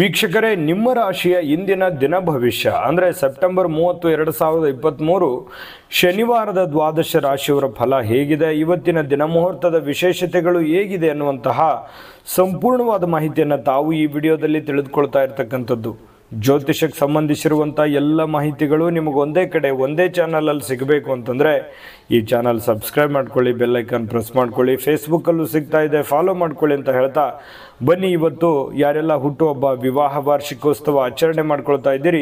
ವೀಕ್ಷಕರೇ ನಿಮ್ಮ ರಾಶಿಯ ಇಂದಿನ ದಿನ ಭವಿಷ್ಯ ಅಂದರೆ ಸೆಪ್ಟೆಂಬರ್ ಮೂವತ್ತು ಎರಡು ಸಾವಿರದ ಇಪ್ಪತ್ತ್ಮೂರು ಶನಿವಾರದ ದ್ವಾದಶ ರಾಶಿಯವರ ಫಲ ಹೇಗಿದೆ ಇವತ್ತಿನ ದಿನ ಮುಹೂರ್ತದ ವಿಶೇಷತೆಗಳು ಹೇಗಿದೆ ಅನ್ನುವಂತಹ ಸಂಪೂರ್ಣವಾದ ಮಾಹಿತಿಯನ್ನು ತಾವು ಈ ವಿಡಿಯೋದಲ್ಲಿ ತಿಳಿದುಕೊಳ್ತಾ ಇರತಕ್ಕಂಥದ್ದು ಜ್ಯೋತಿಷಕ್ಕೆ ಸಂಬಂಧಿಸಿರುವಂಥ ಎಲ್ಲ ಮಾಹಿತಿಗಳು ನಿಮಗೆ ಒಂದೇ ಕಡೆ ಒಂದೇ ಚಾನಲಲ್ಲಿ ಸಿಗಬೇಕು ಅಂತಂದರೆ ಈ ಚಾನಲ್ ಸಬ್ಸ್ಕ್ರೈಬ್ ಮಾಡ್ಕೊಳ್ಳಿ ಬೆಲ್ಲೈಕನ್ ಪ್ರೆಸ್ ಮಾಡ್ಕೊಳ್ಳಿ ಫೇಸ್ಬುಕ್ಕಲ್ಲೂ ಸಿಗ್ತಾ ಇದೆ ಫಾಲೋ ಮಾಡ್ಕೊಳ್ಳಿ ಅಂತ ಹೇಳ್ತಾ ಬನ್ನಿ ಇವತ್ತು ಯಾರೆಲ್ಲ ಹುಟ್ಟುಹಬ್ಬ ವಿವಾಹ ವಾರ್ಷಿಕೋತ್ಸವ ಆಚರಣೆ ಮಾಡ್ಕೊಳ್ತಾ ಇದ್ದೀರಿ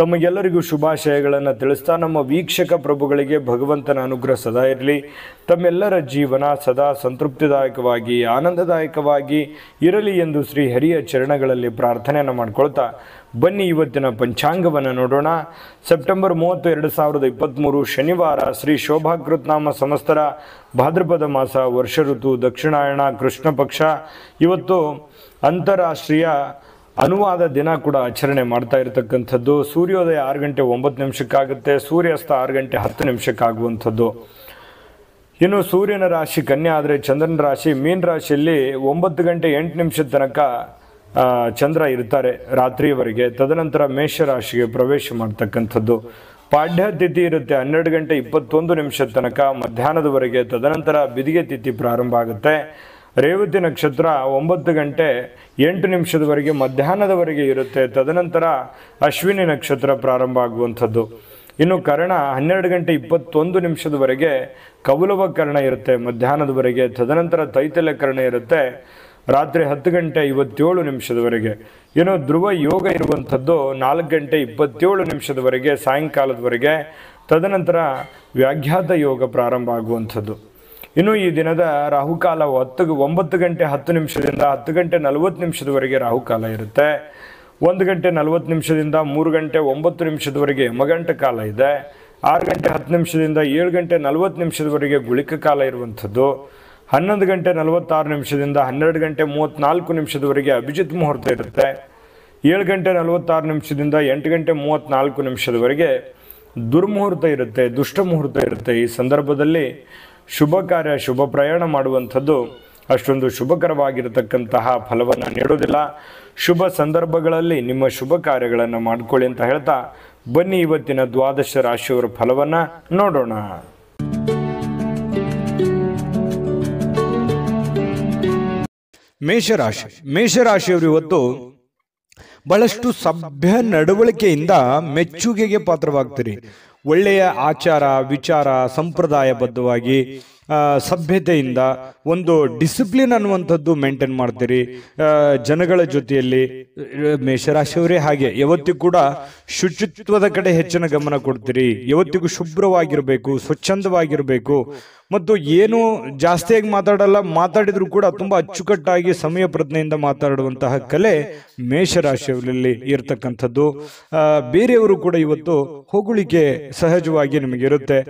ತಮಗೆಲ್ಲರಿಗೂ ಶುಭಾಶಯಗಳನ್ನು ತಿಳಿಸ್ತಾ ನಮ್ಮ ವೀಕ್ಷಕ ಪ್ರಭುಗಳಿಗೆ ಭಗವಂತನ ಅನುಗ್ರಹ ಸದಾ ಇರಲಿ ತಮ್ಮೆಲ್ಲರ ಜೀವನ ಸದಾ ಸಂತೃಪ್ತಿದಾಯಕವಾಗಿ ಆನಂದದಾಯಕವಾಗಿ ಇರಲಿ ಎಂದು ಶ್ರೀ ಹರಿಯ ಚರಣಗಳಲ್ಲಿ ಪ್ರಾರ್ಥನೆಯನ್ನು ಮಾಡ್ಕೊಳ್ತಾ ಬನ್ನಿ ಇವತ್ತಿನ ಪಂಚಾಂಗವನ್ನು ನೋಡೋಣ ಸೆಪ್ಟೆಂಬರ್ ಮೂವತ್ತು ಎರಡು ಸಾವಿರದ ಇಪ್ಪತ್ತ್ಮೂರು ಶನಿವಾರ ಶ್ರೀ ಶೋಭಾಕೃತ್ನಾಮ ಸಮಸ್ತರ ಭಾದ್ರಪದ ಮಾಸ ವರ್ಷ ಋತು ದಕ್ಷಿಣಾಯಣ ಕೃಷ್ಣ ಪಕ್ಷ ಇವತ್ತು ಅಂತಾರಾಷ್ಟ್ರೀಯ ಅನುವಾದ ದಿನ ಕೂಡ ಆಚರಣೆ ಮಾಡ್ತಾ ಇರತಕ್ಕಂಥದ್ದು ಸೂರ್ಯೋದಯ ಆರು ಗಂಟೆ ಒಂಬತ್ತು ನಿಮಿಷಕ್ಕಾಗುತ್ತೆ ಸೂರ್ಯಾಸ್ತ ಆರು ಗಂಟೆ ಹತ್ತು ನಿಮಿಷಕ್ಕಾಗುವಂಥದ್ದು ಇನ್ನು ಸೂರ್ಯನ ರಾಶಿ ಕನ್ಯಾ ಆದರೆ ಚಂದ್ರನ ರಾಶಿ ಮೀನ ರಾಶಿಯಲ್ಲಿ ಒಂಬತ್ತು ಗಂಟೆ ಎಂಟು ನಿಮಿಷದ ತನಕ ಚಂದ್ರ ಇರ್ತಾರೆ ರಾತ್ರಿಯವರೆಗೆ ತದನಂತರ ಮೇಷರಾಶಿಗೆ ಪ್ರವೇಶ ಮಾಡ್ತಕ್ಕಂಥದ್ದು ಪಾಢ್ಯತಿಥಿ ತಿಥಿ ಇರುತ್ತೆ ಹನ್ನೆರಡು ಗಂಟೆ ಇಪ್ಪತ್ತೊಂದು ನಿಮಿಷದ ತನಕ ಮಧ್ಯಾಹ್ನದವರೆಗೆ ತದನಂತರ ಬಿದಿಗೆ ತಿಥಿ ಪ್ರಾರಂಭ ಆಗುತ್ತೆ ರೇವತಿ ನಕ್ಷತ್ರ ಒಂಬತ್ತು ಗಂಟೆ ಎಂಟು ನಿಮಿಷದವರೆಗೆ ಮಧ್ಯಾಹ್ನದವರೆಗೆ ಇರುತ್ತೆ ತದನಂತರ ಅಶ್ವಿನಿ ನಕ್ಷತ್ರ ಪ್ರಾರಂಭ ಆಗುವಂಥದ್ದು ಇನ್ನು ಕರ್ಣ ಹನ್ನೆರಡು ಗಂಟೆ ಇಪ್ಪತ್ತೊಂದು ನಿಮಿಷದವರೆಗೆ ಕವಲವ ಕರ್ಣ ಇರುತ್ತೆ ಮಧ್ಯಾಹ್ನದವರೆಗೆ ತದನಂತರ ತೈತಲ್ಯ ಕರ್ಣ ಇರುತ್ತೆ ರಾತ್ರಿ ಹತ್ತು ಗಂಟೆ ಐವತ್ತೇಳು ನಿಮಿಷದವರೆಗೆ ಏನೋ ಧ್ರುವ ಯೋಗ ಇರುವಂಥದ್ದು ನಾಲ್ಕು ಗಂಟೆ ಇಪ್ಪತ್ತೇಳು ನಿಮಿಷದವರೆಗೆ ಸಾಯಂಕಾಲದವರೆಗೆ ತದನಂತರ ವ್ಯಾಘ್ಯಾತ ಯೋಗ ಪ್ರಾರಂಭ ಆಗುವಂಥದ್ದು ಇನ್ನು ಈ ದಿನದ ರಾಹುಕಾಲ ಹತ್ತು ಒಂಬತ್ತು ಗಂಟೆ ಹತ್ತು ನಿಮಿಷದಿಂದ ಹತ್ತು ಗಂಟೆ ನಲವತ್ತು ನಿಮಿಷದವರೆಗೆ ರಾಹುಕಾಲ ಇರುತ್ತೆ ಒಂದು ಗಂಟೆ ನಲವತ್ತು ನಿಮಿಷದಿಂದ ಮೂರು ಗಂಟೆ ಒಂಬತ್ತು ನಿಮಿಷದವರೆಗೆ ಯಮಗಂಟ ಕಾಲ ಇದೆ ಆರು ಗಂಟೆ ಹತ್ತು ನಿಮಿಷದಿಂದ ಏಳು ಗಂಟೆ ನಲವತ್ತು ನಿಮಿಷದವರೆಗೆ ಗುಳಿಕ ಕಾಲ ಇರುವಂಥದ್ದು ಹನ್ನೊಂದು ಗಂಟೆ ನಲವತ್ತಾರು ನಿಮಿಷದಿಂದ ಹನ್ನೆರಡು ಗಂಟೆ ಮೂವತ್ತ್ನಾಲ್ಕು ನಿಮಿಷದವರೆಗೆ ಅಭಿಜಿತ್ ಮುಹೂರ್ತ ಇರುತ್ತೆ ಏಳು ಗಂಟೆ ನಲವತ್ತಾರು ನಿಮಿಷದಿಂದ ಎಂಟು ಗಂಟೆ ಮೂವತ್ತ್ನಾಲ್ಕು ನಿಮಿಷದವರೆಗೆ ದುರ್ಮುಹೂರ್ತ ಇರುತ್ತೆ ದುಷ್ಟ ಮುಹೂರ್ತ ಇರುತ್ತೆ ಈ ಸಂದರ್ಭದಲ್ಲಿ ಶುಭ ಕಾರ್ಯ ಶುಭ ಪ್ರಯಾಣ ಮಾಡುವಂಥದ್ದು ಅಷ್ಟೊಂದು ಶುಭಕರವಾಗಿರತಕ್ಕಂತಹ ಫಲವನ್ನು ನೀಡೋದಿಲ್ಲ ಶುಭ ಸಂದರ್ಭಗಳಲ್ಲಿ ನಿಮ್ಮ ಶುಭ ಕಾರ್ಯಗಳನ್ನು ಮಾಡಿಕೊಳ್ಳಿ ಅಂತ ಹೇಳ್ತಾ ಬನ್ನಿ ಇವತ್ತಿನ ದ್ವಾದಶ ರಾಶಿಯವರ ಫಲವನ್ನು ನೋಡೋಣ ಮೇಷರಾಶಿ ಮೇಷರಾಶಿಯವರು ಇವತ್ತು ಬಹಳಷ್ಟು ಸಭ್ಯ ನಡವಳಿಕೆಯಿಂದ ಮೆಚ್ಚುಗೆಗೆ ಪಾತ್ರವಾಗ್ತೀರಿ ಒಳ್ಳೆಯ ಆಚಾರ ವಿಚಾರ ಸಂಪ್ರದಾಯಬದ್ಧವಾಗಿ ಸಭ್ಯತೆಯಿಂದ ಒಂದು ಡಿಸಿಪ್ಲಿನ್ ಅನ್ನುವಂಥದ್ದು ಮೇಂಟೈನ್ ಮಾಡ್ತೀರಿ ಜನಗಳ ಜೊತೆಯಲ್ಲಿ ಮೇಷರಾಶಿಯವರೇ ಹಾಗೆ ಯಾವತ್ತಿಗೂ ಕೂಡ ಶುಚಿತ್ವದ ಕಡೆ ಹೆಚ್ಚಿನ ಗಮನ ಕೊಡ್ತೀರಿ ಯಾವತ್ತಿಗೂ ಶುಭ್ರವಾಗಿರಬೇಕು ಸ್ವಚ್ಛಂದವಾಗಿರಬೇಕು ಮತ್ತು ಏನು ಜಾಸ್ತಿಯಾಗಿ ಮಾತಾಡಲ್ಲ ಮಾತಾಡಿದ್ರು ಕೂಡ ತುಂಬ ಅಚ್ಚುಕಟ್ಟಾಗಿ ಸಮಯ ಪ್ರಜ್ಞೆಯಿಂದ ಮಾತಾಡುವಂತಹ ಕಲೆ ಮೇಷರಾಶಿಯಲ್ಲಿ ಇರತಕ್ಕಂಥದ್ದು ಬೇರೆಯವರು ಕೂಡ ಇವತ್ತು ಹೊಗಳಿಕೆ ಸಹಜವಾಗಿ ನಿಮಗಿರುತ್ತೆ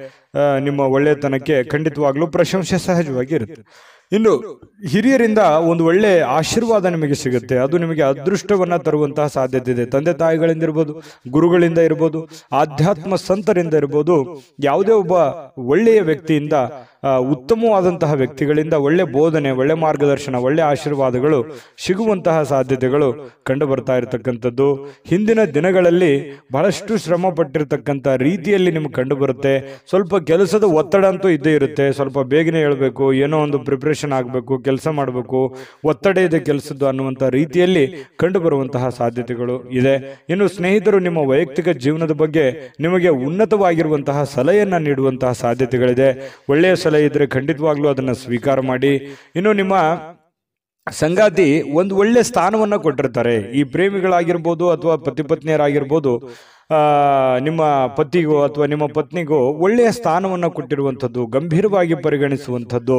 ನಿಮ್ಮ ಒಳ್ಳೆತನಕ್ಕೆ ಖಂಡಿತವಾಗ್ಲೂ ಪ್ರಶಂಸೆ ಸಹಜವಾಗಿ ಇರುತ್ತೆ ಇನ್ನು ಹಿರಿಯರಿಂದ ಒಂದು ಒಳ್ಳೆ ಆಶೀರ್ವಾದ ನಿಮಗೆ ಸಿಗುತ್ತೆ ಅದು ನಿಮಗೆ ಅದೃಷ್ಟವನ್ನು ತರುವಂತಹ ಸಾಧ್ಯತೆ ಇದೆ ತಂದೆ ತಾಯಿಗಳಿಂದ ಇರ್ಬೋದು ಗುರುಗಳಿಂದ ಇರ್ಬೋದು ಆಧ್ಯಾತ್ಮ ಸಂತರಿಂದ ಇರ್ಬೋದು ಯಾವುದೇ ಒಬ್ಬ ಒಳ್ಳೆಯ ವ್ಯಕ್ತಿಯಿಂದ ಉತ್ತಮವಾದಂತಹ ವ್ಯಕ್ತಿಗಳಿಂದ ಒಳ್ಳೆ ಬೋಧನೆ ಒಳ್ಳೆ ಮಾರ್ಗದರ್ಶನ ಒಳ್ಳೆ ಆಶೀರ್ವಾದಗಳು ಸಿಗುವಂತಹ ಸಾಧ್ಯತೆಗಳು ಕಂಡು ಬರ್ತಾ ಇರತಕ್ಕಂಥದ್ದು ಹಿಂದಿನ ದಿನಗಳಲ್ಲಿ ಬಹಳಷ್ಟು ಶ್ರಮ ಪಟ್ಟಿರತಕ್ಕಂಥ ರೀತಿಯಲ್ಲಿ ನಿಮ್ಗೆ ಕಂಡು ಬರುತ್ತೆ ಸ್ವಲ್ಪ ಕೆಲಸದ ಒತ್ತಡ ಅಂತೂ ಇದ್ದೇ ಇರುತ್ತೆ ಸ್ವಲ್ಪ ಬೇಗನೆ ಹೇಳಬೇಕು ಏನೋ ಒಂದು ಪ್ರಿಪ್ರೇಷನ್ ಆಗಬೇಕು ಕೆಲಸ ಮಾಡಬೇಕು ಒತ್ತಡ ಇದೆ ಕೆಲಸದ್ದು ಅನ್ನುವಂಥ ರೀತಿಯಲ್ಲಿ ಕಂಡುಬರುವಂತಹ ಸಾಧ್ಯತೆಗಳು ಇದೆ ಇನ್ನು ಸ್ನೇಹಿತರು ನಿಮ್ಮ ವೈಯಕ್ತಿಕ ಜೀವನದ ಬಗ್ಗೆ ನಿಮಗೆ ಉನ್ನತವಾಗಿರುವಂತಹ ಸಲಹೆಯನ್ನು ನೀಡುವಂತಹ ಸಾಧ್ಯತೆಗಳಿದೆ ಒಳ್ಳೆಯ ಸಲಹೆ ಇದ್ದರೆ ಖಂಡಿತವಾಗ್ಲೂ ಅದನ್ನು ಸ್ವೀಕಾರ ಮಾಡಿ ಇನ್ನು ನಿಮ್ಮ ಸಂಗಾತಿ ಒಂದು ಒಳ್ಳೆಯ ಸ್ಥಾನವನ್ನು ಕೊಟ್ಟಿರ್ತಾರೆ ಈ ಪ್ರೇಮಿಗಳಾಗಿರ್ಬೋದು ಅಥವಾ ಪತಿ ನಿಮ್ಮ ಪತಿಗೂ ಅಥವಾ ನಿಮ್ಮ ಪತ್ನಿಗೂ ಒಳ್ಳೆಯ ಸ್ಥಾನವನ್ನು ಕೊಟ್ಟಿರುವಂಥದ್ದು ಗಂಭೀರವಾಗಿ ಪರಿಗಣಿಸುವಂಥದ್ದು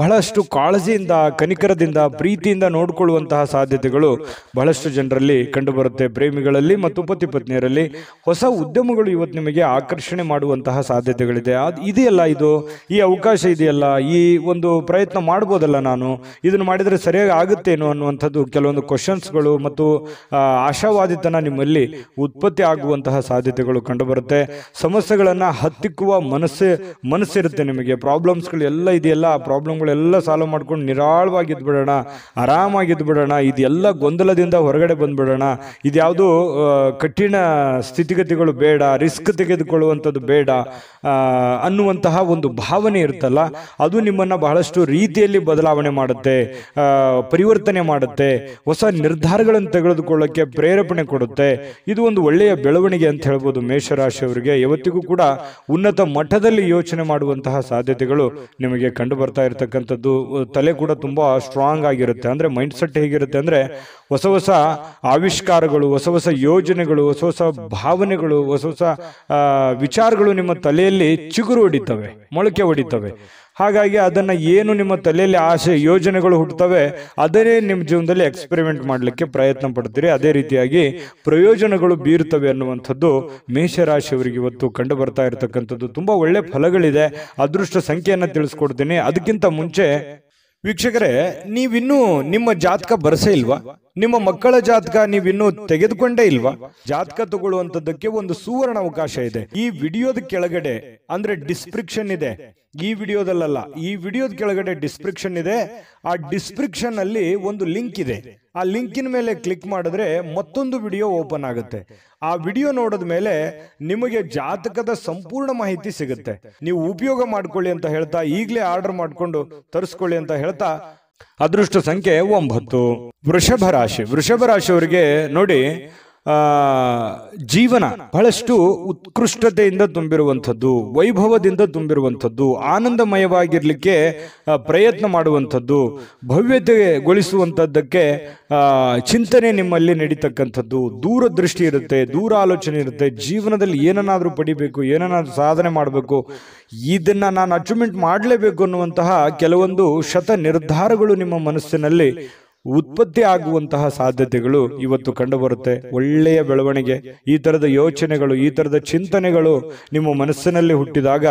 ಬಹಳಷ್ಟು ಕಾಳಜಿಯಿಂದ ಕನಿಕರದಿಂದ ಪ್ರೀತಿಯಿಂದ ನೋಡಿಕೊಳ್ಳುವಂತಹ ಸಾಧ್ಯತೆಗಳು ಬಹಳಷ್ಟು ಜನರಲ್ಲಿ ಕಂಡುಬರುತ್ತೆ ಪ್ರೇಮಿಗಳಲ್ಲಿ ಮತ್ತು ಪತಿ ಪತ್ನಿಯರಲ್ಲಿ ಹೊಸ ಉದ್ಯಮಗಳು ಇವತ್ತು ನಿಮಗೆ ಆಕರ್ಷಣೆ ಮಾಡುವಂತಹ ಸಾಧ್ಯತೆಗಳಿದೆ ಅದು ಇದೆಯಲ್ಲ ಇದು ಈ ಅವಕಾಶ ಇದೆಯಲ್ಲ ಈ ಒಂದು ಪ್ರಯತ್ನ ಮಾಡ್ಬೋದಲ್ಲ ನಾನು ಇದನ್ನು ಮಾಡಿದರೆ ಸರಿಯಾಗಿ ಆಗುತ್ತೇನು ಅನ್ನುವಂಥದ್ದು ಕೆಲವೊಂದು ಕ್ವಶನ್ಸ್ಗಳು ಮತ್ತು ಆಶಾವಾದಿತನ ನಿಮ್ಮಲ್ಲಿ ಉತ್ಪತ್ತಿ ಆಗುವ ಆಗುವಂತಹ ಸಾಧ್ಯತೆಗಳು ಕಂಡುಬರುತ್ತೆ ಸಮಸ್ಯೆಗಳನ್ನು ಹತ್ತಿಕ್ಕುವ ಮನಸ್ಸು ಮನಸ್ಸಿರುತ್ತೆ ನಿಮಗೆ ಪ್ರಾಬ್ಲಮ್ಸ್ಗಳು ಎಲ್ಲ ಇದೆಯಲ್ಲ ಆ ಪ್ರಾಬ್ಲಮ್ಗಳೆಲ್ಲ ಸಾಲ್ವ್ ಮಾಡ್ಕೊಂಡು ನಿರಾಳವಾಗಿ ಇದ್ಬಿಡೋಣ ಆರಾಮಾಗಿ ಇದ್ಬಿಡೋಣ ಇದೆಲ್ಲ ಗೊಂದಲದಿಂದ ಹೊರಗಡೆ ಬಂದ್ಬಿಡೋಣ ಇದ್ಯಾವುದು ಕಠಿಣ ಸ್ಥಿತಿಗತಿಗಳು ಬೇಡ ರಿಸ್ಕ್ ತೆಗೆದುಕೊಳ್ಳುವಂಥದ್ದು ಬೇಡ ಅನ್ನುವಂತಹ ಒಂದು ಭಾವನೆ ಇರುತ್ತಲ್ಲ ಅದು ನಿಮ್ಮನ್ನು ಬಹಳಷ್ಟು ರೀತಿಯಲ್ಲಿ ಬದಲಾವಣೆ ಮಾಡುತ್ತೆ ಪರಿವರ್ತನೆ ಮಾಡುತ್ತೆ ಹೊಸ ನಿರ್ಧಾರಗಳನ್ನು ತೆಗೆದುಕೊಳ್ಳೋಕ್ಕೆ ಪ್ರೇರೇಪಣೆ ಕೊಡುತ್ತೆ ಇದು ಒಂದು ಒಳ್ಳೆಯ ಬೆಳವಣಿಗೆ ಬೆಳವಣಿಗೆ ಅಂತ ಹೇಳ್ಬೋದು ಮೇಷರಾಶಿಯವರಿಗೆ ಯಾವತ್ತಿಗೂ ಕೂಡ ಉನ್ನತ ಮಟ್ಟದಲ್ಲಿ ಯೋಚನೆ ಮಾಡುವಂತಹ ಸಾಧ್ಯತೆಗಳು ನಿಮಗೆ ಕಂಡು ಬರ್ತಾ ಇರತಕ್ಕಂಥದ್ದು ತಲೆ ಕೂಡ ತುಂಬ ಸ್ಟ್ರಾಂಗ್ ಆಗಿರುತ್ತೆ ಅಂದರೆ ಮೈಂಡ್ ಸೆಟ್ ಹೇಗಿರುತ್ತೆ ಅಂದರೆ ಹೊಸ ಹೊಸ ಆವಿಷ್ಕಾರಗಳು ಹೊಸ ಹೊಸ ಯೋಜನೆಗಳು ಹೊಸ ಹೊಸ ಭಾವನೆಗಳು ಹೊಸ ಹೊಸ ವಿಚಾರಗಳು ನಿಮ್ಮ ತಲೆಯಲ್ಲಿ ಚಿಗುರು ಹೊಡಿತವೆ ಮೊಳಕೆ ಹೊಡಿತವೆ ಹಾಗಾಗಿ ಅದನ್ನ ಏನು ನಿಮ್ಮ ತಲೆಯಲ್ಲಿ ಆಸೆ ಯೋಜನೆಗಳು ಹುಟ್ಟುತ್ತವೆ ಅದನ್ನೇ ನಿಮ್ಮ ಜೀವನದಲ್ಲಿ ಎಕ್ಸ್ಪೆರಿಮೆಂಟ್ ಮಾಡಲಿಕ್ಕೆ ಪ್ರಯತ್ನ ಪಡ್ತೀರಿ ಅದೇ ರೀತಿಯಾಗಿ ಪ್ರಯೋಜನಗಳು ಬೀರುತ್ತವೆ ಅನ್ನುವಂಥದ್ದು ಮೇಷರಾಶಿಯವರಿಗೆ ಇವತ್ತು ಕಂಡು ಬರ್ತಾ ಇರತಕ್ಕಂಥದ್ದು ತುಂಬ ಒಳ್ಳೆ ಫಲಗಳಿದೆ ಅದೃಷ್ಟ ಸಂಖ್ಯೆಯನ್ನು ತಿಳಿಸ್ಕೊಡ್ತೀನಿ ಅದಕ್ಕಿಂತ ಮುಂಚೆ ವೀಕ್ಷಕರೇ ನೀವಿನ್ನೂ ನಿಮ್ಮ ಜಾತಕ ಬರಸೇ ಇಲ್ವಾ ನಿಮ್ಮ ಮಕ್ಕಳ ಜಾತಕ ನೀವಿನ್ನೂ ತೆಗೆದುಕೊಂಡೇ ಇಲ್ವಾ ಜಾತಕ ತಗೊಳ್ಳುವಂಥದ್ದಕ್ಕೆ ಒಂದು ಸುವರ್ಣ ಅವಕಾಶ ಇದೆ ಈ ವಿಡಿಯೋದ ಕೆಳಗಡೆ ಅಂದ್ರೆ ಡಿಸ್ಕ್ರಿಪ್ಷನ್ ಇದೆ ಈ ವಿಡಿಯೋದಲ್ಲ ಈ ವಿಡಿಯೋದ ಕೆಳಗಡೆ ಡಿಸ್ಕ್ರಿಪ್ಷನ್ ಇದೆ ಆ ಡಿಸ್ಕ್ರಿಪ್ಷನ್ ಅಲ್ಲಿ ಒಂದು ಲಿಂಕ್ ಇದೆ ಆ ಲಿಂಕಿನ ಮೇಲೆ ಕ್ಲಿಕ್ ಮಾಡಿದ್ರೆ ಮತ್ತೊಂದು ವಿಡಿಯೋ ಓಪನ್ ಆಗುತ್ತೆ ಆ ವಿಡಿಯೋ ನೋಡಿದ ಮೇಲೆ ನಿಮಗೆ ಜಾತಕದ ಸಂಪೂರ್ಣ ಮಾಹಿತಿ ಸಿಗುತ್ತೆ ನೀವು ಉಪಯೋಗ ಮಾಡ್ಕೊಳ್ಳಿ ಅಂತ ಹೇಳ್ತಾ ಈಗಲೇ ಆರ್ಡರ್ ಮಾಡಿಕೊಂಡು ತರಿಸ್ಕೊಳ್ಳಿ ಅಂತ ಹೇಳ್ತಾ ಅದೃಷ್ಟ ಸಂಖ್ಯೆ ಒಂಬತ್ತು ವೃಷಭ ರಾಶಿ ವೃಷಭ ರಾಶಿಯವರಿಗೆ ನೋಡಿ ಜೀವನ ಬಹಳಷ್ಟು ಉತ್ಕೃಷ್ಟತೆಯಿಂದ ತುಂಬಿರುವಂಥದ್ದು ವೈಭವದಿಂದ ತುಂಬಿರುವಂಥದ್ದು ಆನಂದಮಯವಾಗಿರಲಿಕ್ಕೆ ಪ್ರಯತ್ನ ಮಾಡುವಂಥದ್ದು ಭವ್ಯತೆಗೊಳಿಸುವಂಥದ್ದಕ್ಕೆ ಚಿಂತನೆ ನಿಮ್ಮಲ್ಲಿ ನಡೀತಕ್ಕಂಥದ್ದು ದೂರದೃಷ್ಟಿ ಇರುತ್ತೆ ದೂರ ಆಲೋಚನೆ ಇರುತ್ತೆ ಜೀವನದಲ್ಲಿ ಏನನ್ನಾದರೂ ಪಡಿಬೇಕು ಏನನ್ನಾದರೂ ಸಾಧನೆ ಮಾಡಬೇಕು ಇದನ್ನು ನಾನು ಅಚೀವ್ಮೆಂಟ್ ಮಾಡಲೇಬೇಕು ಅನ್ನುವಂತಹ ಕೆಲವೊಂದು ಶತ ನಿರ್ಧಾರಗಳು ನಿಮ್ಮ ಮನಸ್ಸಿನಲ್ಲಿ ಉತ್ಪತ್ತಿ ಆಗುವಂತಹ ಸಾಧ್ಯತೆಗಳು ಇವತ್ತು ಕಂಡುಬರುತ್ತೆ ಒಳ್ಳೆಯ ಬೆಳವಣಿಗೆ ಈ ಥರದ ಯೋಚನೆಗಳು ಈ ಥರದ ಚಿಂತನೆಗಳು ನಿಮ್ಮ ಮನಸ್ಸಿನಲ್ಲಿ ಹುಟ್ಟಿದಾಗ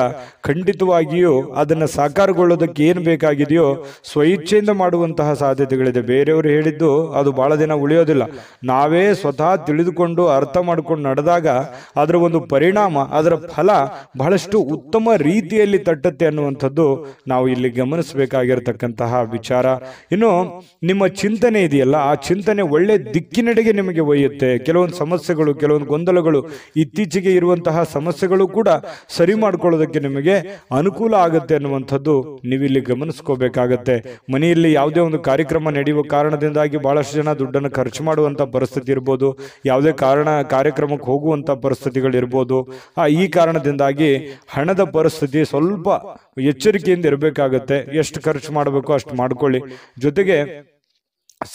ಖಂಡಿತವಾಗಿಯೂ ಅದನ್ನು ಸಾಕಾರಗೊಳ್ಳೋದಕ್ಕೆ ಏನು ಬೇಕಾಗಿದೆಯೋ ಸ್ವಇಚ್ಛೆಯಿಂದ ಮಾಡುವಂತಹ ಸಾಧ್ಯತೆಗಳಿದೆ ಬೇರೆಯವರು ಹೇಳಿದ್ದು ಅದು ಭಾಳ ದಿನ ಉಳಿಯೋದಿಲ್ಲ ನಾವೇ ಸ್ವತಃ ತಿಳಿದುಕೊಂಡು ಅರ್ಥ ಮಾಡಿಕೊಂಡು ನಡೆದಾಗ ಅದರ ಒಂದು ಪರಿಣಾಮ ಅದರ ಫಲ ಬಹಳಷ್ಟು ಉತ್ತಮ ರೀತಿಯಲ್ಲಿ ತಟ್ಟತ್ತೆ ಅನ್ನುವಂಥದ್ದು ನಾವು ಇಲ್ಲಿ ಗಮನಿಸಬೇಕಾಗಿರತಕ್ಕಂತಹ ವಿಚಾರ ಇನ್ನು ನಿಮ್ಮ ಚಿಂತನೆ ಇದೆಯಲ್ಲ ಆ ಚಿಂತನೆ ಒಳ್ಳೆ ದಿಕ್ಕಿನೆಡೆಗೆ ನಿಮಗೆ ಒಯ್ಯುತ್ತೆ ಕೆಲವೊಂದು ಸಮಸ್ಯೆಗಳು ಕೆಲವೊಂದು ಗೊಂದಲಗಳು ಇತ್ತೀಚೆಗೆ ಇರುವಂತಹ ಸಮಸ್ಯೆಗಳು ಕೂಡ ಸರಿ ಮಾಡ್ಕೊಳ್ಳೋದಕ್ಕೆ ನಿಮಗೆ ಅನುಕೂಲ ಆಗುತ್ತೆ ಅನ್ನುವಂಥದ್ದು ನೀವಿಲ್ಲಿ ಗಮನಿಸ್ಕೋಬೇಕಾಗತ್ತೆ ಮನೆಯಲ್ಲಿ ಯಾವುದೇ ಒಂದು ಕಾರ್ಯಕ್ರಮ ನಡೆಯುವ ಕಾರಣದಿಂದಾಗಿ ಬಹಳಷ್ಟು ಜನ ದುಡ್ಡನ್ನು ಖರ್ಚು ಮಾಡುವಂಥ ಪರಿಸ್ಥಿತಿ ಇರ್ಬೋದು ಯಾವುದೇ ಕಾರಣ ಕಾರ್ಯಕ್ರಮಕ್ಕೆ ಹೋಗುವಂಥ ಪರಿಸ್ಥಿತಿಗಳಿರ್ಬೋದು ಆ ಈ ಕಾರಣದಿಂದಾಗಿ ಹಣದ ಪರಿಸ್ಥಿತಿ ಸ್ವಲ್ಪ ಎಚ್ಚರಿಕೆಯಿಂದ ಇರಬೇಕಾಗತ್ತೆ ಎಷ್ಟು ಖರ್ಚು ಮಾಡಬೇಕು ಅಷ್ಟು ಮಾಡ್ಕೊಳ್ಳಿ ಜೊತೆಗೆ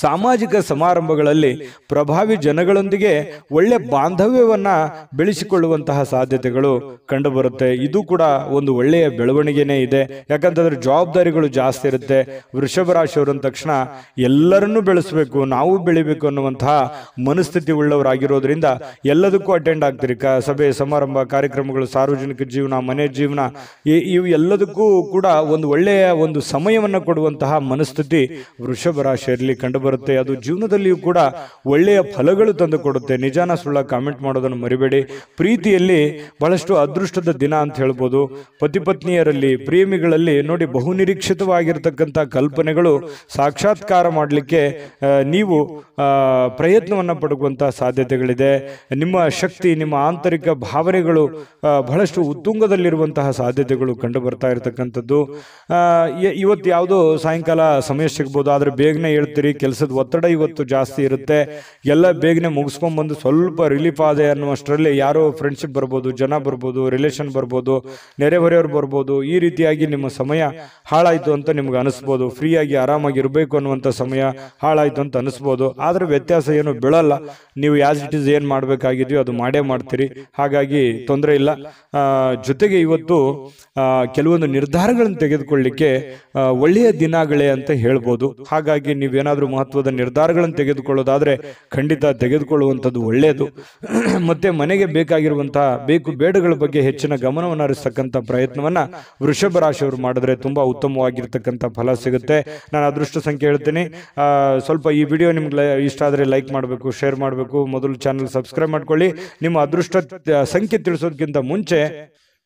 ಸಾಮಾಜಿಕ ಸಮಾರಂಭಗಳಲ್ಲಿ ಪ್ರಭಾವಿ ಜನಗಳೊಂದಿಗೆ ಒಳ್ಳೆ ಬಾಂಧವ್ಯವನ್ನು ಬೆಳೆಸಿಕೊಳ್ಳುವಂತಹ ಸಾಧ್ಯತೆಗಳು ಕಂಡುಬರುತ್ತೆ ಇದು ಕೂಡ ಒಂದು ಒಳ್ಳೆಯ ಬೆಳವಣಿಗೆನೇ ಇದೆ ಯಾಕಂತಂದರೆ ಜವಾಬ್ದಾರಿಗಳು ಜಾಸ್ತಿ ಇರುತ್ತೆ ವೃಷಭ ರಾಶಿಯವರು ಅಂದ ತಕ್ಷಣ ಎಲ್ಲರನ್ನೂ ಬೆಳೆಸಬೇಕು ನಾವು ಬೆಳಿಬೇಕು ಅನ್ನುವಂತಹ ಮನಸ್ಥಿತಿ ಉಳ್ಳವರಾಗಿರೋದ್ರಿಂದ ಎಲ್ಲದಕ್ಕೂ ಅಟೆಂಡ್ ಆಗ್ತೀರಿ ಕ ಸಭೆ ಸಮಾರಂಭ ಕಾರ್ಯಕ್ರಮಗಳು ಸಾರ್ವಜನಿಕ ಜೀವನ ಮನೆ ಜೀವನ ಇವು ಎಲ್ಲದಕ್ಕೂ ಕೂಡ ಒಂದು ಒಳ್ಳೆಯ ಒಂದು ಸಮಯವನ್ನು ಕೊಡುವಂತಹ ಮನಸ್ಥಿತಿ ವೃಷಭ ರಾಶಿಯಲ್ಲಿ ಕಂಡು ಬರುತ್ತೆ ಅದು ಜೀವನದಲ್ಲಿಯೂ ಕೂಡ ಒಳ್ಳೆಯ ಫಲಗಳು ತಂದು ಕೊಡುತ್ತೆ ನಿಜಾನ ಸುಳ್ಳ ಕಾಮೆಂಟ್ ಮಾಡೋದನ್ನು ಮರಿಬೇಡಿ ಪ್ರೀತಿಯಲ್ಲಿ ಬಹಳಷ್ಟು ಅದೃಷ್ಟದ ದಿನ ಅಂತ ಹೇಳ್ಬೋದು ಪತಿ ಪತ್ನಿಯರಲ್ಲಿ ಪ್ರೇಮಿಗಳಲ್ಲಿ ನೋಡಿ ಬಹುನಿರೀಕ್ಷಿತವಾಗಿರ್ತಕ್ಕಂಥ ಕಲ್ಪನೆಗಳು ಸಾಕ್ಷಾತ್ಕಾರ ಮಾಡಲಿಕ್ಕೆ ನೀವು ಪ್ರಯತ್ನವನ್ನು ಪಡುವಂಥ ಸಾಧ್ಯತೆಗಳಿದೆ ನಿಮ್ಮ ಶಕ್ತಿ ನಿಮ್ಮ ಆಂತರಿಕ ಭಾವನೆಗಳು ಬಹಳಷ್ಟು ಉತ್ತುಂಗದಲ್ಲಿರುವಂತಹ ಸಾಧ್ಯತೆಗಳು ಕಂಡು ಬರ್ತಾ ಇರತಕ್ಕಂಥದ್ದು ಇವತ್ತು ಯಾವುದೋ ಸಾಯಂಕಾಲ ಸಮಯ ಸಿಗ್ಬೋದು ಆದರೆ ಬೇಗನೆ ಹೇಳ್ತೀರಿ ಕೆಲಸದ ಒತ್ತಡ ಇವತ್ತು ಜಾಸ್ತಿ ಇರುತ್ತೆ ಎಲ್ಲ ಬೇಗನೆ ಬಂದು ಸ್ವಲ್ಪ ರಿಲೀಫ್ ಆದೆ ಅನ್ನುವಷ್ಟರಲ್ಲಿ ಯಾರೋ ಫ್ರೆಂಡ್ಶಿಪ್ ಬರ್ಬೋದು ಜನ ಬರ್ಬೋದು ರಿಲೇಷನ್ ಬರ್ಬೋದು ನೆರೆಹೊರೆಯವ್ರು ಬರ್ಬೋದು ಈ ರೀತಿಯಾಗಿ ನಿಮ್ಮ ಸಮಯ ಹಾಳಾಯಿತು ಅಂತ ನಿಮ್ಗೆ ಅನಿಸ್ಬೋದು ಫ್ರೀಯಾಗಿ ಆರಾಮಾಗಿ ಇರಬೇಕು ಅನ್ನುವಂಥ ಸಮಯ ಹಾಳಾಯಿತು ಅಂತ ಅನಿಸ್ಬೋದು ಆದರೆ ವ್ಯತ್ಯಾಸ ಏನು ಬೀಳಲ್ಲ ನೀವು ಆ್ಯಸ್ ಇಟ್ ಈಸ್ ಏನು ಮಾಡಬೇಕಾಗಿದೆಯೋ ಅದು ಮಾಡೇ ಮಾಡ್ತೀರಿ ಹಾಗಾಗಿ ತೊಂದರೆ ಇಲ್ಲ ಜೊತೆಗೆ ಇವತ್ತು ಕೆಲವೊಂದು ನಿರ್ಧಾರಗಳನ್ನು ತೆಗೆದುಕೊಳ್ಳಿಕ್ಕೆ ಒಳ್ಳೆಯ ದಿನಗಳೇ ಅಂತ ಹೇಳ್ಬೋದು ಹಾಗಾಗಿ ನೀವೇನಾದರೂ ಮಹತ್ವದ ನಿರ್ಧಾರಗಳನ್ನು ತೆಗೆದುಕೊಳ್ಳೋದಾದರೆ ಖಂಡಿತ ತೆಗೆದುಕೊಳ್ಳುವಂಥದ್ದು ಒಳ್ಳೆಯದು ಮತ್ತೆ ಮನೆಗೆ ಬೇಕಾಗಿರುವಂತಹ ಬೇಕು ಬೇಡಗಳ ಬಗ್ಗೆ ಹೆಚ್ಚಿನ ಗಮನವನ್ನು ಹರಿಸ್ತಕ್ಕಂಥ ಪ್ರಯತ್ನವನ್ನು ವೃಷಭ ರಾಶಿಯವರು ಮಾಡಿದ್ರೆ ತುಂಬ ಉತ್ತಮವಾಗಿರ್ತಕ್ಕಂಥ ಫಲ ಸಿಗುತ್ತೆ ನಾನು ಅದೃಷ್ಟ ಸಂಖ್ಯೆ ಹೇಳ್ತೀನಿ ಸ್ವಲ್ಪ ಈ ವಿಡಿಯೋ ನಿಮ್ಗೆ ಇಷ್ಟ ಆದರೆ ಲೈಕ್ ಮಾಡಬೇಕು ಶೇರ್ ಮಾಡಬೇಕು ಮೊದಲು ಚಾನಲ್ ಸಬ್ಸ್ಕ್ರೈಬ್ ಮಾಡ್ಕೊಳ್ಳಿ ನಿಮ್ಮ ಅದೃಷ್ಟ ಸಂಖ್ಯೆ ತಿಳಿಸೋದಕ್ಕಿಂತ ಮುಂಚೆ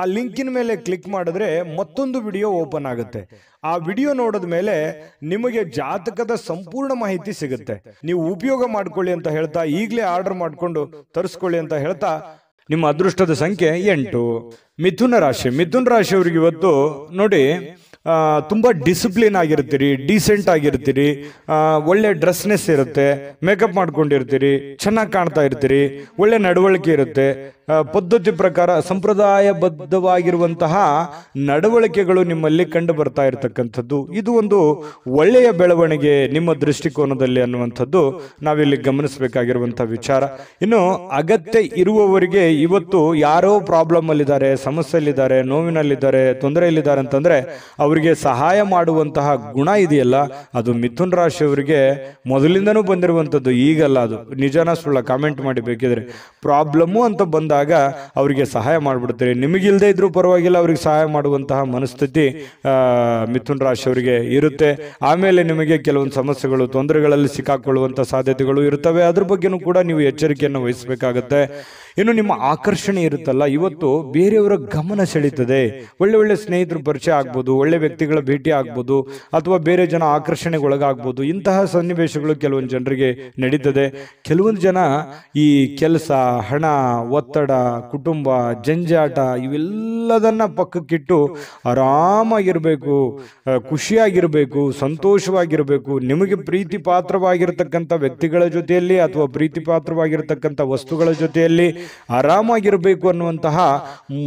ಆ ಲಿಂಕಿನ ಮೇಲೆ ಕ್ಲಿಕ್ ಮಾಡಿದ್ರೆ ಮತ್ತೊಂದು ವಿಡಿಯೋ ಓಪನ್ ಆಗುತ್ತೆ ಆ ವಿಡಿಯೋ ನೋಡಿದ ಮೇಲೆ ನಿಮಗೆ ಜಾತಕದ ಸಂಪೂರ್ಣ ಮಾಹಿತಿ ಸಿಗುತ್ತೆ ನೀವು ಉಪಯೋಗ ಮಾಡ್ಕೊಳ್ಳಿ ಅಂತ ಹೇಳ್ತಾ ಈಗಲೇ ಆರ್ಡರ್ ಮಾಡಿಕೊಂಡು ತರಿಸ್ಕೊಳ್ಳಿ ಅಂತ ಹೇಳ್ತಾ ನಿಮ್ಮ ಅದೃಷ್ಟದ ಸಂಖ್ಯೆ ಎಂಟು ಮಿಥುನ ರಾಶಿ ಮಿಥುನ ರಾಶಿಯವ್ರಿಗೆ ಇವತ್ತು ನೋಡಿ ತುಂಬ ಡಿಸಿಪ್ಲಿನ್ ಆಗಿರ್ತೀರಿ ಡೀಸೆಂಟ್ ಆಗಿರ್ತೀರಿ ಒಳ್ಳೆ ಡ್ರೆಸ್ನೆಸ್ ಇರುತ್ತೆ ಮೇಕಪ್ ಮಾಡ್ಕೊಂಡಿರ್ತೀರಿ ಚೆನ್ನಾಗಿ ಕಾಣ್ತಾ ಇರ್ತೀರಿ ಒಳ್ಳೆ ನಡವಳಿಕೆ ಇರುತ್ತೆ ಪದ್ಧತಿ ಪ್ರಕಾರ ಸಂಪ್ರದಾಯಬದ್ಧವಾಗಿರುವಂತಹ ನಡವಳಿಕೆಗಳು ನಿಮ್ಮಲ್ಲಿ ಕಂಡು ಬರ್ತಾ ಇರತಕ್ಕಂಥದ್ದು ಇದು ಒಂದು ಒಳ್ಳೆಯ ಬೆಳವಣಿಗೆ ನಿಮ್ಮ ದೃಷ್ಟಿಕೋನದಲ್ಲಿ ಅನ್ನುವಂಥದ್ದು ನಾವಿಲ್ಲಿ ಗಮನಿಸಬೇಕಾಗಿರುವಂತಹ ವಿಚಾರ ಇನ್ನು ಅಗತ್ಯ ಇರುವವರಿಗೆ ಇವತ್ತು ಯಾರೋ ಪ್ರಾಬ್ಲಮ್ ಅಲ್ಲಿದ್ದಾರೆ ಸಮಸ್ಯೆಯಲ್ಲಿದ್ದಾರೆ ನೋವಿನಲ್ಲಿದ್ದಾರೆ ತೊಂದರೆಯಲ್ಲಿದ್ದಾರೆ ಅಂತಂದ್ರೆ ಅವರು ಅವರಿಗೆ ಸಹಾಯ ಮಾಡುವಂತಹ ಗುಣ ಇದೆಯಲ್ಲ ಅದು ಮಿಥುನ್ ರಾಶಿಯವರಿಗೆ ಮೊದಲಿಂದನೂ ಬಂದಿರುವಂಥದ್ದು ಈಗಲ್ಲ ಅದು ನಿಜನ ಸುಳ್ಳ ಕಾಮೆಂಟ್ ಮಾಡಿ ಬೇಕಿದ್ರೆ ಪ್ರಾಬ್ಲಮ್ಮು ಅಂತ ಬಂದಾಗ ಅವರಿಗೆ ಸಹಾಯ ಮಾಡಿಬಿಡ್ತಾರೆ ನಿಮಗಿಲ್ಲದೆ ಇದ್ರೂ ಪರವಾಗಿಲ್ಲ ಅವ್ರಿಗೆ ಸಹಾಯ ಮಾಡುವಂತಹ ಮನಸ್ಥಿತಿ ಮಿಥುನ್ ರಾಶಿಯವರಿಗೆ ಇರುತ್ತೆ ಆಮೇಲೆ ನಿಮಗೆ ಕೆಲವೊಂದು ಸಮಸ್ಯೆಗಳು ತೊಂದರೆಗಳಲ್ಲಿ ಸಿಕ್ಕಾಕೊಳ್ಳುವಂಥ ಸಾಧ್ಯತೆಗಳು ಇರುತ್ತವೆ ಅದ್ರ ಬಗ್ಗೆನೂ ಕೂಡ ನೀವು ಎಚ್ಚರಿಕೆಯನ್ನು ವಹಿಸಬೇಕಾಗತ್ತೆ ಇನ್ನು ನಿಮ್ಮ ಆಕರ್ಷಣೆ ಇರುತ್ತಲ್ಲ ಇವತ್ತು ಬೇರೆಯವರ ಗಮನ ಸೆಳೀತದೆ ಒಳ್ಳೆ ಒಳ್ಳೆ ಸ್ನೇಹಿತರು ಪರಿಚಯ ಆಗ್ಬೋದು ಒಳ್ಳೆ ವ್ಯಕ್ತಿಗಳ ಭೇಟಿ ಆಗ್ಬೋದು ಅಥವಾ ಬೇರೆ ಜನ ಆಕರ್ಷಣೆಗೊಳಗಾಗ್ಬೋದು ಇಂತಹ ಸನ್ನಿವೇಶಗಳು ಕೆಲವೊಂದು ಜನರಿಗೆ ನಡೀತದೆ ಕೆಲವೊಂದು ಜನ ಈ ಕೆಲಸ ಹಣ ಒತ್ತಡ ಕುಟುಂಬ ಜಂಜಾಟ ಇವೆಲ್ಲದನ್ನ ಪಕ್ಕಕ್ಕಿಟ್ಟು ಆರಾಮಾಗಿರಬೇಕು ಖುಷಿಯಾಗಿರಬೇಕು ಸಂತೋಷವಾಗಿರಬೇಕು ನಿಮಗೆ ಪ್ರೀತಿ ಪಾತ್ರವಾಗಿರ್ತಕ್ಕಂಥ ವ್ಯಕ್ತಿಗಳ ಜೊತೆಯಲ್ಲಿ ಅಥವಾ ಪ್ರೀತಿ ಪಾತ್ರವಾಗಿರ್ತಕ್ಕಂಥ ವಸ್ತುಗಳ ಜೊತೆಯಲ್ಲಿ ಆರಾಮಾಗಿರಬೇಕು ಅನ್ನುವಂತಹ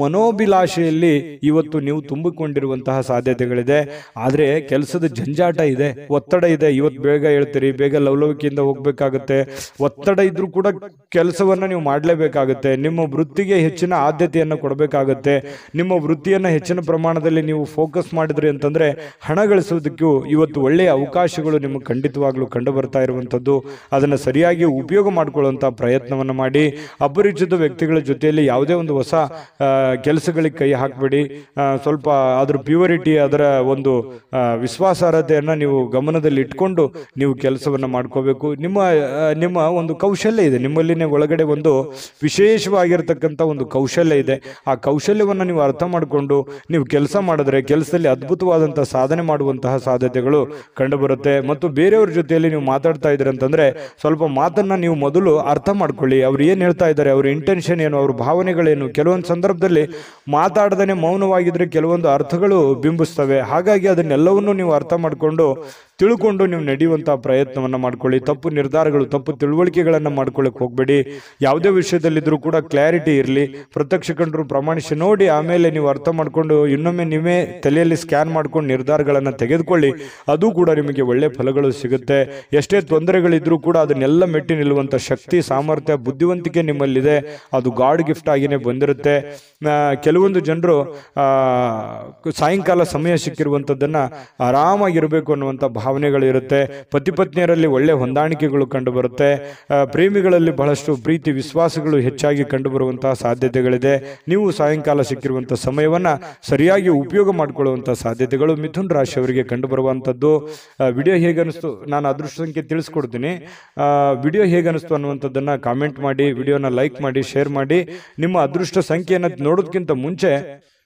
ಮನೋಭಿಲಾಷೆಯಲ್ಲಿ ಇವತ್ತು ನೀವು ತುಂಬಿಕೊಂಡಿರುವಂತಹ ಸಾಧ್ಯತೆಗಳು ಕಾರ್ಯಗಳಿದೆ ಆದರೆ ಕೆಲಸದ ಜಂಜಾಟ ಇದೆ ಒತ್ತಡ ಇದೆ ಇವತ್ತು ಬೇಗ ಹೇಳ್ತೀರಿ ಬೇಗ ಲವಲವಿಕೆಯಿಂದ ಹೋಗ್ಬೇಕಾಗುತ್ತೆ ಒತ್ತಡ ಇದ್ರೂ ಕೂಡ ಕೆಲಸವನ್ನು ನೀವು ಮಾಡಲೇಬೇಕಾಗುತ್ತೆ ನಿಮ್ಮ ವೃತ್ತಿಗೆ ಹೆಚ್ಚಿನ ಆದ್ಯತೆಯನ್ನು ಕೊಡಬೇಕಾಗುತ್ತೆ ನಿಮ್ಮ ವೃತ್ತಿಯನ್ನು ಹೆಚ್ಚಿನ ಪ್ರಮಾಣದಲ್ಲಿ ನೀವು ಫೋಕಸ್ ಮಾಡಿದ್ರಿ ಅಂತಂದರೆ ಹಣ ಗಳಿಸೋದಕ್ಕೂ ಇವತ್ತು ಒಳ್ಳೆಯ ಅವಕಾಶಗಳು ನಿಮಗೆ ಖಂಡಿತವಾಗ್ಲೂ ಕಂಡು ಬರ್ತಾ ಇರುವಂಥದ್ದು ಅದನ್ನು ಸರಿಯಾಗಿ ಉಪಯೋಗ ಮಾಡಿಕೊಳ್ಳುವಂಥ ಪ್ರಯತ್ನವನ್ನು ಮಾಡಿ ಅಪರಿಚಿತ ವ್ಯಕ್ತಿಗಳ ಜೊತೆಯಲ್ಲಿ ಯಾವುದೇ ಒಂದು ಹೊಸ ಕೆಲಸಗಳಿಗೆ ಕೈ ಹಾಕಬೇಡಿ ಸ್ವಲ್ಪ ಅದ್ರ ಪ್ಯೂರಿಟಿ ಅದರ ಒಂದು ವಿಶ್ವಾಸಾರ್ಹತೆಯನ್ನು ನೀವು ಗಮನದಲ್ಲಿ ಇಟ್ಕೊಂಡು ನೀವು ಕೆಲಸವನ್ನು ಮಾಡ್ಕೋಬೇಕು ನಿಮ್ಮ ನಿಮ್ಮ ಒಂದು ಕೌಶಲ್ಯ ಇದೆ ನಿಮ್ಮಲ್ಲಿನೇ ಒಳಗಡೆ ಒಂದು ವಿಶೇಷವಾಗಿರತಕ್ಕಂಥ ಒಂದು ಕೌಶಲ್ಯ ಇದೆ ಆ ಕೌಶಲ್ಯವನ್ನು ನೀವು ಅರ್ಥ ಮಾಡಿಕೊಂಡು ನೀವು ಕೆಲಸ ಮಾಡಿದ್ರೆ ಕೆಲಸದಲ್ಲಿ ಅದ್ಭುತವಾದಂಥ ಸಾಧನೆ ಮಾಡುವಂತಹ ಸಾಧ್ಯತೆಗಳು ಕಂಡುಬರುತ್ತೆ ಮತ್ತು ಬೇರೆಯವ್ರ ಜೊತೆಯಲ್ಲಿ ನೀವು ಮಾತಾಡ್ತಾ ಇದ್ದೀರಿ ಅಂತಂದರೆ ಸ್ವಲ್ಪ ಮಾತನ್ನು ನೀವು ಮೊದಲು ಅರ್ಥ ಮಾಡ್ಕೊಳ್ಳಿ ಅವ್ರು ಏನು ಹೇಳ್ತಾ ಇದ್ದಾರೆ ಅವ್ರ ಇಂಟೆನ್ಷನ್ ಏನು ಅವ್ರ ಭಾವನೆಗಳೇನು ಕೆಲವೊಂದು ಸಂದರ್ಭದಲ್ಲಿ ಮಾತಾಡದೇ ಮೌನವಾಗಿದ್ದರೆ ಕೆಲವೊಂದು ಅರ್ಥಗಳು ಬಿಂಬಿಸ್ತಾ ಕಾಣಿಸ್ತವೆ ಹಾಗಾಗಿ ಅದನ್ನೆಲ್ಲವನ್ನು ನೀವು ಅರ್ಥ ಮಾಡಿಕೊಂಡು ತಿಳ್ಕೊಂಡು ನೀವು ನಡೆಯುವಂಥ ಪ್ರಯತ್ನವನ್ನು ಮಾಡ್ಕೊಳ್ಳಿ ತಪ್ಪು ನಿರ್ಧಾರಗಳು ತಪ್ಪು ತಿಳುವಳಿಕೆಗಳನ್ನು ಮಾಡ್ಕೊಳ್ಳೋಕೆ ಹೋಗಬೇಡಿ ಯಾವುದೇ ವಿಷಯದಲ್ಲಿದ್ದರೂ ಕೂಡ ಕ್ಲಾರಿಟಿ ಇರಲಿ ಪ್ರತ್ಯಕ್ಷ ಕಂಡ್ರು ಪ್ರಮಾಣಿಸಿ ನೋಡಿ ಆಮೇಲೆ ನೀವು ಅರ್ಥ ಮಾಡಿಕೊಂಡು ಇನ್ನೊಮ್ಮೆ ನೀವೇ ತಲೆಯಲ್ಲಿ ಸ್ಕ್ಯಾನ್ ಮಾಡ್ಕೊಂಡು ನಿರ್ಧಾರಗಳನ್ನು ತೆಗೆದುಕೊಳ್ಳಿ ಅದು ಕೂಡ ನಿಮಗೆ ಒಳ್ಳೆ ಫಲಗಳು ಸಿಗುತ್ತೆ ಎಷ್ಟೇ ತೊಂದರೆಗಳಿದ್ದರೂ ಕೂಡ ಅದನ್ನೆಲ್ಲ ಮೆಟ್ಟಿ ನಿಲ್ಲುವಂಥ ಶಕ್ತಿ ಸಾಮರ್ಥ್ಯ ಬುದ್ಧಿವಂತಿಕೆ ನಿಮ್ಮಲ್ಲಿದೆ ಅದು ಗಾಡ್ ಗಿಫ್ಟ್ ಆಗಿಯೇ ಬಂದಿರುತ್ತೆ ಕೆಲವೊಂದು ಜನರು ಸಾಯಂಕಾಲ ಸಮಯ ಸಿಕ್ಕಿರುವಂಥದ್ದನ್ನು ಆರಾಮಾಗಿರಬೇಕು ಅನ್ನುವಂಥ ಭಾವ ಭಾವನೆಗಳಿರುತ್ತೆ ಪತಿ ಪತ್ನಿಯರಲ್ಲಿ ಒಳ್ಳೆ ಹೊಂದಾಣಿಕೆಗಳು ಕಂಡುಬರುತ್ತೆ ಪ್ರೇಮಿಗಳಲ್ಲಿ ಬಹಳಷ್ಟು ಪ್ರೀತಿ ವಿಶ್ವಾಸಗಳು ಹೆಚ್ಚಾಗಿ ಕಂಡುಬರುವಂತಹ ಸಾಧ್ಯತೆಗಳಿದೆ ನೀವು ಸಾಯಂಕಾಲ ಸಿಕ್ಕಿರುವಂಥ ಸಮಯವನ್ನು ಸರಿಯಾಗಿ ಉಪಯೋಗ ಮಾಡಿಕೊಳ್ಳುವಂಥ ಸಾಧ್ಯತೆಗಳು ಮಿಥುನ್ ರಾಶಿಯವರಿಗೆ ಕಂಡುಬರುವಂಥದ್ದು ವಿಡಿಯೋ ಹೇಗೆ ನಾನು ಅದೃಷ್ಟ ಸಂಖ್ಯೆ ತಿಳಿಸ್ಕೊಡ್ತೀನಿ ವಿಡಿಯೋ ಹೇಗೆ ಅನ್ನಿಸ್ತು ಅನ್ನುವಂಥದ್ದನ್ನು ಕಾಮೆಂಟ್ ಮಾಡಿ ವಿಡಿಯೋನ ಲೈಕ್ ಮಾಡಿ ಶೇರ್ ಮಾಡಿ ನಿಮ್ಮ ಅದೃಷ್ಟ ಸಂಖ್ಯೆಯನ್ನು ನೋಡೋದಕ್ಕಿಂತ ಮುಂಚೆ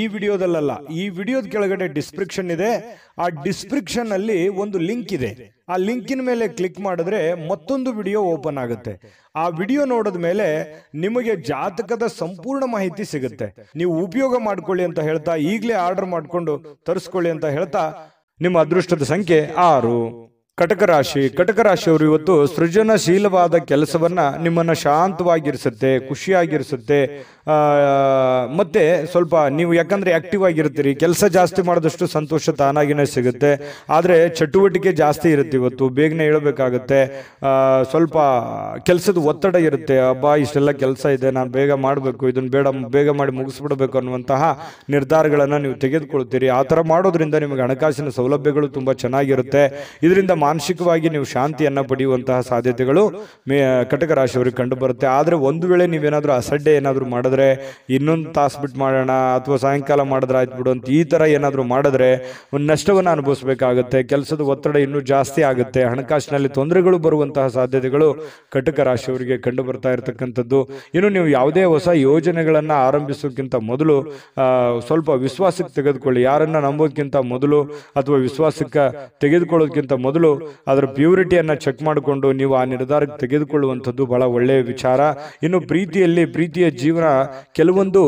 ಈ ವಿಡಿಯೋದಲ್ಲ ಈ ವಿಡಿಯೋದ ಕೆಳಗಡೆ ಡಿಸ್ಕ್ರಿಪ್ಷನ್ ಇದೆ ಆ ಡಿಸ್ಕ್ರಿಪ್ಷನ್ ಅಲ್ಲಿ ಒಂದು ಲಿಂಕ್ ಇದೆ ಆ ಲಿಂಕಿನ ಮೇಲೆ ಕ್ಲಿಕ್ ಮಾಡಿದ್ರೆ ಮತ್ತೊಂದು ವಿಡಿಯೋ ಓಪನ್ ಆಗುತ್ತೆ ಆ ವಿಡಿಯೋ ನೋಡಿದ ಮೇಲೆ ನಿಮಗೆ ಜಾತಕದ ಸಂಪೂರ್ಣ ಮಾಹಿತಿ ಸಿಗುತ್ತೆ ನೀವು ಉಪಯೋಗ ಮಾಡ್ಕೊಳ್ಳಿ ಅಂತ ಹೇಳ್ತಾ ಈಗಲೇ ಆರ್ಡರ್ ಮಾಡಿಕೊಂಡು ತರಿಸ್ಕೊಳ್ಳಿ ಅಂತ ಹೇಳ್ತಾ ನಿಮ್ಮ ಅದೃಷ್ಟದ ಸಂಖ್ಯೆ ಆರು ಕಟಕ ರಾಶಿ ಕಟಕ ರಾಶಿಯವರು ಇವತ್ತು ಸೃಜನಶೀಲವಾದ ಕೆಲಸವನ್ನ ನಿಮ್ಮನ್ನ ಶಾಂತವಾಗಿರಿಸುತ್ತೆ ಖುಷಿಯಾಗಿರಿಸುತ್ತೆ ಮತ್ತು ಸ್ವಲ್ಪ ನೀವು ಯಾಕಂದರೆ ಆ್ಯಕ್ಟಿವ್ ಆಗಿರ್ತೀರಿ ಕೆಲಸ ಜಾಸ್ತಿ ಮಾಡಿದಷ್ಟು ಸಂತೋಷ ತಾನಾಗಿನೇ ಸಿಗುತ್ತೆ ಆದರೆ ಚಟುವಟಿಕೆ ಜಾಸ್ತಿ ಇರುತ್ತೆ ಇವತ್ತು ಬೇಗನೆ ಹೇಳಬೇಕಾಗತ್ತೆ ಸ್ವಲ್ಪ ಕೆಲಸದ ಒತ್ತಡ ಇರುತ್ತೆ ಹಬ್ಬ ಇಷ್ಟೆಲ್ಲ ಕೆಲಸ ಇದೆ ನಾನು ಬೇಗ ಮಾಡಬೇಕು ಇದನ್ನು ಬೇಡ ಬೇಗ ಮಾಡಿ ಮುಗಿಸ್ಬಿಡ್ಬೇಕು ಅನ್ನುವಂತಹ ನಿರ್ಧಾರಗಳನ್ನು ನೀವು ತೆಗೆದುಕೊಳ್ತೀರಿ ಆ ಥರ ಮಾಡೋದ್ರಿಂದ ನಿಮಗೆ ಹಣಕಾಸಿನ ಸೌಲಭ್ಯಗಳು ತುಂಬ ಚೆನ್ನಾಗಿರುತ್ತೆ ಇದರಿಂದ ಮಾನಸಿಕವಾಗಿ ನೀವು ಶಾಂತಿಯನ್ನು ಪಡೆಯುವಂತಹ ಸಾಧ್ಯತೆಗಳು ಮೇ ಕಟಕ ರಾಶಿಯವರಿಗೆ ಕಂಡುಬರುತ್ತೆ ಆದರೆ ಒಂದು ವೇಳೆ ನೀವೇನಾದರೂ ಅಸಡ್ಡೆ ಏನಾದರೂ ಮಾಡೋದು ಮಾಡಿದ್ರೆ ಇನ್ನೊಂದು ತಾಸು ಬಿಟ್ಟು ಮಾಡೋಣ ಅಥವಾ ಸಾಯಂಕಾಲ ಮಾಡಿದ್ರೆ ಆಯ್ತು ಬಿಡು ಅಂತ ಈ ಥರ ಏನಾದರೂ ಮಾಡಿದ್ರೆ ಒಂದು ನಷ್ಟವನ್ನು ಅನುಭವಿಸಬೇಕಾಗುತ್ತೆ ಕೆಲಸದ ಒತ್ತಡ ಇನ್ನೂ ಜಾಸ್ತಿ ಆಗುತ್ತೆ ಹಣಕಾಸಿನಲ್ಲಿ ತೊಂದರೆಗಳು ಬರುವಂತಹ ಸಾಧ್ಯತೆಗಳು ಕಟಕ ರಾಶಿಯವರಿಗೆ ಕಂಡು ಬರ್ತಾ ಇರತಕ್ಕಂಥದ್ದು ಇನ್ನು ನೀವು ಯಾವುದೇ ಹೊಸ ಯೋಜನೆಗಳನ್ನು ಆರಂಭಿಸೋಕ್ಕಿಂತ ಮೊದಲು ಸ್ವಲ್ಪ ವಿಶ್ವಾಸಕ್ಕೆ ತೆಗೆದುಕೊಳ್ಳಿ ಯಾರನ್ನು ನಂಬೋಕ್ಕಿಂತ ಮೊದಲು ಅಥವಾ ವಿಶ್ವಾಸಕ್ಕೆ ತೆಗೆದುಕೊಳ್ಳೋದಕ್ಕಿಂತ ಮೊದಲು ಅದರ ಪ್ಯೂರಿಟಿಯನ್ನು ಚೆಕ್ ಮಾಡಿಕೊಂಡು ನೀವು ಆ ನಿರ್ಧಾರಕ್ಕೆ ತೆಗೆದುಕೊಳ್ಳುವಂಥದ್ದು ಬಹಳ ಒಳ್ಳೆಯ ವಿಚಾರ ಇನ್ನು ಪ್ರೀತಿಯಲ್ಲಿ ಪ್ರೀತಿಯ ಜೀವನ ಕೆಲವೊಂದು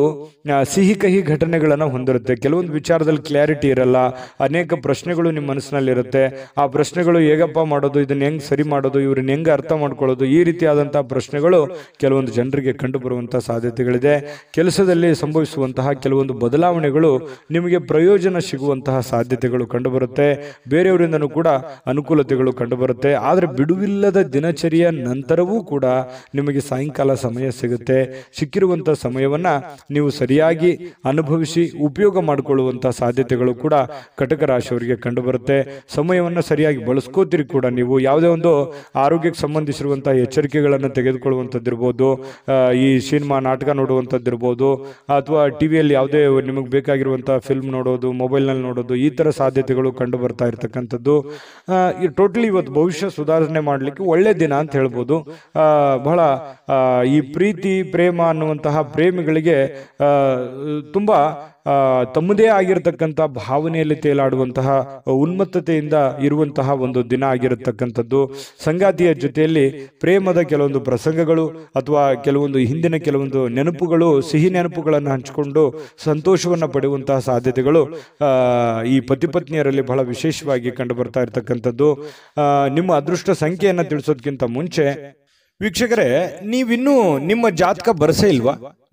ಸಿಹಿ ಕಹಿ ಘಟನೆಗಳನ್ನು ಹೊಂದಿರುತ್ತೆ ಕೆಲವೊಂದು ವಿಚಾರದಲ್ಲಿ ಕ್ಲಾರಿಟಿ ಇರಲ್ಲ ಅನೇಕ ಪ್ರಶ್ನೆಗಳು ನಿಮ್ಮ ಮನಸ್ಸಿನಲ್ಲಿರುತ್ತೆ ಆ ಪ್ರಶ್ನೆಗಳು ಹೇಗಪ್ಪ ಮಾಡೋದು ಇದನ್ನು ಹೆಂಗ್ ಸರಿ ಮಾಡೋದು ಇವ್ರನ್ನ ಹೆಂಗ್ ಅರ್ಥ ಮಾಡ್ಕೊಳ್ಳೋದು ಈ ರೀತಿಯಾದಂತಹ ಪ್ರಶ್ನೆಗಳು ಕೆಲವೊಂದು ಜನರಿಗೆ ಕಂಡು ಬರುವಂತಹ ಸಾಧ್ಯತೆಗಳಿದೆ ಕೆಲಸದಲ್ಲಿ ಸಂಭವಿಸುವಂತಹ ಕೆಲವೊಂದು ಬದಲಾವಣೆಗಳು ನಿಮಗೆ ಪ್ರಯೋಜನ ಸಿಗುವಂತಹ ಸಾಧ್ಯತೆಗಳು ಕಂಡುಬರುತ್ತೆ ಬೇರೆಯವರಿಂದನೂ ಕೂಡ ಅನುಕೂಲತೆಗಳು ಕಂಡುಬರುತ್ತೆ ಆದರೆ ಬಿಡುವಿಲ್ಲದ ದಿನಚರಿಯ ನಂತರವೂ ಕೂಡ ನಿಮಗೆ ಸಾಯಂಕಾಲ ಸಮಯ ಸಿಗುತ್ತೆ ಸಿಕ್ಕಿರುವಂಥ ಸಮಯವನ್ನು ನೀವು ಸರಿಯಾಗಿ ಅನುಭವಿಸಿ ಉಪಯೋಗ ಮಾಡಿಕೊಳ್ಳುವಂಥ ಸಾಧ್ಯತೆಗಳು ಕೂಡ ಕಟಕ ರಾಶಿಯವರಿಗೆ ಕಂಡುಬರುತ್ತೆ ಸಮಯವನ್ನು ಸರಿಯಾಗಿ ಬಳಸ್ಕೋತೀರಿ ಕೂಡ ನೀವು ಯಾವುದೇ ಒಂದು ಆರೋಗ್ಯಕ್ಕೆ ಸಂಬಂಧಿಸಿರುವಂಥ ಎಚ್ಚರಿಕೆಗಳನ್ನು ತೆಗೆದುಕೊಳ್ಳುವಂಥದ್ದಿರ್ಬೋದು ಈ ಸಿನಿಮಾ ನಾಟಕ ನೋಡುವಂಥದ್ದಿರ್ಬೋದು ಅಥವಾ ಟಿ ವಿಯಲ್ಲಿ ಯಾವುದೇ ನಿಮಗೆ ಬೇಕಾಗಿರುವಂಥ ಫಿಲ್ಮ್ ನೋಡೋದು ಮೊಬೈಲ್ನಲ್ಲಿ ನೋಡೋದು ಈ ಥರ ಸಾಧ್ಯತೆಗಳು ಕಂಡು ಬರ್ತಾ ಇರ್ತಕ್ಕಂಥದ್ದು ಟೋಟಲಿ ಇವತ್ತು ಭವಿಷ್ಯ ಸುಧಾರಣೆ ಮಾಡಲಿಕ್ಕೆ ಒಳ್ಳೆ ದಿನ ಅಂತ ಹೇಳ್ಬೋದು ಬಹಳ ಈ ಪ್ರೀತಿ ಪ್ರೇಮ ಅನ್ನುವಂತಹ ಪ್ರೇಮಿಗಳಿಗೆ ತುಂಬ ತಮ್ಮದೇ ಆಗಿರತಕ್ಕಂಥ ಭಾವನೆಯಲ್ಲಿ ತೇಲಾಡುವಂತಹ ಉನ್ಮತ್ತತೆಯಿಂದ ಇರುವಂತಹ ಒಂದು ದಿನ ಆಗಿರತಕ್ಕಂಥದ್ದು ಸಂಗಾತಿಯ ಜೊತೆಯಲ್ಲಿ ಪ್ರೇಮದ ಕೆಲವೊಂದು ಪ್ರಸಂಗಗಳು ಅಥವಾ ಕೆಲವೊಂದು ಹಿಂದಿನ ಕೆಲವೊಂದು ನೆನಪುಗಳು ಸಿಹಿ ನೆನಪುಗಳನ್ನು ಹಂಚಿಕೊಂಡು ಸಂತೋಷವನ್ನು ಪಡೆಯುವಂತಹ ಸಾಧ್ಯತೆಗಳು ಈ ಪತಿಪತ್ನಿಯರಲ್ಲಿ ಬಹಳ ವಿಶೇಷವಾಗಿ ಕಂಡು ಬರ್ತಾ ಇರತಕ್ಕಂಥದ್ದು ನಿಮ್ಮ ಅದೃಷ್ಟ ಸಂಖ್ಯೆಯನ್ನು ತಿಳಿಸೋದಕ್ಕಿಂತ ಮುಂಚೆ ವೀಕ್ಷಕರೇ ನೀವಿನ್ನೂ ನಿಮ್ಮ ಜಾತಕ ಬರಸೇ ಇಲ್ವಾ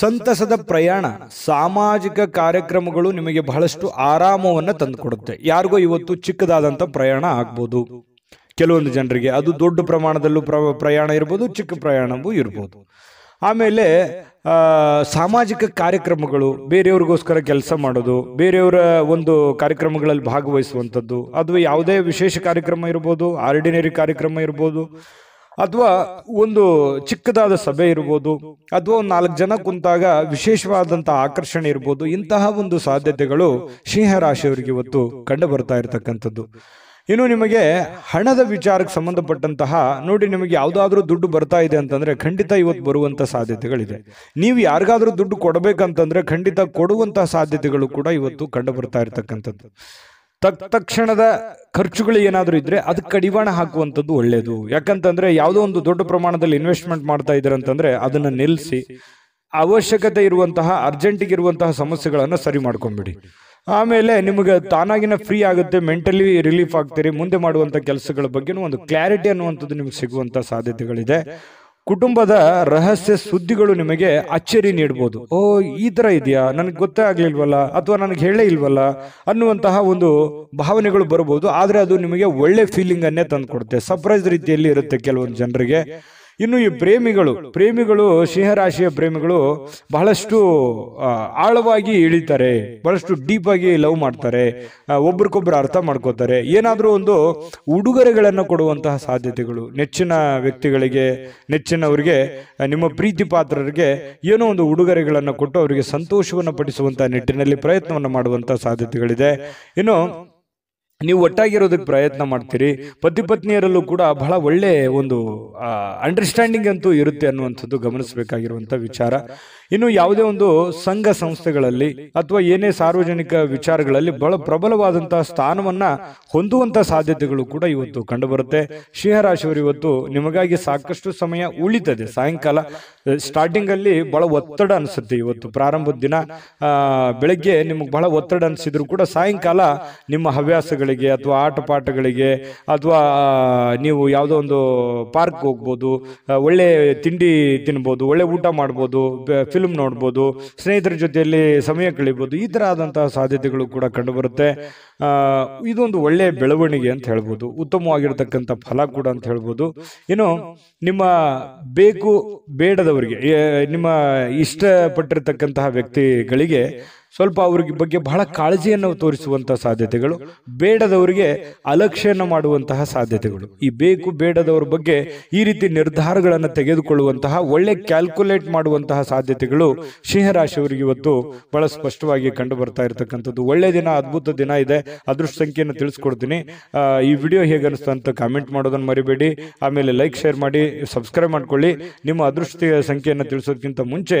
ಸಂತಸದ ಪ್ರಯಾಣ ಸಾಮಾಜಿಕ ಕಾರ್ಯಕ್ರಮಗಳು ನಿಮಗೆ ಬಹಳಷ್ಟು ಆರಾಮವನ್ನು ತಂದುಕೊಡುತ್ತೆ ಯಾರಿಗೋ ಇವತ್ತು ಚಿಕ್ಕದಾದಂಥ ಪ್ರಯಾಣ ಆಗ್ಬೋದು ಕೆಲವೊಂದು ಜನರಿಗೆ ಅದು ದೊಡ್ಡ ಪ್ರಮಾಣದಲ್ಲೂ ಪ್ರಯಾಣ ಇರ್ಬೋದು ಚಿಕ್ಕ ಪ್ರಯಾಣವೂ ಇರ್ಬೋದು ಆಮೇಲೆ ಸಾಮಾಜಿಕ ಕಾರ್ಯಕ್ರಮಗಳು ಬೇರೆಯವ್ರಿಗೋಸ್ಕರ ಕೆಲಸ ಮಾಡೋದು ಬೇರೆಯವರ ಒಂದು ಕಾರ್ಯಕ್ರಮಗಳಲ್ಲಿ ಭಾಗವಹಿಸುವಂಥದ್ದು ಅದು ಯಾವುದೇ ವಿಶೇಷ ಕಾರ್ಯಕ್ರಮ ಇರ್ಬೋದು ಆರ್ಡಿನರಿ ಕಾರ್ಯಕ್ರಮ ಇರ್ಬೋದು ಅಥವಾ ಒಂದು ಚಿಕ್ಕದಾದ ಸಭೆ ಇರ್ಬೋದು ಅಥವಾ ಒಂದು ನಾಲ್ಕು ಜನ ಕುಂತಾಗ ವಿಶೇಷವಾದಂಥ ಆಕರ್ಷಣೆ ಇರ್ಬೋದು ಇಂತಹ ಒಂದು ಸಾಧ್ಯತೆಗಳು ಸಿಂಹ ರಾಶಿಯವರಿಗೆ ಇವತ್ತು ಕಂಡು ಬರ್ತಾ ಇರತಕ್ಕಂಥದ್ದು ಇನ್ನು ನಿಮಗೆ ಹಣದ ವಿಚಾರಕ್ಕೆ ಸಂಬಂಧಪಟ್ಟಂತಹ ನೋಡಿ ನಿಮಗೆ ಯಾವುದಾದ್ರೂ ದುಡ್ಡು ಬರ್ತಾ ಇದೆ ಅಂತಂದರೆ ಖಂಡಿತ ಇವತ್ತು ಬರುವಂಥ ಸಾಧ್ಯತೆಗಳಿದೆ ನೀವು ಯಾರಿಗಾದರೂ ದುಡ್ಡು ಕೊಡಬೇಕಂತಂದರೆ ಖಂಡಿತ ಕೊಡುವಂತಹ ಸಾಧ್ಯತೆಗಳು ಕೂಡ ಇವತ್ತು ಕಂಡು ಬರ್ತಾ ಇರತಕ್ಕಂಥದ್ದು ತಕ್ಷಣದ ಖರ್ಚುಗಳು ಏನಾದರೂ ಇದ್ರೆ ಅದಕ್ಕೆ ಕಡಿವಾಣ ಹಾಕುವಂಥದ್ದು ಒಳ್ಳೆಯದು ಯಾಕಂತಂದ್ರೆ ಯಾವುದೋ ಒಂದು ದೊಡ್ಡ ಪ್ರಮಾಣದಲ್ಲಿ ಇನ್ವೆಸ್ಟ್ಮೆಂಟ್ ಮಾಡ್ತಾ ಇದ್ದಾರೆ ಅಂತಂದ್ರೆ ಅದನ್ನ ನಿಲ್ಲಿಸಿ ಅವಶ್ಯಕತೆ ಇರುವಂತಹ ಅರ್ಜೆಂಟಿಗೆ ಇರುವಂತಹ ಸಮಸ್ಯೆಗಳನ್ನು ಸರಿ ಮಾಡ್ಕೊಂಬಿಡಿ ಆಮೇಲೆ ನಿಮಗೆ ತಾನಾಗಿನ ಫ್ರೀ ಆಗುತ್ತೆ ಮೆಂಟಲಿ ರಿಲೀಫ್ ಆಗ್ತೀರಿ ಮುಂದೆ ಮಾಡುವಂಥ ಕೆಲಸಗಳ ಬಗ್ಗೆನೂ ಒಂದು ಕ್ಲಾರಿಟಿ ಅನ್ನುವಂಥದ್ದು ನಿಮ್ಗೆ ಸಿಗುವಂಥ ಸಾಧ್ಯತೆಗಳಿದೆ ಕುಟುಂಬದ ರಹಸ್ಯ ಸುದ್ದಿಗಳು ನಿಮಗೆ ಅಚ್ಚರಿ ನೀಡಬಹುದು ಓ ಈ ತರ ಇದೆಯಾ ನನಗೆ ಗೊತ್ತೇ ಆಗ್ಲಿಲ್ವಲ್ಲ ಅಥವಾ ನನಗೆ ಹೇಳೇ ಇಲ್ವಲ್ಲ ಅನ್ನುವಂತಹ ಒಂದು ಭಾವನೆಗಳು ಬರಬಹುದು ಆದರೆ ಅದು ನಿಮಗೆ ಒಳ್ಳೆ ಫೀಲಿಂಗನ್ನೇ ಕೊಡುತ್ತೆ ಸರ್ಪ್ರೈಸ್ ರೀತಿಯಲ್ಲಿ ಇರುತ್ತೆ ಕೆಲವೊಂದು ಜನರಿಗೆ ಇನ್ನು ಈ ಪ್ರೇಮಿಗಳು ಪ್ರೇಮಿಗಳು ಸಿಂಹರಾಶಿಯ ಪ್ರೇಮಿಗಳು ಬಹಳಷ್ಟು ಆಳವಾಗಿ ಇಳಿತಾರೆ ಬಹಳಷ್ಟು ಡೀಪ್ ಆಗಿ ಲವ್ ಮಾಡ್ತಾರೆ ಒಬ್ರಿಗೊಬ್ರು ಅರ್ಥ ಮಾಡ್ಕೋತಾರೆ ಏನಾದರೂ ಒಂದು ಉಡುಗೊರೆಗಳನ್ನು ಕೊಡುವಂತಹ ಸಾಧ್ಯತೆಗಳು ನೆಚ್ಚಿನ ವ್ಯಕ್ತಿಗಳಿಗೆ ನೆಚ್ಚಿನವರಿಗೆ ನಿಮ್ಮ ಪ್ರೀತಿ ಪಾತ್ರರಿಗೆ ಏನೋ ಒಂದು ಉಡುಗೊರೆಗಳನ್ನು ಕೊಟ್ಟು ಅವರಿಗೆ ಸಂತೋಷವನ್ನು ಪಡಿಸುವಂತಹ ನಿಟ್ಟಿನಲ್ಲಿ ಪ್ರಯತ್ನವನ್ನು ಮಾಡುವಂತಹ ಸಾಧ್ಯತೆಗಳಿದೆ ಇನ್ನು ನೀವು ಒಟ್ಟಾಗಿರೋದಕ್ಕೆ ಪ್ರಯತ್ನ ಮಾಡ್ತೀರಿ ಪತಿ ಪತ್ನಿಯರಲ್ಲೂ ಕೂಡ ಬಹಳ ಒಳ್ಳೆ ಒಂದು ಅಂಡರ್ಸ್ಟ್ಯಾಂಡಿಂಗ್ ಅಂತೂ ಇರುತ್ತೆ ಅನ್ನುವಂಥದ್ದು ಗಮನಿಸಬೇಕಾಗಿರುವಂಥ ವಿಚಾರ ಇನ್ನು ಯಾವುದೇ ಒಂದು ಸಂಘ ಸಂಸ್ಥೆಗಳಲ್ಲಿ ಅಥವಾ ಏನೇ ಸಾರ್ವಜನಿಕ ವಿಚಾರಗಳಲ್ಲಿ ಬಹಳ ಪ್ರಬಲವಾದಂತಹ ಸ್ಥಾನವನ್ನ ಹೊಂದುವಂತ ಸಾಧ್ಯತೆಗಳು ಕೂಡ ಇವತ್ತು ಕಂಡುಬರುತ್ತೆ ಸಿಂಹರಾಶಿಯವರು ಇವತ್ತು ನಿಮಗಾಗಿ ಸಾಕಷ್ಟು ಸಮಯ ಉಳಿತದೆ ಸಾಯಂಕಾಲ ಸ್ಟಾರ್ಟಿಂಗ್ ಅಲ್ಲಿ ಬಹಳ ಒತ್ತಡ ಅನಿಸುತ್ತೆ ಇವತ್ತು ಪ್ರಾರಂಭದ ದಿನ ಬೆಳಗ್ಗೆ ನಿಮ್ಗೆ ಬಹಳ ಒತ್ತಡ ಅನಿಸಿದ್ರು ಕೂಡ ಸಾಯಂಕಾಲ ನಿಮ್ಮ ಹವ್ಯಾಸಗಳಿಗೆ ಅಥವಾ ಆಟ ಪಾಠಗಳಿಗೆ ಅಥವಾ ನೀವು ಯಾವುದೋ ಒಂದು ಪಾರ್ಕ್ ಹೋಗ್ಬೋದು ಒಳ್ಳೆ ತಿಂಡಿ ತಿನ್ಬೋದು ಒಳ್ಳೆ ಊಟ ಮಾಡ್ಬೋದು ಫಿಲ್ಮ್ ನೋಡ್ಬೋದು ಸ್ನೇಹಿತರ ಜೊತೆಯಲ್ಲಿ ಸಮಯ ಕಳಿಬೋದು ಈ ಥರ ಆದಂತಹ ಸಾಧ್ಯತೆಗಳು ಕೂಡ ಕಂಡುಬರುತ್ತೆ ಇದೊಂದು ಒಳ್ಳೆಯ ಬೆಳವಣಿಗೆ ಅಂತ ಹೇಳ್ಬೋದು ಉತ್ತಮವಾಗಿರ್ತಕ್ಕಂಥ ಫಲ ಕೂಡ ಅಂತ ಹೇಳ್ಬೋದು ಏನು ನಿಮ್ಮ ಬೇಕು ಬೇಡದವರಿಗೆ ನಿಮ್ಮ ಇಷ್ಟಪಟ್ಟಿರ್ತಕ್ಕಂತಹ ವ್ಯಕ್ತಿಗಳಿಗೆ ಸ್ವಲ್ಪ ಅವ್ರಿಗೆ ಬಗ್ಗೆ ಬಹಳ ಕಾಳಜಿಯನ್ನು ತೋರಿಸುವಂತಹ ಸಾಧ್ಯತೆಗಳು ಬೇಡದವರಿಗೆ ಅಲಕ್ಷ್ಯನ ಮಾಡುವಂತಹ ಸಾಧ್ಯತೆಗಳು ಈ ಬೇಕು ಬೇಡದವರ ಬಗ್ಗೆ ಈ ರೀತಿ ನಿರ್ಧಾರಗಳನ್ನು ತೆಗೆದುಕೊಳ್ಳುವಂತಹ ಒಳ್ಳೆ ಕ್ಯಾಲ್ಕುಲೇಟ್ ಮಾಡುವಂತಹ ಸಾಧ್ಯತೆಗಳು ಸಿಂಹರಾಶಿಯವರಿಗೆ ಇವತ್ತು ಬಹಳ ಸ್ಪಷ್ಟವಾಗಿ ಕಂಡು ಬರ್ತಾ ಇರತಕ್ಕಂಥದ್ದು ಒಳ್ಳೆ ದಿನ ಅದ್ಭುತ ದಿನ ಇದೆ ಅದೃಷ್ಟ ಸಂಖ್ಯೆಯನ್ನು ತಿಳಿಸ್ಕೊಡ್ತೀನಿ ಈ ವಿಡಿಯೋ ಹೇಗೆ ಅನಿಸ್ತಾ ಅಂತ ಕಾಮೆಂಟ್ ಮಾಡೋದನ್ನು ಮರಿಬೇಡಿ ಆಮೇಲೆ ಲೈಕ್ ಶೇರ್ ಮಾಡಿ ಸಬ್ಸ್ಕ್ರೈಬ್ ಮಾಡ್ಕೊಳ್ಳಿ ನಿಮ್ಮ ಅದೃಷ್ಟ ಸಂಖ್ಯೆಯನ್ನು ತಿಳಿಸೋದಕ್ಕಿಂತ ಮುಂಚೆ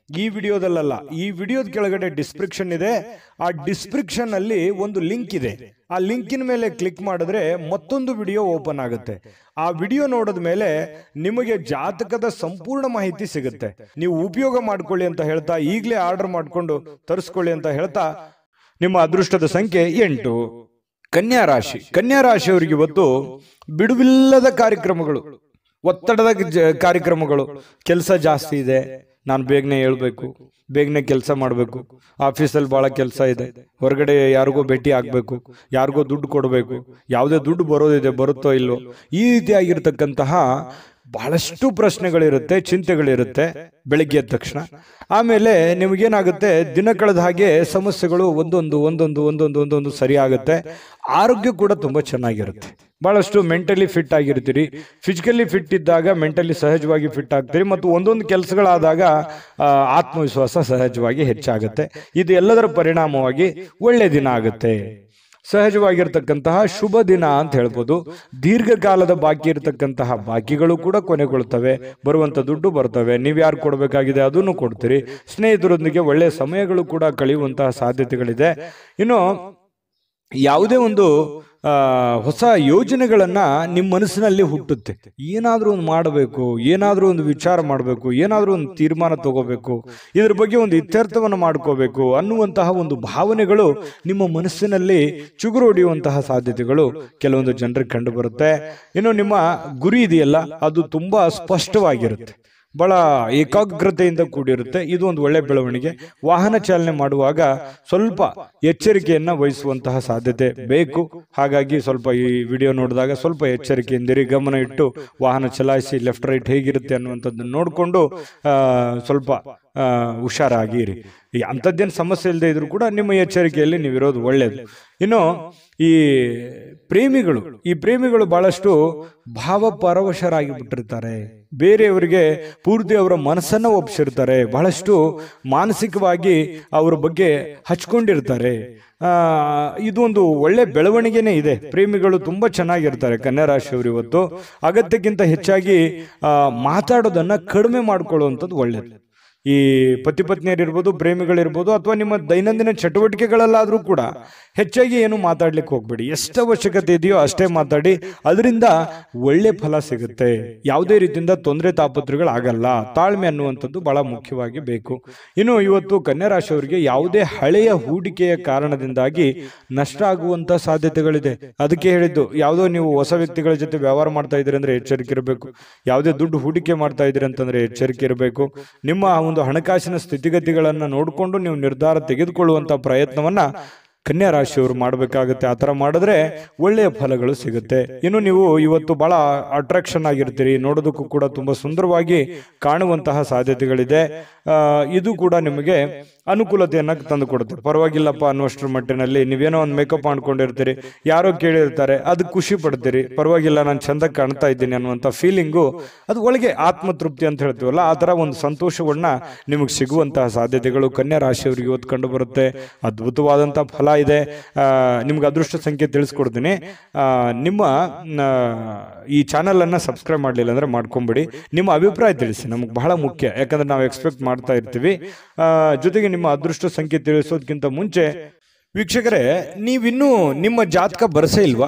ಈ ವಿಡಿಯೋದಲ್ಲ ಈ ವಿಡಿಯೋದ ಕೆಳಗಡೆ ಡಿಸ್ಕ್ರಿಪ್ಷನ್ ಇದೆ ಆ ಡಿಸ್ಕ್ರಿಪ್ಷನ್ ಅಲ್ಲಿ ಒಂದು ಲಿಂಕ್ ಇದೆ ಆ ಲಿಂಕಿನ ಮೇಲೆ ಕ್ಲಿಕ್ ಮಾಡಿದ್ರೆ ಮತ್ತೊಂದು ವಿಡಿಯೋ ಓಪನ್ ಆಗುತ್ತೆ ಆ ವಿಡಿಯೋ ನೋಡಿದ ಮೇಲೆ ನಿಮಗೆ ಜಾತಕದ ಸಂಪೂರ್ಣ ಮಾಹಿತಿ ಸಿಗುತ್ತೆ ನೀವು ಉಪಯೋಗ ಮಾಡ್ಕೊಳ್ಳಿ ಅಂತ ಹೇಳ್ತಾ ಈಗಲೇ ಆರ್ಡರ್ ಮಾಡಿಕೊಂಡು ತರಿಸ್ಕೊಳ್ಳಿ ಅಂತ ಹೇಳ್ತಾ ನಿಮ್ಮ ಅದೃಷ್ಟದ ಸಂಖ್ಯೆ ಎಂಟು ಕನ್ಯಾ ರಾಶಿ ಕನ್ಯಾ ರಾಶಿಯವರಿಗೆ ಇವತ್ತು ಬಿಡುವಿಲ್ಲದ ಕಾರ್ಯಕ್ರಮಗಳು ಒತ್ತಡದ ಕಾರ್ಯಕ್ರಮಗಳು ಕೆಲಸ ಜಾಸ್ತಿ ಇದೆ ನಾನು ಬೇಗನೆ ಹೇಳಬೇಕು ಬೇಗನೆ ಕೆಲಸ ಮಾಡಬೇಕು ಆಫೀಸಲ್ಲಿ ಭಾಳ ಕೆಲಸ ಇದೆ ಹೊರಗಡೆ ಯಾರಿಗೋ ಭೇಟಿ ಆಗಬೇಕು ಯಾರಿಗೋ ದುಡ್ಡು ಕೊಡಬೇಕು ಯಾವುದೇ ದುಡ್ಡು ಬರೋದಿದೆ ಬರುತ್ತೋ ಇಲ್ಲೋ ಈ ರೀತಿಯಾಗಿರ್ತಕ್ಕಂತಹ ಬಹಳಷ್ಟು ಪ್ರಶ್ನೆಗಳಿರುತ್ತೆ ಚಿಂತೆಗಳಿರುತ್ತೆ ಬೆಳಗ್ಗೆ ಎದ್ದ ತಕ್ಷಣ ಆಮೇಲೆ ನಿಮಗೇನಾಗುತ್ತೆ ದಿನ ಕಳೆದ ಹಾಗೆ ಸಮಸ್ಯೆಗಳು ಒಂದೊಂದು ಒಂದೊಂದು ಒಂದೊಂದು ಒಂದೊಂದು ಸರಿ ಆಗುತ್ತೆ ಆರೋಗ್ಯ ಕೂಡ ತುಂಬ ಚೆನ್ನಾಗಿರುತ್ತೆ ಭಾಳಷ್ಟು ಮೆಂಟಲಿ ಫಿಟ್ ಆಗಿರ್ತೀರಿ ಫಿಸಿಕಲಿ ಫಿಟ್ ಇದ್ದಾಗ ಮೆಂಟಲಿ ಸಹಜವಾಗಿ ಫಿಟ್ ಆಗ್ತೀರಿ ಮತ್ತು ಒಂದೊಂದು ಕೆಲಸಗಳಾದಾಗ ಆತ್ಮವಿಶ್ವಾಸ ಸಹಜವಾಗಿ ಹೆಚ್ಚಾಗುತ್ತೆ ಇದು ಎಲ್ಲದರ ಪರಿಣಾಮವಾಗಿ ಒಳ್ಳೆಯ ದಿನ ಆಗುತ್ತೆ ಸಹಜವಾಗಿರ್ತಕ್ಕಂತಹ ಶುಭ ದಿನ ಅಂತ ಹೇಳ್ಬೋದು ದೀರ್ಘಕಾಲದ ಬಾಕಿ ಇರತಕ್ಕಂತಹ ಬಾಕಿಗಳು ಕೂಡ ಕೊನೆಗೊಳ್ತವೆ ಬರುವಂತ ದುಡ್ಡು ಬರ್ತವೆ ನೀವು ಯಾರು ಕೊಡಬೇಕಾಗಿದೆ ಅದನ್ನು ಕೊಡ್ತೀರಿ ಸ್ನೇಹಿತರೊಂದಿಗೆ ಒಳ್ಳೆಯ ಸಮಯಗಳು ಕೂಡ ಕಳೆಯುವಂತಹ ಸಾಧ್ಯತೆಗಳಿದೆ ಇನ್ನು ಯಾವುದೇ ಒಂದು ಹೊಸ ಯೋಜನೆಗಳನ್ನು ನಿಮ್ಮ ಮನಸ್ಸಿನಲ್ಲಿ ಹುಟ್ಟುತ್ತೆ ಏನಾದರೂ ಒಂದು ಮಾಡಬೇಕು ಏನಾದರೂ ಒಂದು ವಿಚಾರ ಮಾಡಬೇಕು ಏನಾದರೂ ಒಂದು ತೀರ್ಮಾನ ತಗೋಬೇಕು ಇದ್ರ ಬಗ್ಗೆ ಒಂದು ಇತ್ಯರ್ಥವನ್ನು ಮಾಡ್ಕೋಬೇಕು ಅನ್ನುವಂತಹ ಒಂದು ಭಾವನೆಗಳು ನಿಮ್ಮ ಮನಸ್ಸಿನಲ್ಲಿ ಚುಗುರು ಸಾಧ್ಯತೆಗಳು ಕೆಲವೊಂದು ಜನರಿಗೆ ಕಂಡು ಬರುತ್ತೆ ಇನ್ನು ನಿಮ್ಮ ಗುರಿ ಇದೆಯಲ್ಲ ಅದು ತುಂಬ ಸ್ಪಷ್ಟವಾಗಿರುತ್ತೆ ಬಹಳ ಏಕಾಗ್ರತೆಯಿಂದ ಕೂಡಿರುತ್ತೆ ಇದು ಒಂದು ಒಳ್ಳೆ ಬೆಳವಣಿಗೆ ವಾಹನ ಚಾಲನೆ ಮಾಡುವಾಗ ಸ್ವಲ್ಪ ಎಚ್ಚರಿಕೆಯನ್ನು ವಹಿಸುವಂತಹ ಸಾಧ್ಯತೆ ಬೇಕು ಹಾಗಾಗಿ ಸ್ವಲ್ಪ ಈ ವಿಡಿಯೋ ನೋಡಿದಾಗ ಸ್ವಲ್ಪ ಎಚ್ಚರಿಕೆಯಿಂದಿರಿ ಗಮನ ಇಟ್ಟು ವಾಹನ ಚಲಾಯಿಸಿ ಲೆಫ್ಟ್ ರೈಟ್ ಹೇಗಿರುತ್ತೆ ಅನ್ನುವಂಥದ್ದನ್ನು ನೋಡಿಕೊಂಡು ಸ್ವಲ್ಪ ಹುಷಾರಾಗಿರಿ ಈ ಅಂಥದ್ದೇನು ಸಮಸ್ಯೆ ಇಲ್ಲದೆ ಇದ್ರು ಕೂಡ ನಿಮ್ಮ ಎಚ್ಚರಿಕೆಯಲ್ಲಿ ನೀವು ಇರೋದು ಒಳ್ಳೆಯದು ಇನ್ನು ಈ ಪ್ರೇಮಿಗಳು ಈ ಪ್ರೇಮಿಗಳು ಬಹಳಷ್ಟು ಭಾವ ಬಿಟ್ಟಿರ್ತಾರೆ ಬೇರೆಯವರಿಗೆ ಪೂರ್ತಿ ಅವರ ಮನಸ್ಸನ್ನು ಒಪ್ಪಿಸಿರ್ತಾರೆ ಬಹಳಷ್ಟು ಮಾನಸಿಕವಾಗಿ ಅವರ ಬಗ್ಗೆ ಹಚ್ಕೊಂಡಿರ್ತಾರೆ ಇದೊಂದು ಒಳ್ಳೆ ಬೆಳವಣಿಗೆನೇ ಇದೆ ಪ್ರೇಮಿಗಳು ತುಂಬ ಚೆನ್ನಾಗಿರ್ತಾರೆ ಕನ್ಯಾ ರಾಶಿಯವರು ಇವತ್ತು ಅಗತ್ಯಕ್ಕಿಂತ ಹೆಚ್ಚಾಗಿ ಮಾತಾಡೋದನ್ನು ಕಡಿಮೆ ಮಾಡ್ಕೊಳ್ಳುವಂಥದ್ದು ಒಳ್ಳೆಯದು ಈ ಪತಿಪತ್ನಿಯರಿರ್ಬೋದು ಪ್ರೇಮಿಗಳಿರ್ಬೋದು ಅಥವಾ ನಿಮ್ಮ ದೈನಂದಿನ ಚಟುವಟಿಕೆಗಳಲ್ಲಾದರೂ ಕೂಡ ಹೆಚ್ಚಾಗಿ ಏನು ಮಾತಾಡ್ಲಿಕ್ಕೆ ಹೋಗ್ಬೇಡಿ ಎಷ್ಟು ಅವಶ್ಯಕತೆ ಇದೆಯೋ ಅಷ್ಟೇ ಮಾತಾಡಿ ಅದರಿಂದ ಒಳ್ಳೆ ಫಲ ಸಿಗುತ್ತೆ ಯಾವುದೇ ರೀತಿಯಿಂದ ತೊಂದರೆ ತಾಪತ್ರಗಳಾಗಲ್ಲ ತಾಳ್ಮೆ ಅನ್ನುವಂಥದ್ದು ಬಹಳ ಮುಖ್ಯವಾಗಿ ಬೇಕು ಇನ್ನು ಇವತ್ತು ಕನ್ಯಾ ರಾಶಿಯವರಿಗೆ ಯಾವುದೇ ಹಳೆಯ ಹೂಡಿಕೆಯ ಕಾರಣದಿಂದಾಗಿ ನಷ್ಟ ಆಗುವಂಥ ಸಾಧ್ಯತೆಗಳಿದೆ ಅದಕ್ಕೆ ಹೇಳಿದ್ದು ಯಾವುದೋ ನೀವು ಹೊಸ ವ್ಯಕ್ತಿಗಳ ಜೊತೆ ವ್ಯವಹಾರ ಮಾಡ್ತಾ ಇದ್ದೀರಿ ಅಂದರೆ ಎಚ್ಚರಿಕೆ ಇರಬೇಕು ಯಾವುದೇ ದುಡ್ಡು ಹೂಡಿಕೆ ಮಾಡ್ತಾ ಇದ್ದೀರಿ ಅಂತಂದರೆ ಎಚ್ಚರಿಕೆ ಇರಬೇಕು ನಿಮ್ಮ ಒಂದು ಹಣಕಾಸಿನ ಸ್ಥಿತಿಗತಿಗಳನ್ನು ನೋಡಿಕೊಂಡು ನೀವು ನಿರ್ಧಾರ ತೆಗೆದುಕೊಳ್ಳುವಂಥ ಪ್ರಯತ್ನವನ್ನು ಕನ್ಯಾ ರಾಶಿಯವರು ಮಾಡಬೇಕಾಗುತ್ತೆ ಆ ಥರ ಮಾಡಿದ್ರೆ ಒಳ್ಳೆಯ ಫಲಗಳು ಸಿಗುತ್ತೆ ಇನ್ನು ನೀವು ಇವತ್ತು ಬಹಳ ಅಟ್ರಾಕ್ಷನ್ ಆಗಿರ್ತೀರಿ ನೋಡೋದಕ್ಕೂ ಕೂಡ ತುಂಬ ಸುಂದರವಾಗಿ ಕಾಣುವಂತಹ ಸಾಧ್ಯತೆಗಳಿದೆ ಇದು ಕೂಡ ನಿಮಗೆ ಅನುಕೂಲತೆಯನ್ನು ತಂದು ಕೊಡುತ್ತೆ ಪರವಾಗಿಲ್ಲಪ್ಪ ಅನ್ನುವಷ್ಟರ ಮಟ್ಟಿನಲ್ಲಿ ನೀವೇನೋ ಒಂದು ಮೇಕಪ್ ಮಾಡ್ಕೊಂಡಿರ್ತೀರಿ ಯಾರೋ ಕೇಳಿರ್ತಾರೆ ಅದು ಖುಷಿ ಪಡ್ತೀರಿ ಪರವಾಗಿಲ್ಲ ನಾನು ಚಂದ ಕಾಣ್ತಾ ಇದ್ದೀನಿ ಅನ್ನುವಂಥ ಫೀಲಿಂಗು ಅದು ಒಳಗೆ ಆತ್ಮತೃಪ್ತಿ ಅಂತ ಹೇಳ್ತೀವಲ್ಲ ಆ ಥರ ಒಂದು ಸಂತೋಷವನ್ನು ನಿಮಗೆ ಸಿಗುವಂತಹ ಸಾಧ್ಯತೆಗಳು ಕನ್ಯಾ ರಾಶಿಯವರಿಗೆ ಇವತ್ತು ಕಂಡು ಬರುತ್ತೆ ಅದ್ಭುತವಾದಂಥ ಫಲ ಇದೆ ನಿಮ್ಗೆ ಅದೃಷ್ಟ ಸಂಖ್ಯೆ ತಿಳಿಸ್ಕೊಡ್ತೀನಿ ನಿಮ್ಮ ಈ ಚಾನಲನ್ನು ಸಬ್ಸ್ಕ್ರೈಬ್ ಮಾಡಲಿಲ್ಲ ಅಂದರೆ ಮಾಡ್ಕೊಂಬಿಡಿ ನಿಮ್ಮ ಅಭಿಪ್ರಾಯ ತಿಳಿಸಿ ನಮಗೆ ಬಹಳ ಮುಖ್ಯ ಯಾಕಂದರೆ ನಾವು ಎಕ್ಸ್ಪೆಕ್ಟ್ ಮಾಡ್ತಾ ಇರ್ತೀವಿ ಜೊತೆಗೆ ನಿಮ್ಮ ಅದೃಷ್ಟ ಸಂಖ್ಯೆ ತಿಳಿಸೋದಕ್ಕಿಂತ ಮುಂಚೆ ವೀಕ್ಷಕರೇ ನೀವಿನ್ನೂ ನಿಮ್ಮ ಜಾತಕ ಬರಸೇ ಇಲ್ವಾ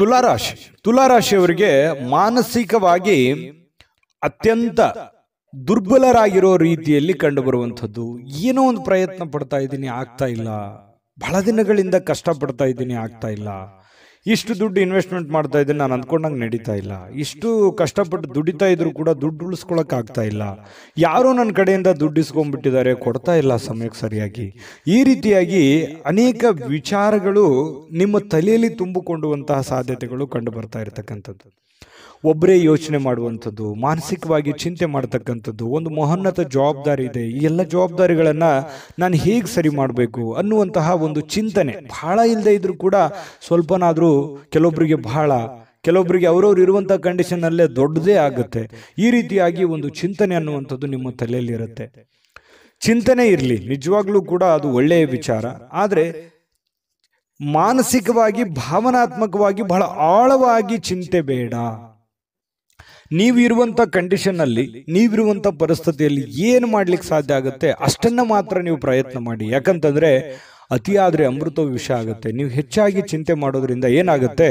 ತುಲಾರಾಶಿ ತುಲಾರಾಶಿಯವರಿಗೆ ಮಾನಸಿಕವಾಗಿ ಅತ್ಯಂತ ದುರ್ಬಲರಾಗಿರೋ ರೀತಿಯಲ್ಲಿ ಕಂಡುಬರುವಂಥದ್ದು ಏನೋ ಒಂದು ಪ್ರಯತ್ನ ಪಡ್ತಾ ಇದ್ದೀನಿ ಆಗ್ತಾ ಇಲ್ಲ ಬಹಳ ದಿನಗಳಿಂದ ಕಷ್ಟಪಡ್ತಾ ಇದ್ದೀನಿ ಆಗ್ತಾ ಇಲ್ಲ ಇಷ್ಟು ದುಡ್ಡು ಇನ್ವೆಸ್ಟ್ಮೆಂಟ್ ಮಾಡ್ತಾ ಇದ್ದೀನಿ ನಾನು ಅಂದ್ಕೊಂಡಂಗೆ ನಡೀತಾ ಇಲ್ಲ ಇಷ್ಟು ಕಷ್ಟಪಟ್ಟು ದುಡಿತಾ ಇದ್ರು ಕೂಡ ದುಡ್ಡು ಆಗ್ತಾ ಇಲ್ಲ ಯಾರೂ ನನ್ನ ಕಡೆಯಿಂದ ದುಡ್ಡು ಇಸ್ಕೊಂಡ್ಬಿಟ್ಟಿದ್ದಾರೆ ಕೊಡ್ತಾ ಇಲ್ಲ ಸಮಯಕ್ಕೆ ಸರಿಯಾಗಿ ಈ ರೀತಿಯಾಗಿ ಅನೇಕ ವಿಚಾರಗಳು ನಿಮ್ಮ ತಲೆಯಲ್ಲಿ ತುಂಬಿಕೊಂಡುವಂತಹ ಸಾಧ್ಯತೆಗಳು ಕಂಡು ಬರ್ತಾ ಇರತಕ್ಕಂಥದ್ದು ಒಬ್ಬರೇ ಯೋಚನೆ ಮಾಡುವಂಥದ್ದು ಮಾನಸಿಕವಾಗಿ ಚಿಂತೆ ಮಾಡ್ತಕ್ಕಂಥದ್ದು ಒಂದು ಮಹೋನ್ನತ ಜವಾಬ್ದಾರಿ ಇದೆ ಈ ಎಲ್ಲ ಜವಾಬ್ದಾರಿಗಳನ್ನು ನಾನು ಹೇಗೆ ಸರಿ ಮಾಡಬೇಕು ಅನ್ನುವಂತಹ ಒಂದು ಚಿಂತನೆ ಬಹಳ ಇಲ್ಲದೆ ಇದ್ದರೂ ಕೂಡ ಸ್ವಲ್ಪನಾದರೂ ಕೆಲವೊಬ್ಬರಿಗೆ ಬಹಳ ಕೆಲವೊಬ್ಬರಿಗೆ ಅವರವ್ರು ಇರುವಂಥ ಕಂಡೀಷನಲ್ಲೇ ದೊಡ್ಡದೇ ಆಗುತ್ತೆ ಈ ರೀತಿಯಾಗಿ ಒಂದು ಚಿಂತನೆ ಅನ್ನುವಂಥದ್ದು ನಿಮ್ಮ ತಲೆಯಲ್ಲಿರುತ್ತೆ ಚಿಂತನೆ ಇರಲಿ ನಿಜವಾಗ್ಲೂ ಕೂಡ ಅದು ಒಳ್ಳೆಯ ವಿಚಾರ ಆದರೆ ಮಾನಸಿಕವಾಗಿ ಭಾವನಾತ್ಮಕವಾಗಿ ಬಹಳ ಆಳವಾಗಿ ಚಿಂತೆ ಬೇಡ ನೀವಿರುವಂಥ ಕಂಡೀಷನ್ನಲ್ಲಿ ನೀವಿರುವಂಥ ಪರಿಸ್ಥಿತಿಯಲ್ಲಿ ಏನು ಮಾಡ್ಲಿಕ್ಕೆ ಸಾಧ್ಯ ಆಗುತ್ತೆ ಅಷ್ಟನ್ನು ಮಾತ್ರ ನೀವು ಪ್ರಯತ್ನ ಮಾಡಿ ಯಾಕಂತಂದರೆ ಅತಿಯಾದರೆ ಅಮೃತ ವಿಷ ಆಗುತ್ತೆ ನೀವು ಹೆಚ್ಚಾಗಿ ಚಿಂತೆ ಮಾಡೋದ್ರಿಂದ ಏನಾಗುತ್ತೆ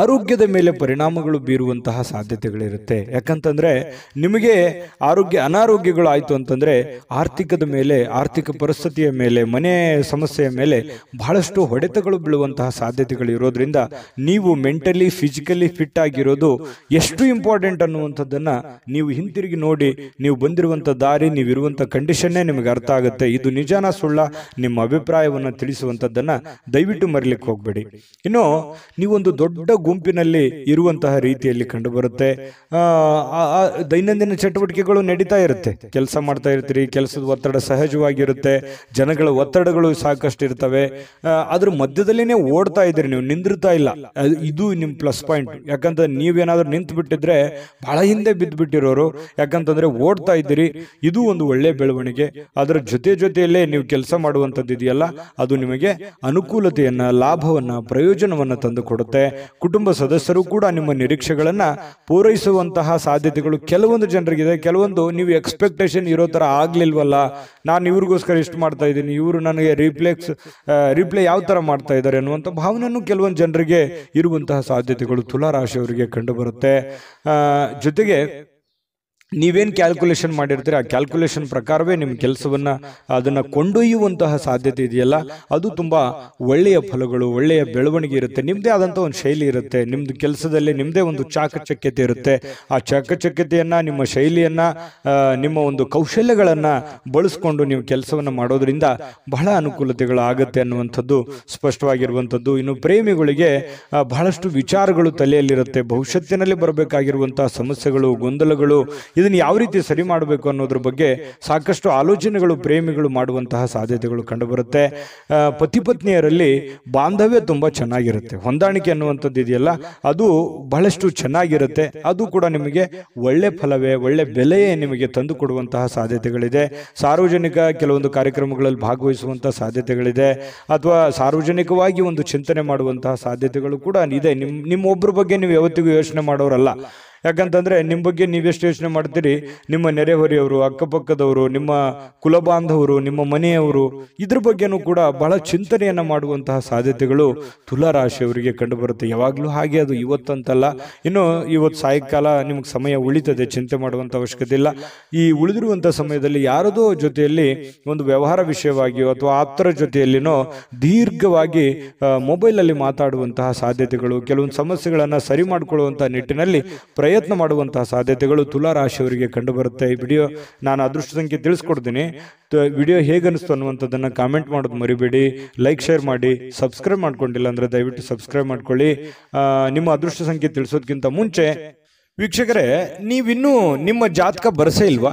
ಆರೋಗ್ಯದ ಮೇಲೆ ಪರಿಣಾಮಗಳು ಬೀರುವಂತಹ ಸಾಧ್ಯತೆಗಳಿರುತ್ತೆ ಯಾಕಂತಂದರೆ ನಿಮಗೆ ಆರೋಗ್ಯ ಅನಾರೋಗ್ಯಗಳು ಆಯಿತು ಅಂತಂದರೆ ಆರ್ಥಿಕದ ಮೇಲೆ ಆರ್ಥಿಕ ಪರಿಸ್ಥಿತಿಯ ಮೇಲೆ ಮನೆ ಸಮಸ್ಯೆಯ ಮೇಲೆ ಬಹಳಷ್ಟು ಹೊಡೆತಗಳು ಬೀಳುವಂತಹ ಸಾಧ್ಯತೆಗಳು ಇರೋದ್ರಿಂದ ನೀವು ಮೆಂಟಲಿ ಫಿಸಿಕಲಿ ಫಿಟ್ ಆಗಿರೋದು ಎಷ್ಟು ಇಂಪಾರ್ಟೆಂಟ್ ಅನ್ನುವಂಥದ್ದನ್ನು ನೀವು ಹಿಂತಿರುಗಿ ನೋಡಿ ನೀವು ಬಂದಿರುವಂಥ ದಾರಿ ನೀವಿರುವಂಥ ಕಂಡೀಷನ್ನೇ ನಿಮಗೆ ಅರ್ಥ ಆಗುತ್ತೆ ಇದು ನಿಜಾನ ಸುಳ್ಳ ನಿಮ್ಮ ಅಭಿಪ್ರಾಯವನ್ನು ತಿಳಿಸುವಂಥದ್ದನ್ನು ದಯವಿಟ್ಟು ಮರಿಲಿಕ್ಕೆ ಹೋಗಬೇಡಿ ಇನ್ನು ನೀವೊಂದು ದೊಡ್ಡ ಗುಂಪಿನಲ್ಲಿ ಇರುವಂತಹ ರೀತಿಯಲ್ಲಿ ಕಂಡುಬರುತ್ತೆ ದೈನಂದಿನ ಚಟುವಟಿಕೆಗಳು ನಡೀತಾ ಇರುತ್ತೆ ಕೆಲಸ ಮಾಡ್ತಾ ಇರ್ತೀರಿ ಕೆಲಸದ ಒತ್ತಡ ಸಹಜವಾಗಿರುತ್ತೆ ಜನಗಳ ಒತ್ತಡಗಳು ಸಾಕಷ್ಟು ಇರ್ತವೆ ಅದ್ರ ಮಧ್ಯದಲ್ಲಿನೇ ಓಡ್ತಾ ಇದ್ದೀರಿ ನೀವು ನಿಂದಿರ್ತಾ ಇಲ್ಲ ಇದು ನಿಮ್ಮ ಪ್ಲಸ್ ಪಾಯಿಂಟ್ ಯಾಕಂದ್ರೆ ನೀವೇನಾದ್ರೂ ನಿಂತು ಬಿಟ್ಟಿದ್ರೆ ಬಹಳ ಹಿಂದೆ ಬಿದ್ದುಬಿಟ್ಟಿರೋರು ಯಾಕಂತಂದ್ರೆ ಓಡ್ತಾ ಇದ್ದೀರಿ ಇದು ಒಂದು ಒಳ್ಳೆ ಬೆಳವಣಿಗೆ ಅದರ ಜೊತೆ ಜೊತೆಯಲ್ಲೇ ನೀವು ಕೆಲಸ ಮಾಡುವಂಥದ್ದು ಇದೆಯಲ್ಲ ಅದು ನಿಮಗೆ ಅನುಕೂಲತೆಯನ್ನು ಲಾಭವನ್ನು ಪ್ರಯೋಜನವನ್ನು ತಂದುಕೊಡುತ್ತೆ ಕುಟುಂಬ ಸದಸ್ಯರು ಕೂಡ ನಿಮ್ಮ ನಿರೀಕ್ಷೆಗಳನ್ನು ಪೂರೈಸುವಂತಹ ಸಾಧ್ಯತೆಗಳು ಕೆಲವೊಂದು ಜನರಿಗೆ ಇದೆ ಕೆಲವೊಂದು ನೀವು ಎಕ್ಸ್ಪೆಕ್ಟೇಷನ್ ಇರೋ ಥರ ಆಗಲಿಲ್ವಲ್ಲ ನಾನು ಇವ್ರಿಗೋಸ್ಕರ ಇಷ್ಟು ಮಾಡ್ತಾ ಇದ್ದೀನಿ ಇವರು ನನಗೆ ರಿಪ್ಲೇಕ್ಸ್ ರಿಪ್ಲೇ ಯಾವ ಥರ ಮಾಡ್ತಾ ಇದ್ದಾರೆ ಅನ್ನುವಂಥ ಭಾವನೆಯೂ ಕೆಲವೊಂದು ಜನರಿಗೆ ಇರುವಂತಹ ಸಾಧ್ಯತೆಗಳು ತುಲಾರಾಶಿಯವರಿಗೆ ಕಂಡುಬರುತ್ತೆ ಜೊತೆಗೆ ನೀವೇನು ಕ್ಯಾಲ್ಕುಲೇಷನ್ ಮಾಡಿರ್ತೀರಿ ಆ ಕ್ಯಾಲ್ಕುಲೇಷನ್ ಪ್ರಕಾರವೇ ನಿಮ್ಮ ಕೆಲಸವನ್ನು ಅದನ್ನು ಕೊಂಡೊಯ್ಯುವಂತಹ ಸಾಧ್ಯತೆ ಇದೆಯಲ್ಲ ಅದು ತುಂಬ ಒಳ್ಳೆಯ ಫಲಗಳು ಒಳ್ಳೆಯ ಬೆಳವಣಿಗೆ ಇರುತ್ತೆ ನಿಮ್ಮದೇ ಆದಂಥ ಒಂದು ಶೈಲಿ ಇರುತ್ತೆ ನಿಮ್ಮದು ಕೆಲಸದಲ್ಲಿ ನಿಮ್ಮದೇ ಒಂದು ಚಾಕಚಕ್ಯತೆ ಇರುತ್ತೆ ಆ ಚಾಕಚಕ್ಯತೆಯನ್ನು ನಿಮ್ಮ ಶೈಲಿಯನ್ನು ನಿಮ್ಮ ಒಂದು ಕೌಶಲ್ಯಗಳನ್ನು ಬಳಸ್ಕೊಂಡು ನೀವು ಕೆಲಸವನ್ನು ಮಾಡೋದರಿಂದ ಬಹಳ ಅನುಕೂಲತೆಗಳು ಆಗುತ್ತೆ ಅನ್ನುವಂಥದ್ದು ಸ್ಪಷ್ಟವಾಗಿರುವಂಥದ್ದು ಇನ್ನು ಪ್ರೇಮಿಗಳಿಗೆ ಬಹಳಷ್ಟು ವಿಚಾರಗಳು ತಲೆಯಲ್ಲಿರುತ್ತೆ ಭವಿಷ್ಯತ್ತಿನಲ್ಲಿ ಬರಬೇಕಾಗಿರುವಂಥ ಸಮಸ್ಯೆಗಳು ಗೊಂದಲಗಳು ಇದನ್ನು ಯಾವ ರೀತಿ ಸರಿ ಮಾಡಬೇಕು ಅನ್ನೋದ್ರ ಬಗ್ಗೆ ಸಾಕಷ್ಟು ಆಲೋಚನೆಗಳು ಪ್ರೇಮಿಗಳು ಮಾಡುವಂತಹ ಸಾಧ್ಯತೆಗಳು ಕಂಡುಬರುತ್ತೆ ಪತಿ ಪತ್ನಿಯರಲ್ಲಿ ಬಾಂಧವ್ಯ ತುಂಬ ಚೆನ್ನಾಗಿರುತ್ತೆ ಹೊಂದಾಣಿಕೆ ಅನ್ನುವಂಥದ್ದು ಇದೆಯಲ್ಲ ಅದು ಬಹಳಷ್ಟು ಚೆನ್ನಾಗಿರುತ್ತೆ ಅದು ಕೂಡ ನಿಮಗೆ ಒಳ್ಳೆ ಫಲವೇ ಒಳ್ಳೆ ಬೆಲೆಯೇ ನಿಮಗೆ ತಂದು ಕೊಡುವಂತಹ ಸಾಧ್ಯತೆಗಳಿದೆ ಸಾರ್ವಜನಿಕ ಕೆಲವೊಂದು ಕಾರ್ಯಕ್ರಮಗಳಲ್ಲಿ ಭಾಗವಹಿಸುವಂತಹ ಸಾಧ್ಯತೆಗಳಿದೆ ಅಥವಾ ಸಾರ್ವಜನಿಕವಾಗಿ ಒಂದು ಚಿಂತನೆ ಮಾಡುವಂತಹ ಸಾಧ್ಯತೆಗಳು ಕೂಡ ಇದೆ ನಿಮ್ಮ ನಿಮ್ಮೊಬ್ಬರ ಬಗ್ಗೆ ನೀವು ಯಾವತ್ತಿಗೂ ಯೋಚನೆ ಮಾಡೋರಲ್ಲ ಯಾಕಂತಂದರೆ ನಿಮ್ಮ ಬಗ್ಗೆ ನೀವು ಎಷ್ಟು ಯೋಚನೆ ಮಾಡ್ತೀರಿ ನಿಮ್ಮ ನೆರೆಹೊರೆಯವರು ಅಕ್ಕಪಕ್ಕದವರು ನಿಮ್ಮ ಕುಲಬಾಂಧವರು ನಿಮ್ಮ ಮನೆಯವರು ಇದ್ರ ಬಗ್ಗೆನೂ ಕೂಡ ಬಹಳ ಚಿಂತನೆಯನ್ನು ಮಾಡುವಂತಹ ಸಾಧ್ಯತೆಗಳು ತುಲಾರಾಶಿಯವರಿಗೆ ಕಂಡುಬರುತ್ತೆ ಯಾವಾಗಲೂ ಹಾಗೆ ಅದು ಇವತ್ತಂತಲ್ಲ ಇನ್ನು ಇವತ್ತು ಸಾಯಂಕಾಲ ನಿಮಗೆ ಸಮಯ ಉಳಿತದೆ ಚಿಂತೆ ಮಾಡುವಂಥ ಅವಶ್ಯಕತೆ ಇಲ್ಲ ಈ ಉಳಿದಿರುವಂಥ ಸಮಯದಲ್ಲಿ ಯಾರದೋ ಜೊತೆಯಲ್ಲಿ ಒಂದು ವ್ಯವಹಾರ ವಿಷಯವಾಗಿಯೋ ಅಥವಾ ಆಪ್ತರ ಜೊತೆಯಲ್ಲಿನೋ ದೀರ್ಘವಾಗಿ ಮೊಬೈಲಲ್ಲಿ ಮಾತಾಡುವಂತಹ ಸಾಧ್ಯತೆಗಳು ಕೆಲವೊಂದು ಸಮಸ್ಯೆಗಳನ್ನು ಸರಿ ಮಾಡಿಕೊಳ್ಳುವಂಥ ನಿಟ್ಟಿನಲ್ಲಿ ಪ್ರ ಪ್ರಯತ್ನ ಮಾಡುವಂತಹ ಸಾಧ್ಯತೆಗಳು ತುಲಾ ತುಲಾರಾಶಿಯವರಿಗೆ ಕಂಡುಬರುತ್ತೆ ಈ ವಿಡಿಯೋ ನಾನು ಅದೃಷ್ಟ ಸಂಖ್ಯೆ ತಿಳಿಸ್ಕೊಡ್ತೀನಿ ವಿಡಿಯೋ ಹೇಗೆ ಅನಿಸ್ತು ಅನ್ನುವಂಥದ್ದನ್ನು ಕಾಮೆಂಟ್ ಮಾಡೋದು ಮರಿಬೇಡಿ ಲೈಕ್ ಶೇರ್ ಮಾಡಿ ಸಬ್ಸ್ಕ್ರೈಬ್ ಮಾಡ್ಕೊಂಡಿಲ್ಲ ಅಂದರೆ ದಯವಿಟ್ಟು ಸಬ್ಸ್ಕ್ರೈಬ್ ಮಾಡ್ಕೊಳ್ಳಿ ನಿಮ್ಮ ಅದೃಷ್ಟ ಸಂಖ್ಯೆ ತಿಳಿಸೋದಕ್ಕಿಂತ ಮುಂಚೆ ವೀಕ್ಷಕರೇ ನೀವಿನ್ನೂ ನಿಮ್ಮ ಜಾತಕ ಬರಸೇ ಇಲ್ವಾ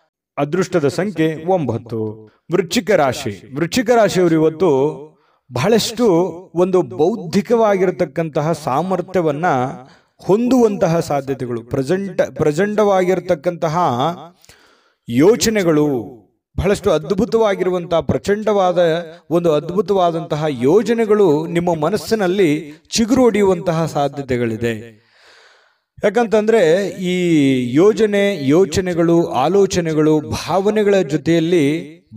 ಅದೃಷ್ಟದ ಸಂಖ್ಯೆ ಒಂಬತ್ತು ವೃಶ್ಚಿಕ ರಾಶಿ ವೃಶ್ಚಿಕ ರಾಶಿಯವರು ಇವತ್ತು ಬಹಳಷ್ಟು ಒಂದು ಬೌದ್ಧಿಕವಾಗಿರತಕ್ಕಂತಹ ಸಾಮರ್ಥ್ಯವನ್ನ ಹೊಂದುವಂತಹ ಸಾಧ್ಯತೆಗಳು ಪ್ರಜಂಟ ಪ್ರಚಂಡವಾಗಿರತಕ್ಕಂತಹ ಯೋಚನೆಗಳು ಬಹಳಷ್ಟು ಅದ್ಭುತವಾಗಿರುವಂತಹ ಪ್ರಚಂಡವಾದ ಒಂದು ಅದ್ಭುತವಾದಂತಹ ಯೋಜನೆಗಳು ನಿಮ್ಮ ಮನಸ್ಸಿನಲ್ಲಿ ಚಿಗುರು ಹೊಡೆಯುವಂತಹ ಸಾಧ್ಯತೆಗಳಿದೆ ಯಾಕಂತಂದರೆ ಈ ಯೋಜನೆ ಯೋಚನೆಗಳು ಆಲೋಚನೆಗಳು ಭಾವನೆಗಳ ಜೊತೆಯಲ್ಲಿ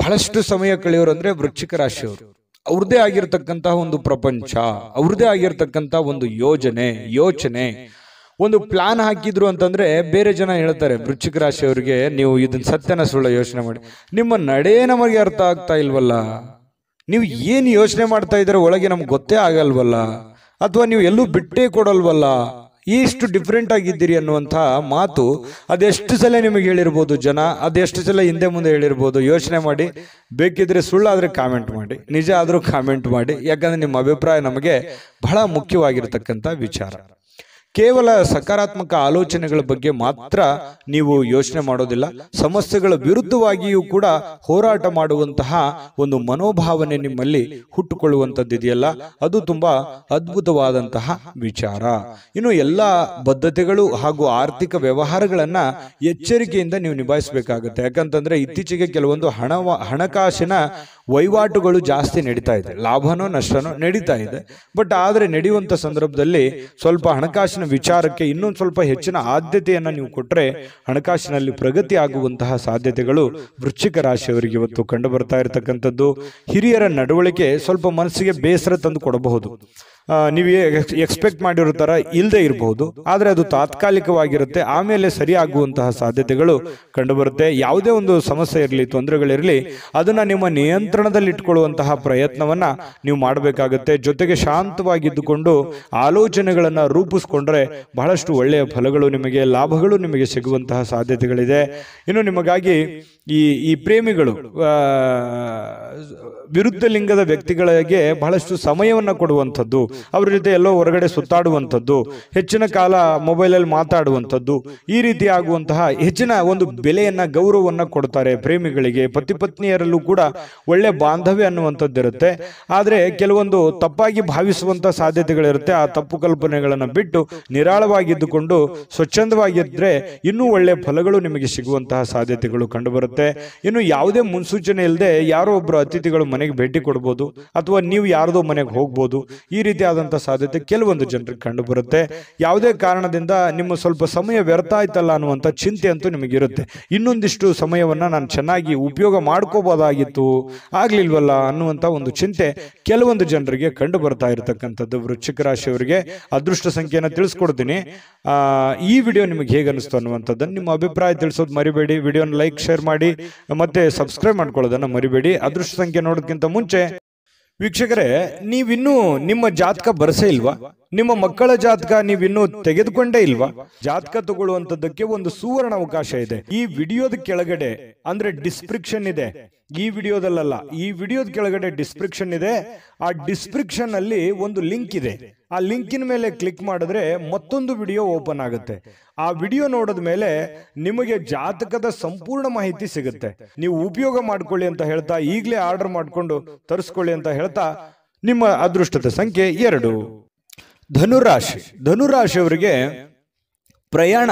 ಬಹಳಷ್ಟು ಸಮಯ ಕಳೆಯೋರು ಅಂದರೆ ವೃಶ್ಚಿಕ ರಾಶಿಯವರು ಅವ್ರದ್ದೇ ಆಗಿರ್ತಕ್ಕಂತಹ ಒಂದು ಪ್ರಪಂಚ ಅವ್ರದ್ದೇ ಆಗಿರ್ತಕ್ಕಂತಹ ಒಂದು ಯೋಜನೆ ಯೋಚನೆ ಒಂದು ಪ್ಲಾನ್ ಹಾಕಿದ್ರು ಅಂತಂದ್ರೆ ಬೇರೆ ಜನ ಹೇಳ್ತಾರೆ ವೃಶ್ಚಿಕ ರಾಶಿಯವರಿಗೆ ನೀವು ಇದನ್ನ ಸತ್ಯನ ಸುಳ್ಳ ಯೋಚನೆ ಮಾಡಿ ನಿಮ್ಮ ನಡೆ ನಮಗೆ ಅರ್ಥ ಆಗ್ತಾ ಇಲ್ವಲ್ಲ ನೀವು ಏನು ಯೋಚನೆ ಮಾಡ್ತಾ ಇದ್ರೆ ಒಳಗೆ ನಮ್ಗೆ ಗೊತ್ತೇ ಆಗಲ್ವಲ್ಲ ಅಥವಾ ನೀವು ಎಲ್ಲೂ ಬಿಟ್ಟೇ ಕೊಡಲ್ವಲ್ಲ ಇಷ್ಟು ಡಿಫ್ರೆಂಟ್ ಆಗಿದ್ದೀರಿ ಅನ್ನುವಂಥ ಮಾತು ಅದೆಷ್ಟು ಸಲ ನಿಮಗೆ ಹೇಳಿರ್ಬೋದು ಜನ ಅದೆಷ್ಟು ಸಲ ಹಿಂದೆ ಮುಂದೆ ಹೇಳಿರ್ಬೋದು ಯೋಚನೆ ಮಾಡಿ ಬೇಕಿದ್ರೆ ಸುಳ್ಳಾದರೆ ಕಾಮೆಂಟ್ ಮಾಡಿ ನಿಜ ಆದರೂ ಕಾಮೆಂಟ್ ಮಾಡಿ ಯಾಕಂದರೆ ನಿಮ್ಮ ಅಭಿಪ್ರಾಯ ನಮಗೆ ಬಹಳ ಮುಖ್ಯವಾಗಿರತಕ್ಕಂಥ ವಿಚಾರ ಕೇವಲ ಸಕಾರಾತ್ಮಕ ಆಲೋಚನೆಗಳ ಬಗ್ಗೆ ಮಾತ್ರ ನೀವು ಯೋಚನೆ ಮಾಡೋದಿಲ್ಲ ಸಮಸ್ಯೆಗಳ ವಿರುದ್ಧವಾಗಿಯೂ ಕೂಡ ಹೋರಾಟ ಮಾಡುವಂತಹ ಒಂದು ಮನೋಭಾವನೆ ನಿಮ್ಮಲ್ಲಿ ಇದೆಯಲ್ಲ ಅದು ತುಂಬಾ ಅದ್ಭುತವಾದಂತಹ ವಿಚಾರ ಇನ್ನು ಎಲ್ಲ ಬದ್ಧತೆಗಳು ಹಾಗೂ ಆರ್ಥಿಕ ವ್ಯವಹಾರಗಳನ್ನು ಎಚ್ಚರಿಕೆಯಿಂದ ನೀವು ನಿಭಾಯಿಸಬೇಕಾಗುತ್ತೆ ಯಾಕಂತಂದ್ರೆ ಇತ್ತೀಚೆಗೆ ಕೆಲವೊಂದು ಹಣ ಹಣಕಾಸಿನ ವಹಿವಾಟುಗಳು ಜಾಸ್ತಿ ನಡೀತಾ ಇದೆ ಲಾಭನೋ ನಷ್ಟನೋ ನಡೀತಾ ಇದೆ ಬಟ್ ಆದರೆ ನಡೆಯುವಂಥ ಸಂದರ್ಭದಲ್ಲಿ ಸ್ವಲ್ಪ ಹಣಕಾಸಿನ ವಿಚಾರಕ್ಕೆ ಇನ್ನೊಂದು ಸ್ವಲ್ಪ ಹೆಚ್ಚಿನ ಆದ್ಯತೆಯನ್ನು ನೀವು ಕೊಟ್ಟರೆ ಹಣಕಾಸಿನಲ್ಲಿ ಪ್ರಗತಿ ಆಗುವಂತಹ ಸಾಧ್ಯತೆಗಳು ವೃಶ್ಚಿಕ ರಾಶಿಯವರಿಗೆ ಇವತ್ತು ಕಂಡು ಬರ್ತಾ ಇರತಕ್ಕಂಥದ್ದು ಹಿರಿಯರ ನಡವಳಿಕೆ ಸ್ವಲ್ಪ ಮನಸ್ಸಿಗೆ ಬೇಸರ ತಂದು ಕೊಡಬಹುದು ನೀವು ಎಕ್ಸ್ಪೆಕ್ಟ್ ಮಾಡಿರೋ ಥರ ಇಲ್ಲದೆ ಇರಬಹುದು ಆದರೆ ಅದು ತಾತ್ಕಾಲಿಕವಾಗಿರುತ್ತೆ ಆಮೇಲೆ ಸರಿಯಾಗುವಂತಹ ಸಾಧ್ಯತೆಗಳು ಕಂಡುಬರುತ್ತೆ ಯಾವುದೇ ಒಂದು ಸಮಸ್ಯೆ ಇರಲಿ ತೊಂದರೆಗಳಿರಲಿ ಅದನ್ನು ನಿಮ್ಮ ನಿಯಂತ್ರಣದಲ್ಲಿಟ್ಕೊಳ್ಳುವಂತಹ ಪ್ರಯತ್ನವನ್ನು ನೀವು ಮಾಡಬೇಕಾಗುತ್ತೆ ಜೊತೆಗೆ ಶಾಂತವಾಗಿದ್ದುಕೊಂಡು ಆಲೋಚನೆಗಳನ್ನು ರೂಪಿಸ್ಕೊಂಡ್ರೆ ಬಹಳಷ್ಟು ಒಳ್ಳೆಯ ಫಲಗಳು ನಿಮಗೆ ಲಾಭಗಳು ನಿಮಗೆ ಸಿಗುವಂತಹ ಸಾಧ್ಯತೆಗಳಿದೆ ಇನ್ನು ನಿಮಗಾಗಿ ಈ ಈ ಪ್ರೇಮಿಗಳು ವಿರುದ್ಧ ಲಿಂಗದ ವ್ಯಕ್ತಿಗಳಿಗೆ ಬಹಳಷ್ಟು ಸಮಯವನ್ನು ಕೊಡುವಂಥದ್ದು ಅವ್ರ ಜೊತೆ ಎಲ್ಲೋ ಹೊರಗಡೆ ಸುತ್ತಾಡುವಂಥದ್ದು ಹೆಚ್ಚಿನ ಕಾಲ ಮೊಬೈಲಲ್ಲಿ ಮಾತಾಡುವಂಥದ್ದು ಈ ರೀತಿ ಆಗುವಂತಹ ಹೆಚ್ಚಿನ ಒಂದು ಬೆಲೆಯನ್ನ ಗೌರವವನ್ನು ಕೊಡ್ತಾರೆ ಪ್ರೇಮಿಗಳಿಗೆ ಪತಿ ಪತ್ನಿಯರಲ್ಲೂ ಕೂಡ ಒಳ್ಳೆ ಬಾಂಧವ್ಯ ಇರುತ್ತೆ ಆದರೆ ಕೆಲವೊಂದು ತಪ್ಪಾಗಿ ಭಾವಿಸುವಂಥ ಸಾಧ್ಯತೆಗಳಿರುತ್ತೆ ಆ ತಪ್ಪು ಕಲ್ಪನೆಗಳನ್ನು ಬಿಟ್ಟು ನಿರಾಳವಾಗಿದ್ದುಕೊಂಡು ಸ್ವಚ್ಛಂದವಾಗಿದ್ದರೆ ಇನ್ನೂ ಒಳ್ಳೆ ಫಲಗಳು ನಿಮಗೆ ಸಿಗುವಂತಹ ಸಾಧ್ಯತೆಗಳು ಕಂಡುಬರುತ್ತೆ ಇನ್ನು ಯಾವುದೇ ಮುನ್ಸೂಚನೆ ಇಲ್ಲದೆ ಯಾರೋ ಒಬ್ಬರು ಅತಿಥಿಗಳು ಮನೆಗೆ ಭೇಟಿ ಕೊಡ್ಬೋದು ಅಥವಾ ನೀವು ಯಾರದೋ ಮನೆಗೆ ಹೋಗ್ಬೋದು ಈ ರೀತಿ ಆದಂತಹ ಸಾಧ್ಯತೆ ಕೆಲವೊಂದು ಜನರಿಗೆ ಕಂಡು ಬರುತ್ತೆ ಯಾವುದೇ ಕಾರಣದಿಂದ ನಿಮ್ಮ ಸ್ವಲ್ಪ ಸಮಯ ವ್ಯರ್ಥ ಆಯ್ತಲ್ಲ ಅನ್ನುವಂಥ ಚಿಂತೆ ಅಂತೂ ನಿಮಗಿರುತ್ತೆ ಇನ್ನೊಂದಿಷ್ಟು ಸಮಯವನ್ನು ನಾನು ಚೆನ್ನಾಗಿ ಉಪಯೋಗ ಮಾಡ್ಕೋಬೋದಾಗಿತ್ತು ಆಗ್ಲಿಲ್ವಲ್ಲ ಅನ್ನುವಂಥ ಒಂದು ಚಿಂತೆ ಕೆಲವೊಂದು ಜನರಿಗೆ ಕಂಡು ಬರ್ತಾ ಇರತಕ್ಕಂಥದ್ದು ವೃಶ್ಚಿಕ ರಾಶಿಯವರಿಗೆ ಅದೃಷ್ಟ ಸಂಖ್ಯೆಯನ್ನು ತಿಳಿಸ್ಕೊಡ್ತೀನಿ ಈ ವಿಡಿಯೋ ನಿಮಗೆ ಹೇಗೆ ಅನಿಸ್ತು ಅನ್ನುವಂಥದ್ದನ್ನು ನಿಮ್ಮ ಅಭಿಪ್ರಾಯ ತಿಳಿಸೋದು ಮರಿಬೇಡಿ ವಿಡಿಯೋನ ಲೈಕ್ ಶೇರ್ ಮಾಡಿ ಮತ್ತೆ ಸಬ್ಸ್ಕ್ರೈಬ್ ಮಾಡ್ಕೊಳ್ಳೋದನ್ನು ಮರಿಬೇಡಿ ಅದೃಷ್ಟ ಸಂಖ್ಯೆ ನೋಡೋದಕ್ಕಿಂತ ಮುಂಚೆ ವೀಕ್ಷಕರೇ ನೀವಿನ್ನೂ ನಿಮ್ಮ ಜಾತಕ ಬರಸೇ ಇಲ್ವಾ ನಿಮ್ಮ ಮಕ್ಕಳ ಜಾತಕ ನೀವಿನ್ನೂ ತೆಗೆದುಕೊಂಡೇ ಇಲ್ವಾ ಜಾತಕ ತಗೊಳ್ಳುವಂತದಕ್ಕೆ ಒಂದು ಸುವರ್ಣ ಅವಕಾಶ ಇದೆ ಈ ವಿಡಿಯೋದ ಕೆಳಗಡೆ ಅಂದ್ರೆ ಡಿಸ್ಕ್ರಿಪ್ಷನ್ ಇದೆ ಈ ವಿಡಿಯೋದಲ್ಲ ಈ ವಿಡಿಯೋದ ಕೆಳಗಡೆ ಡಿಸ್ಕ್ರಿಪ್ಷನ್ ಇದೆ ಆ ಡಿಸ್ಕ್ರಿಪ್ಷನ್ ಅಲ್ಲಿ ಒಂದು ಲಿಂಕ್ ಇದೆ ಆ ಲಿಂಕಿನ ಮೇಲೆ ಕ್ಲಿಕ್ ಮಾಡಿದ್ರೆ ಮತ್ತೊಂದು ವಿಡಿಯೋ ಓಪನ್ ಆಗುತ್ತೆ ಆ ವಿಡಿಯೋ ನೋಡಿದ ಮೇಲೆ ನಿಮಗೆ ಜಾತಕದ ಸಂಪೂರ್ಣ ಮಾಹಿತಿ ಸಿಗುತ್ತೆ ನೀವು ಉಪಯೋಗ ಮಾಡ್ಕೊಳ್ಳಿ ಅಂತ ಹೇಳ್ತಾ ಈಗಲೇ ಆರ್ಡರ್ ಮಾಡಿಕೊಂಡು ತರಿಸ್ಕೊಳ್ಳಿ ಅಂತ ಹೇಳ್ತಾ ನಿಮ್ಮ ಅದೃಷ್ಟದ ಸಂಖ್ಯೆ ಎರಡು ಧನುರಾಶಿ ಧನುರಾಶಿಯವರಿಗೆ ಪ್ರಯಾಣ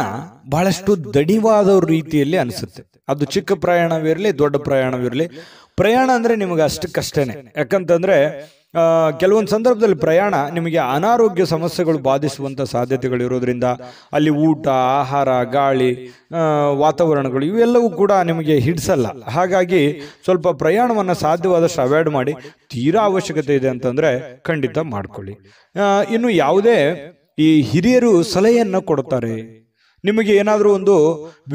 ಬಹಳಷ್ಟು ದಡಿವಾದ ರೀತಿಯಲ್ಲಿ ಅನಿಸುತ್ತೆ ಅದು ಚಿಕ್ಕ ಪ್ರಯಾಣವಿರಲಿ ದೊಡ್ಡ ಪ್ರಯಾಣವಿರಲಿ ಪ್ರಯಾಣ ಅಂದರೆ ನಿಮಗೆ ಅಷ್ಟಕ್ಕಷ್ಟೇ ಯಾಕಂತಂದರೆ ಕೆಲವೊಂದು ಸಂದರ್ಭದಲ್ಲಿ ಪ್ರಯಾಣ ನಿಮಗೆ ಅನಾರೋಗ್ಯ ಸಮಸ್ಯೆಗಳು ಬಾಧಿಸುವಂಥ ಸಾಧ್ಯತೆಗಳು ಇರೋದ್ರಿಂದ ಅಲ್ಲಿ ಊಟ ಆಹಾರ ಗಾಳಿ ವಾತಾವರಣಗಳು ಇವೆಲ್ಲವೂ ಕೂಡ ನಿಮಗೆ ಹಿಡಿಸಲ್ಲ ಹಾಗಾಗಿ ಸ್ವಲ್ಪ ಪ್ರಯಾಣವನ್ನು ಸಾಧ್ಯವಾದಷ್ಟು ಅವಾಯ್ಡ್ ಮಾಡಿ ತೀರಾ ಅವಶ್ಯಕತೆ ಇದೆ ಅಂತಂದರೆ ಖಂಡಿತ ಮಾಡಿಕೊಳ್ಳಿ ಇನ್ನು ಯಾವುದೇ ಈ ಹಿರಿಯರು ಸಲಹೆಯನ್ನು ಕೊಡ್ತಾರೆ ನಿಮಗೆ ಏನಾದರೂ ಒಂದು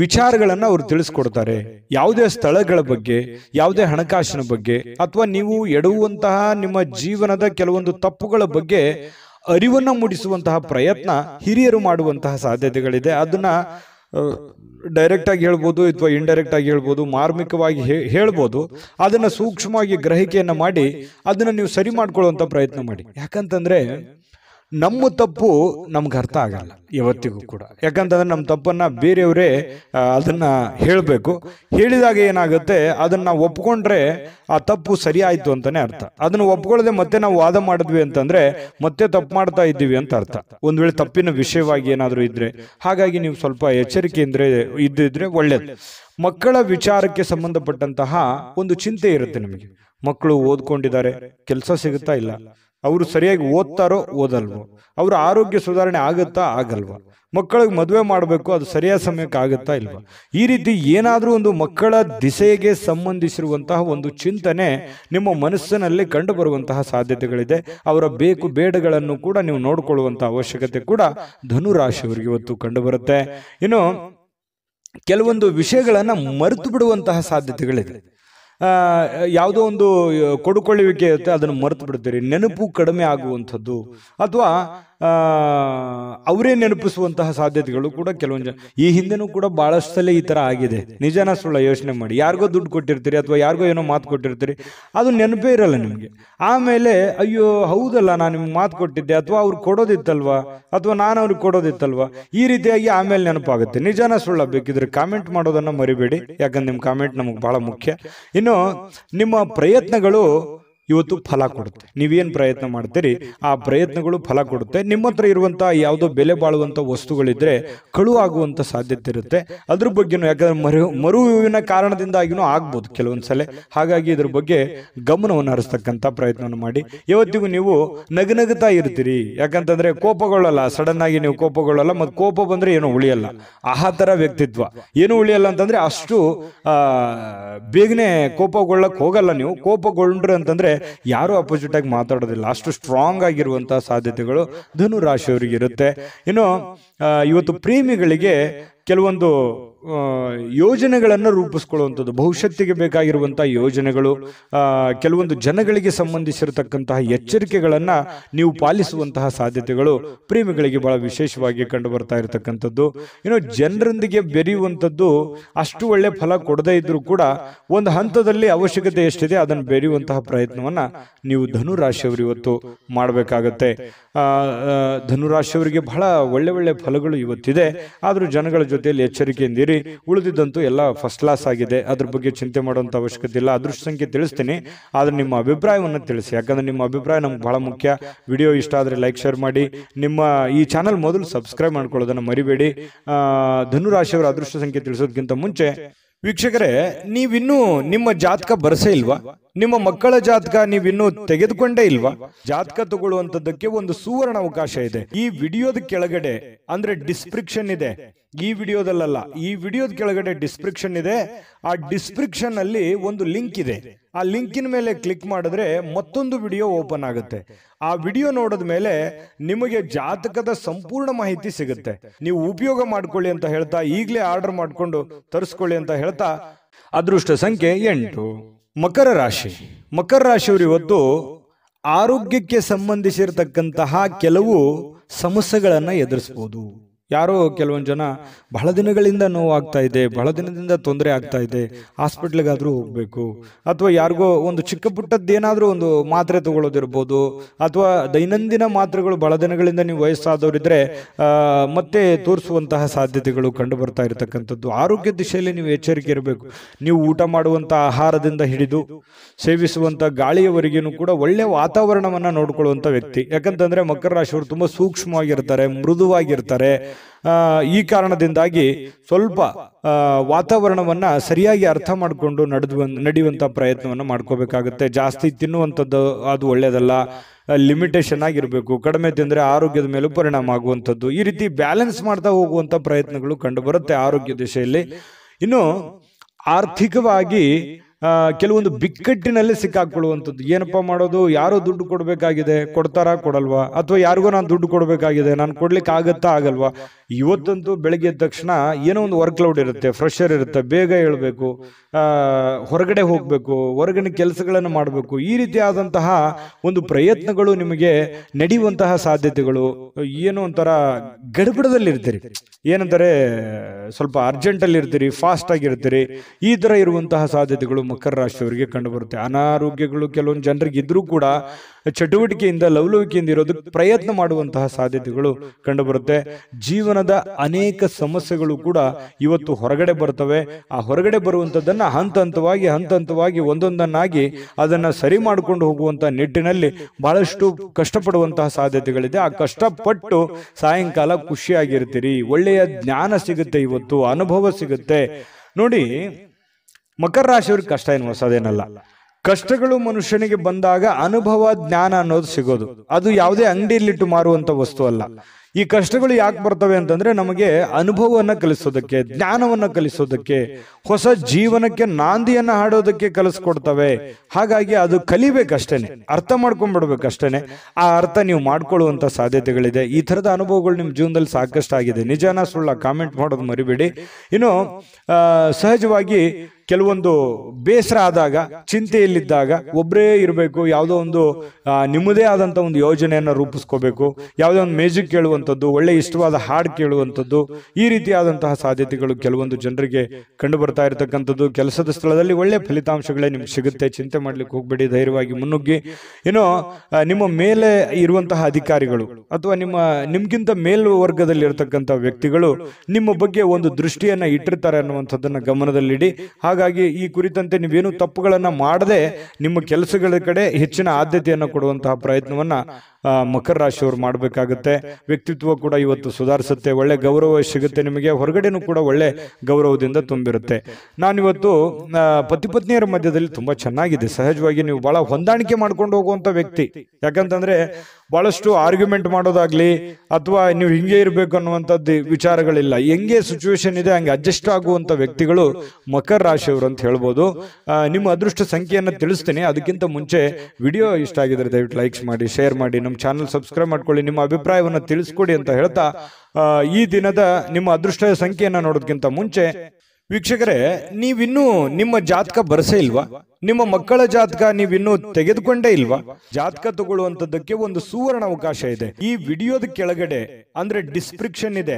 ವಿಚಾರಗಳನ್ನು ಅವರು ತಿಳಿಸ್ಕೊಡ್ತಾರೆ ಯಾವುದೇ ಸ್ಥಳಗಳ ಬಗ್ಗೆ ಯಾವುದೇ ಹಣಕಾಸಿನ ಬಗ್ಗೆ ಅಥವಾ ನೀವು ಎಡುವಂತಹ ನಿಮ್ಮ ಜೀವನದ ಕೆಲವೊಂದು ತಪ್ಪುಗಳ ಬಗ್ಗೆ ಅರಿವನ್ನು ಮೂಡಿಸುವಂತಹ ಪ್ರಯತ್ನ ಹಿರಿಯರು ಮಾಡುವಂತಹ ಸಾಧ್ಯತೆಗಳಿದೆ ಅದನ್ನು ಡೈರೆಕ್ಟಾಗಿ ಹೇಳ್ಬೋದು ಅಥವಾ ಇಂಡೈರೆಕ್ಟ್ ಆಗಿ ಹೇಳ್ಬೋದು ಮಾರ್ಮಿಕವಾಗಿ ಹೇಳ್ಬೋದು ಅದನ್ನು ಸೂಕ್ಷ್ಮವಾಗಿ ಗ್ರಹಿಕೆಯನ್ನು ಮಾಡಿ ಅದನ್ನು ನೀವು ಸರಿ ಮಾಡ್ಕೊಳ್ಳುವಂಥ ಪ್ರಯತ್ನ ಮಾಡಿ ಯಾಕಂತಂದರೆ ನಮ್ಮ ತಪ್ಪು ನಮ್ಗೆ ಅರ್ಥ ಆಗಲ್ಲ ಇವತ್ತಿಗೂ ಕೂಡ ಯಾಕಂತಂದ್ರೆ ನಮ್ಮ ತಪ್ಪನ್ನು ಬೇರೆಯವರೇ ಅದನ್ನು ಹೇಳಬೇಕು ಹೇಳಿದಾಗ ಏನಾಗುತ್ತೆ ಅದನ್ನು ನಾವು ಒಪ್ಕೊಂಡ್ರೆ ಆ ತಪ್ಪು ಸರಿ ಆಯ್ತು ಅಂತಲೇ ಅರ್ಥ ಅದನ್ನು ಒಪ್ಕೊಳ್ಳದೆ ಮತ್ತೆ ನಾವು ವಾದ ಮಾಡಿದ್ವಿ ಅಂತಂದರೆ ಮತ್ತೆ ತಪ್ಪು ಮಾಡ್ತಾ ಇದ್ದೀವಿ ಅಂತ ಅರ್ಥ ಒಂದು ವೇಳೆ ತಪ್ಪಿನ ವಿಷಯವಾಗಿ ಏನಾದರೂ ಇದ್ದರೆ ಹಾಗಾಗಿ ನೀವು ಸ್ವಲ್ಪ ಎಚ್ಚರಿಕೆಯಿಂದರೆ ಇದ್ದಿದ್ರೆ ಒಳ್ಳೇದು ಮಕ್ಕಳ ವಿಚಾರಕ್ಕೆ ಸಂಬಂಧಪಟ್ಟಂತಹ ಒಂದು ಚಿಂತೆ ಇರುತ್ತೆ ನಿಮಗೆ ಮಕ್ಕಳು ಓದ್ಕೊಂಡಿದ್ದಾರೆ ಕೆಲಸ ಸಿಗುತ್ತಾ ಇಲ್ಲ ಅವರು ಸರಿಯಾಗಿ ಓದ್ತಾರೋ ಓದಲ್ವೋ ಅವರ ಆರೋಗ್ಯ ಸುಧಾರಣೆ ಆಗುತ್ತಾ ಆಗಲ್ವ ಮಕ್ಕಳಿಗೆ ಮದುವೆ ಮಾಡಬೇಕು ಅದು ಸರಿಯಾದ ಸಮಯಕ್ಕೆ ಆಗುತ್ತಾ ಇಲ್ವಾ ಈ ರೀತಿ ಏನಾದರೂ ಒಂದು ಮಕ್ಕಳ ದಿಸೆಗೆ ಸಂಬಂಧಿಸಿರುವಂತಹ ಒಂದು ಚಿಂತನೆ ನಿಮ್ಮ ಮನಸ್ಸಿನಲ್ಲಿ ಕಂಡು ಬರುವಂತಹ ಸಾಧ್ಯತೆಗಳಿದೆ ಅವರ ಬೇಕು ಬೇಡಗಳನ್ನು ಕೂಡ ನೀವು ನೋಡಿಕೊಳ್ಳುವಂತಹ ಅವಶ್ಯಕತೆ ಕೂಡ ಧನು ರಾಶಿಯವರಿಗೆ ಇವತ್ತು ಕಂಡುಬರುತ್ತೆ ಇನ್ನು ಕೆಲವೊಂದು ವಿಷಯಗಳನ್ನು ಮರೆತು ಬಿಡುವಂತಹ ಸಾಧ್ಯತೆಗಳಿದೆ ಯಾವುದೋ ಒಂದು ಕೊಡುಕೊಳ್ಳುವಿಕೆ ಇರುತ್ತೆ ಅದನ್ನು ಮರೆತು ಬಿಡ್ತೀರಿ ನೆನಪು ಕಡಿಮೆ ಆಗುವಂಥದ್ದು ಅಥವಾ ಅವರೇ ನೆನಪಿಸುವಂತಹ ಸಾಧ್ಯತೆಗಳು ಕೂಡ ಕೆಲವೊಂದು ಜನ ಈ ಹಿಂದೆನೂ ಕೂಡ ಭಾಳಷ್ಟಲ್ಲೇ ಈ ಥರ ಆಗಿದೆ ನಿಜನ ಸುಳ್ಳ ಯೋಚನೆ ಮಾಡಿ ಯಾರಿಗೋ ದುಡ್ಡು ಕೊಟ್ಟಿರ್ತೀರಿ ಅಥವಾ ಯಾರಿಗೋ ಏನೋ ಮಾತು ಕೊಟ್ಟಿರ್ತೀರಿ ಅದು ನೆನಪೇ ಇರಲ್ಲ ನಿಮಗೆ ಆಮೇಲೆ ಅಯ್ಯೋ ಹೌದಲ್ಲ ನಾನು ನಿಮ್ಗೆ ಮಾತು ಕೊಟ್ಟಿದ್ದೆ ಅಥವಾ ಅವ್ರು ಕೊಡೋದಿತ್ತಲ್ವಾ ಅಥವಾ ನಾನು ಅವ್ರಿಗೆ ಕೊಡೋದಿತ್ತಲ್ವ ಈ ರೀತಿಯಾಗಿ ಆಮೇಲೆ ನೆನಪಾಗುತ್ತೆ ನಿಜಾನ ಸುಳ್ಳ ಬೇಕಿದ್ರೆ ಕಾಮೆಂಟ್ ಮಾಡೋದನ್ನು ಮರಿಬೇಡಿ ಯಾಕಂದ್ರೆ ನಿಮ್ಮ ಕಾಮೆಂಟ್ ನಮಗೆ ಭಾಳ ಮುಖ್ಯ ಇನ್ನು ನಿಮ್ಮ ಪ್ರಯತ್ನಗಳು ಇವತ್ತು ಫಲ ಕೊಡುತ್ತೆ ನೀವೇನು ಪ್ರಯತ್ನ ಮಾಡ್ತೀರಿ ಆ ಪ್ರಯತ್ನಗಳು ಫಲ ಕೊಡುತ್ತೆ ನಿಮ್ಮ ಹತ್ರ ಇರುವಂಥ ಯಾವುದೋ ಬೆಲೆ ಬಾಳುವಂಥ ವಸ್ತುಗಳಿದ್ದರೆ ಕಳು ಆಗುವಂಥ ಸಾಧ್ಯತೆ ಇರುತ್ತೆ ಅದ್ರ ಬಗ್ಗೆನೂ ಯಾಕಂದ್ರೆ ಮರು ಮರುವಿನ ಕಾರಣದಿಂದಾಗಿನೂ ಆಗ್ಬೋದು ಕೆಲವೊಂದು ಸಲ ಹಾಗಾಗಿ ಇದ್ರ ಬಗ್ಗೆ ಗಮನವನ್ನು ಹರಿಸ್ತಕ್ಕಂಥ ಪ್ರಯತ್ನವನ್ನು ಮಾಡಿ ಯಾವತ್ತಿಗೂ ನೀವು ನಗನಗುತ್ತಾ ಇರ್ತೀರಿ ಯಾಕಂತಂದರೆ ಕೋಪಗೊಳ್ಳಲ್ಲ ಸಡನ್ನಾಗಿ ನೀವು ಕೋಪಗೊಳ್ಳಲ್ಲ ಮತ್ತು ಕೋಪ ಬಂದರೆ ಏನೂ ಉಳಿಯಲ್ಲ ಆ ಥರ ವ್ಯಕ್ತಿತ್ವ ಏನು ಉಳಿಯಲ್ಲ ಅಂತಂದರೆ ಅಷ್ಟು ಬೇಗನೆ ಕೋಪಗೊಳ್ಳಕ್ಕೆ ಹೋಗಲ್ಲ ನೀವು ಕೋಪಗೊಂಡ್ರೆ ಅಂತಂದರೆ ಯಾರು ಅಪೋಸಿಟ್ ಆಗಿ ಮಾತಾಡೋದಿಲ್ಲ ಅಷ್ಟು ಸ್ಟ್ರಾಂಗ್ ಆಗಿರುವಂತಹ ಸಾಧ್ಯತೆಗಳು ಧನು ರಾಶಿಯವರಿಗೆ ಇರುತ್ತೆ ಇನ್ನು ಇವತ್ತು ಪ್ರೇಮಿಗಳಿಗೆ ಕೆಲವೊಂದು ಯೋಜನೆಗಳನ್ನು ರೂಪಿಸ್ಕೊಳ್ಳುವಂಥದ್ದು ಭವಿಷ್ಯತ್ತಿಗೆ ಬೇಕಾಗಿರುವಂಥ ಯೋಜನೆಗಳು ಕೆಲವೊಂದು ಜನಗಳಿಗೆ ಸಂಬಂಧಿಸಿರತಕ್ಕಂತಹ ಎಚ್ಚರಿಕೆಗಳನ್ನು ನೀವು ಪಾಲಿಸುವಂತಹ ಸಾಧ್ಯತೆಗಳು ಪ್ರೇಮಿಗಳಿಗೆ ಬಹಳ ವಿಶೇಷವಾಗಿ ಕಂಡು ಬರ್ತಾ ಇರತಕ್ಕಂಥದ್ದು ಇನ್ನು ಜನರೊಂದಿಗೆ ಬೆರೆಯುವಂಥದ್ದು ಅಷ್ಟು ಒಳ್ಳೆ ಫಲ ಕೊಡದೇ ಇದ್ದರೂ ಕೂಡ ಒಂದು ಹಂತದಲ್ಲಿ ಅವಶ್ಯಕತೆ ಎಷ್ಟಿದೆ ಅದನ್ನು ಬೆರೆಯುವಂತಹ ಪ್ರಯತ್ನವನ್ನು ನೀವು ಧನುರಾಶಿಯವರು ಇವತ್ತು ಮಾಡಬೇಕಾಗತ್ತೆ ಧನುರಾಶಿಯವರಿಗೆ ಬಹಳ ಒಳ್ಳೆ ಒಳ್ಳೆ ಫಲಗಳು ಇವತ್ತಿದೆ ಆದರೂ ಜನಗಳ ಜೊತೆ ಜೊತೆಯಲ್ಲಿ ಎಚ್ಚರಿಕೆಯಿಂದಿರಿ ಉಳಿದಿದ್ದಂತೂ ಎಲ್ಲ ಫಸ್ಟ್ ಕ್ಲಾಸ್ ಆಗಿದೆ ಅದ್ರ ಬಗ್ಗೆ ಚಿಂತೆ ಮಾಡುವಂತ ಅವಶ್ಯಕತೆ ಇಲ್ಲ ಅದೃಷ್ಟ ಸಂಖ್ಯೆ ತಿಳಿಸ್ತೀನಿ ಆದರೆ ನಿಮ್ಮ ಅಭಿಪ್ರಾಯವನ್ನು ತಿಳಿಸಿ ಯಾಕಂದ್ರೆ ನಿಮ್ಮ ಅಭಿಪ್ರಾಯ ನಮ್ಗೆ ಬಹಳ ಮುಖ್ಯ ವಿಡಿಯೋ ಇಷ್ಟ ಆದ್ರೆ ಲೈಕ್ ಶೇರ್ ಮಾಡಿ ನಿಮ್ಮ ಈ ಚಾನಲ್ ಮೊದಲು ಸಬ್ಸ್ಕ್ರೈಬ್ ಮಾಡ್ಕೊಳ್ಳೋದನ್ನು ಮರಿಬೇಡಿ ಧನುರಾಶಿಯವರ ಅದೃಷ್ಟ ಸಂಖ್ಯೆ ತಿಳಿಸೋದಕ್ಕಿಂತ ಮುಂಚೆ ವೀಕ್ಷಕರೇ ನೀವಿನ್ನೂ ನಿಮ್ಮ ಜಾತಕ ಬರಸೇ ಇಲ್ವಾ ನಿಮ್ಮ ಮಕ್ಕಳ ಜಾತಕ ನೀವಿನ್ನೂ ತೆಗೆದುಕೊಂಡೇ ಇಲ್ವಾ ಜಾತಕ ತಗೊಳ್ಳುವಂತದ್ದಕ್ಕೆ ಒಂದು ಸುವರ್ಣ ಅವಕಾಶ ಇದೆ ಈ ವಿಡಿಯೋದ ಕೆಳಗಡೆ ಅಂದ್ರೆ ಡಿಸ್ಕ್ರಿಪ್ಷನ್ ಇದೆ ಈ ವಿಡಿಯೋದಲ್ಲ ಈ ವಿಡಿಯೋದ ಕೆಳಗಡೆ ಡಿಸ್ಕ್ರಿಪ್ಷನ್ ಇದೆ ಆ ಡಿಸ್ಕ್ರಿಪ್ಷನ್ ಅಲ್ಲಿ ಒಂದು ಲಿಂಕ್ ಇದೆ ಆ ಲಿಂಕಿನ ಮೇಲೆ ಕ್ಲಿಕ್ ಮಾಡಿದ್ರೆ ಮತ್ತೊಂದು ವಿಡಿಯೋ ಓಪನ್ ಆಗುತ್ತೆ ಆ ವಿಡಿಯೋ ನೋಡಿದ ಮೇಲೆ ನಿಮಗೆ ಜಾತಕದ ಸಂಪೂರ್ಣ ಮಾಹಿತಿ ಸಿಗುತ್ತೆ ನೀವು ಉಪಯೋಗ ಮಾಡ್ಕೊಳ್ಳಿ ಅಂತ ಹೇಳ್ತಾ ಈಗಲೇ ಆರ್ಡರ್ ಮಾಡಿಕೊಂಡು ತರಿಸ್ಕೊಳ್ಳಿ ಅಂತ ಹೇಳ್ತಾ ಅದೃಷ್ಟ ಸಂಖ್ಯೆ ಎಂಟು ಮಕರ ರಾಶಿ ಮಕರ ರಾಶಿಯವರು ಇವತ್ತು ಆರೋಗ್ಯಕ್ಕೆ ಸಂಬಂಧಿಸಿರತಕ್ಕಂತಹ ಕೆಲವು ಸಮಸ್ಯೆಗಳನ್ನು ಎದುರಿಸ್ಬೋದು ಯಾರೋ ಕೆಲವೊಂದು ಜನ ಬಹಳ ದಿನಗಳಿಂದ ನೋವಾಗ್ತಾ ಇದೆ ಬಹಳ ದಿನದಿಂದ ತೊಂದರೆ ಆಗ್ತಾ ಇದೆ ಹಾಸ್ಪಿಟ್ಲಿಗಾದರೂ ಹೋಗಬೇಕು ಅಥವಾ ಯಾರಿಗೋ ಒಂದು ಚಿಕ್ಕ ಪುಟ್ಟದ್ದೇನಾದರೂ ಏನಾದರೂ ಒಂದು ಮಾತ್ರೆ ತಗೊಳ್ಳೋದಿರ್ಬೋದು ಅಥವಾ ದೈನಂದಿನ ಮಾತ್ರೆಗಳು ಬಹಳ ದಿನಗಳಿಂದ ನೀವು ವಯಸ್ಸಾದವರಿದ್ದರೆ ಮತ್ತೆ ತೋರಿಸುವಂತಹ ಸಾಧ್ಯತೆಗಳು ಕಂಡು ಬರ್ತಾ ಇರತಕ್ಕಂಥದ್ದು ಆರೋಗ್ಯ ದಿಶೆಯಲ್ಲಿ ನೀವು ಎಚ್ಚರಿಕೆ ಇರಬೇಕು ನೀವು ಊಟ ಮಾಡುವಂಥ ಆಹಾರದಿಂದ ಹಿಡಿದು ಸೇವಿಸುವಂಥ ಗಾಳಿಯವರೆಗೂ ಕೂಡ ಒಳ್ಳೆಯ ವಾತಾವರಣವನ್ನು ನೋಡ್ಕೊಳ್ಳುವಂಥ ವ್ಯಕ್ತಿ ಯಾಕಂತಂದರೆ ಮಕರ ರಾಶಿಯವರು ತುಂಬ ಸೂಕ್ಷ್ಮವಾಗಿರ್ತಾರೆ ಮೃದುವಾಗಿರ್ತಾರೆ ಈ ಕಾರಣದಿಂದಾಗಿ ಸ್ವಲ್ಪ ವಾತಾವರಣವನ್ನ ಸರಿಯಾಗಿ ಅರ್ಥ ಮಾಡಿಕೊಂಡು ನಡೆದು ನಡೆಯುವಂಥ ಪ್ರಯತ್ನವನ್ನು ಮಾಡ್ಕೋಬೇಕಾಗುತ್ತೆ ಜಾಸ್ತಿ ತಿನ್ನುವಂಥದ್ದು ಅದು ಒಳ್ಳೆಯದಲ್ಲ ಲಿಮಿಟೇಷನ್ ಆಗಿರಬೇಕು ಕಡಿಮೆ ತಿಂದರೆ ಆರೋಗ್ಯದ ಮೇಲೂ ಪರಿಣಾಮ ಆಗುವಂಥದ್ದು ಈ ರೀತಿ ಬ್ಯಾಲೆನ್ಸ್ ಮಾಡ್ತಾ ಹೋಗುವಂಥ ಪ್ರಯತ್ನಗಳು ಕಂಡುಬರುತ್ತೆ ಆರೋಗ್ಯ ದಿಶೆಯಲ್ಲಿ ಇನ್ನು ಆರ್ಥಿಕವಾಗಿ ಕೆಲವೊಂದು ಬಿಕ್ಕಟ್ಟಿನಲ್ಲಿ ಸಿಕ್ಕಾಕೊಳ್ಳುವಂಥದ್ದು ಏನಪ್ಪ ಮಾಡೋದು ಯಾರು ದುಡ್ಡು ಕೊಡಬೇಕಾಗಿದೆ ಕೊಡ್ತಾರಾ ಕೊಡಲ್ವಾ ಅಥವಾ ಯಾರಿಗೋ ನಾನು ದುಡ್ಡು ಕೊಡಬೇಕಾಗಿದೆ ನಾನು ಕೊಡ್ಲಿಕ್ಕೆ ಆಗತ್ತಾ ಆಗಲ್ವಾ ಇವತ್ತಂತೂ ಬೆಳಗ್ಗೆ ಎದ್ದ ತಕ್ಷಣ ಏನೋ ಒಂದು ವರ್ಕ್ಲೌಡ್ ಇರುತ್ತೆ ಫ್ರೆಷರ್ ಇರುತ್ತೆ ಬೇಗ ಹೇಳ್ಬೇಕು ಹೊರಗಡೆ ಹೋಗಬೇಕು ಹೊರಗಿನ ಕೆಲಸಗಳನ್ನು ಮಾಡಬೇಕು ಈ ರೀತಿಯಾದಂತಹ ಒಂದು ಪ್ರಯತ್ನಗಳು ನಿಮಗೆ ನಡೆಯುವಂತಹ ಸಾಧ್ಯತೆಗಳು ಏನು ಒಂಥರ ಇರ್ತೀರಿ ಏನಂದರೆ ಸ್ವಲ್ಪ ಅರ್ಜೆಂಟಲ್ಲಿ ಇರ್ತೀರಿ ಫಾಸ್ಟ್ ಆಗಿರ್ತೀರಿ ಈ ಥರ ಇರುವಂತಹ ಸಾಧ್ಯತೆಗಳು ಮಕರ ರಾಶಿಯವರಿಗೆ ಕಂಡುಬರುತ್ತೆ ಅನಾರೋಗ್ಯಗಳು ಕೆಲವೊಂದು ಜನರಿಗೆ ಇದ್ರೂ ಕೂಡ ಚಟುವಟಿಕೆಯಿಂದ ಲವಲವಿಕೆಯಿಂದ ಇರೋದಕ್ಕೆ ಪ್ರಯತ್ನ ಮಾಡುವಂತಹ ಸಾಧ್ಯತೆಗಳು ಕಂಡುಬರುತ್ತೆ ಜೀವನದ ಅನೇಕ ಸಮಸ್ಯೆಗಳು ಕೂಡ ಇವತ್ತು ಹೊರಗಡೆ ಬರ್ತವೆ ಆ ಹೊರಗಡೆ ಬರುವಂಥದ್ದನ್ನು ಹಂತ ಹಂತವಾಗಿ ಹಂತ ಹಂತವಾಗಿ ಒಂದೊಂದನ್ನಾಗಿ ಅದನ್ನು ಸರಿ ಮಾಡಿಕೊಂಡು ಹೋಗುವಂಥ ನಿಟ್ಟಿನಲ್ಲಿ ಬಹಳಷ್ಟು ಕಷ್ಟಪಡುವಂತಹ ಸಾಧ್ಯತೆಗಳಿದೆ ಆ ಕಷ್ಟಪಟ್ಟು ಸಾಯಂಕಾಲ ಖುಷಿಯಾಗಿರ್ತೀರಿ ಒಳ್ಳೆಯ ಜ್ಞಾನ ಸಿಗುತ್ತೆ ಇವತ್ತು ಅನುಭವ ಸಿಗುತ್ತೆ ನೋಡಿ ಮಕರ ರಾಶಿಯವ್ರಿಗೆ ಕಷ್ಟ ಏನು ಹೊಸದೇನಲ್ಲ ಕಷ್ಟಗಳು ಮನುಷ್ಯನಿಗೆ ಬಂದಾಗ ಅನುಭವ ಜ್ಞಾನ ಅನ್ನೋದು ಸಿಗೋದು ಅದು ಯಾವುದೇ ಅಂಗಡಿಯಲ್ಲಿಟ್ಟು ಮಾರುವಂಥ ವಸ್ತು ಅಲ್ಲ ಈ ಕಷ್ಟಗಳು ಯಾಕೆ ಬರ್ತವೆ ಅಂತಂದ್ರೆ ನಮಗೆ ಅನುಭವವನ್ನು ಕಲಿಸೋದಕ್ಕೆ ಜ್ಞಾನವನ್ನು ಕಲಿಸೋದಕ್ಕೆ ಹೊಸ ಜೀವನಕ್ಕೆ ನಾಂದಿಯನ್ನು ಹಾಡೋದಕ್ಕೆ ಕಲಿಸ್ಕೊಡ್ತವೆ ಹಾಗಾಗಿ ಅದು ಕಲಿಬೇಕಷ್ಟೇ ಅರ್ಥ ಮಾಡ್ಕೊಂಡ್ಬಿಡ್ಬೇಕಷ್ಟೇ ಆ ಅರ್ಥ ನೀವು ಮಾಡ್ಕೊಳ್ಳುವಂಥ ಸಾಧ್ಯತೆಗಳಿದೆ ಈ ಥರದ ಅನುಭವಗಳು ನಿಮ್ಮ ಜೀವನದಲ್ಲಿ ಸಾಕಷ್ಟು ಆಗಿದೆ ನಿಜಾನ ಸುಳ್ಳ ಕಾಮೆಂಟ್ ಮಾಡೋದು ಮರಿಬೇಡಿ ಇನ್ನು ಸಹಜವಾಗಿ ಕೆಲವೊಂದು ಬೇಸರ ಆದಾಗ ಚಿಂತೆಯಲ್ಲಿದ್ದಾಗ ಒಬ್ಬರೇ ಇರಬೇಕು ಯಾವುದೋ ಒಂದು ನಿಮ್ಮದೇ ಆದಂಥ ಒಂದು ಯೋಜನೆಯನ್ನು ರೂಪಿಸ್ಕೋಬೇಕು ಯಾವುದೋ ಒಂದು ಮ್ಯೂಸಿಕ್ ಕೇಳುವಂಥದ್ದು ಒಳ್ಳೆ ಇಷ್ಟವಾದ ಹಾಡು ಕೇಳುವಂಥದ್ದು ಈ ರೀತಿಯಾದಂತಹ ಸಾಧ್ಯತೆಗಳು ಕೆಲವೊಂದು ಜನರಿಗೆ ಕಂಡು ಬರ್ತಾ ಇರತಕ್ಕಂಥದ್ದು ಕೆಲಸದ ಸ್ಥಳದಲ್ಲಿ ಒಳ್ಳೆ ಫಲಿತಾಂಶಗಳೇ ನಿಮ್ಗೆ ಸಿಗುತ್ತೆ ಚಿಂತೆ ಮಾಡ್ಲಿಕ್ಕೆ ಹೋಗಬೇಡಿ ಧೈರ್ಯವಾಗಿ ಮುನ್ನುಗ್ಗಿ ಏನೋ ನಿಮ್ಮ ಮೇಲೆ ಇರುವಂತಹ ಅಧಿಕಾರಿಗಳು ಅಥವಾ ನಿಮ್ಮ ನಿಮ್ಗಿಂತ ಮೇಲ್ವರ್ಗದಲ್ಲಿ ಇರತಕ್ಕಂಥ ವ್ಯಕ್ತಿಗಳು ನಿಮ್ಮ ಬಗ್ಗೆ ಒಂದು ದೃಷ್ಟಿಯನ್ನು ಇಟ್ಟಿರ್ತಾರೆ ಅನ್ನುವಂಥದ್ದನ್ನು ಗಮನದಲ್ಲಿಡಿ ಹಾಗೆ ಹಾಗಾಗಿ ಈ ಕುರಿತಂತೆ ನೀವೇನು ತಪ್ಪುಗಳನ್ನು ಮಾಡದೆ ನಿಮ್ಮ ಕೆಲಸಗಳ ಕಡೆ ಹೆಚ್ಚಿನ ಆದ್ಯತೆಯನ್ನು ಕೊಡುವಂತಹ ಪ್ರಯತ್ನವನ್ನು ಮಕರ ರಾಶಿಯವರು ಮಾಡಬೇಕಾಗುತ್ತೆ ವ್ಯಕ್ತಿತ್ವ ಕೂಡ ಇವತ್ತು ಸುಧಾರಿಸುತ್ತೆ ಒಳ್ಳೆ ಗೌರವ ಸಿಗುತ್ತೆ ನಿಮಗೆ ಹೊರಗಡೆನೂ ಕೂಡ ಒಳ್ಳೆ ಗೌರವದಿಂದ ತುಂಬಿರುತ್ತೆ ನಾನಿವತ್ತು ಪತಿ ಪತ್ನಿಯರ ಮಧ್ಯದಲ್ಲಿ ತುಂಬ ಚೆನ್ನಾಗಿದೆ ಸಹಜವಾಗಿ ನೀವು ಭಾಳ ಹೊಂದಾಣಿಕೆ ಮಾಡ್ಕೊಂಡು ಹೋಗುವಂಥ ವ್ಯಕ್ತಿ ಯಾಕಂತಂದರೆ ಭಾಳಷ್ಟು ಆರ್ಗ್ಯುಮೆಂಟ್ ಮಾಡೋದಾಗಲಿ ಅಥವಾ ನೀವು ಹಿಂಗೆ ಇರಬೇಕು ಅನ್ನುವಂಥದ್ದು ವಿಚಾರಗಳಿಲ್ಲ ಹೆಂಗೆ ಸಿಚುವೇಶನ್ ಇದೆ ಹಂಗೆ ಅಡ್ಜಸ್ಟ್ ಆಗುವಂಥ ವ್ಯಕ್ತಿಗಳು ಮಕರ ರಾಶಿಯವರು ಅಂತ ಹೇಳ್ಬೋದು ನಿಮ್ಮ ಅದೃಷ್ಟ ಸಂಖ್ಯೆಯನ್ನು ತಿಳಿಸ್ತೀನಿ ಅದಕ್ಕಿಂತ ಮುಂಚೆ ವಿಡಿಯೋ ಇಷ್ಟ ಆಗಿದ್ರೆ ದಯವಿಟ್ಟು ಲೈಕ್ಸ್ ಮಾಡಿ ಶೇರ್ ಮಾಡಿ ನಮ್ಮ ಚಾನಲ್ ಸಬ್ಸ್ಕ್ರೈಬ್ ಮಾಡ್ಕೊಳ್ಳಿ ನಿಮ್ಮ ಅಭಿಪ್ರಾಯವನ್ನು ತಿಳಿಸ್ಕೊಡಿ ಅಂತ ಹೇಳ್ತಾ ಈ ದಿನದ ನಿಮ್ಮ ಅದೃಷ್ಟದ ಸಂಖ್ಯೆಯನ್ನು ನೋಡೋದಕ್ಕಿಂತ ಮುಂಚೆ ವೀಕ್ಷಕರೇ ನೀವಿನ್ನೂ ನಿಮ್ಮ ಜಾತಕ ಬರಸೇ ಇಲ್ವಾ ನಿಮ್ಮ ಮಕ್ಕಳ ಜಾತಕ ನೀವಿನ್ನೂ ತೆಗೆದುಕೊಂಡೇ ಇಲ್ವಾ ಜಾತಕ ತಗೊಳ್ಳುವಂತದ್ದಕ್ಕೆ ಒಂದು ಸುವರ್ಣ ಅವಕಾಶ ಇದೆ ಈ ವಿಡಿಯೋದ ಕೆಳಗಡೆ ಅಂದ್ರೆ ಡಿಸ್ಕ್ರಿಪ್ಷನ್ ಇದೆ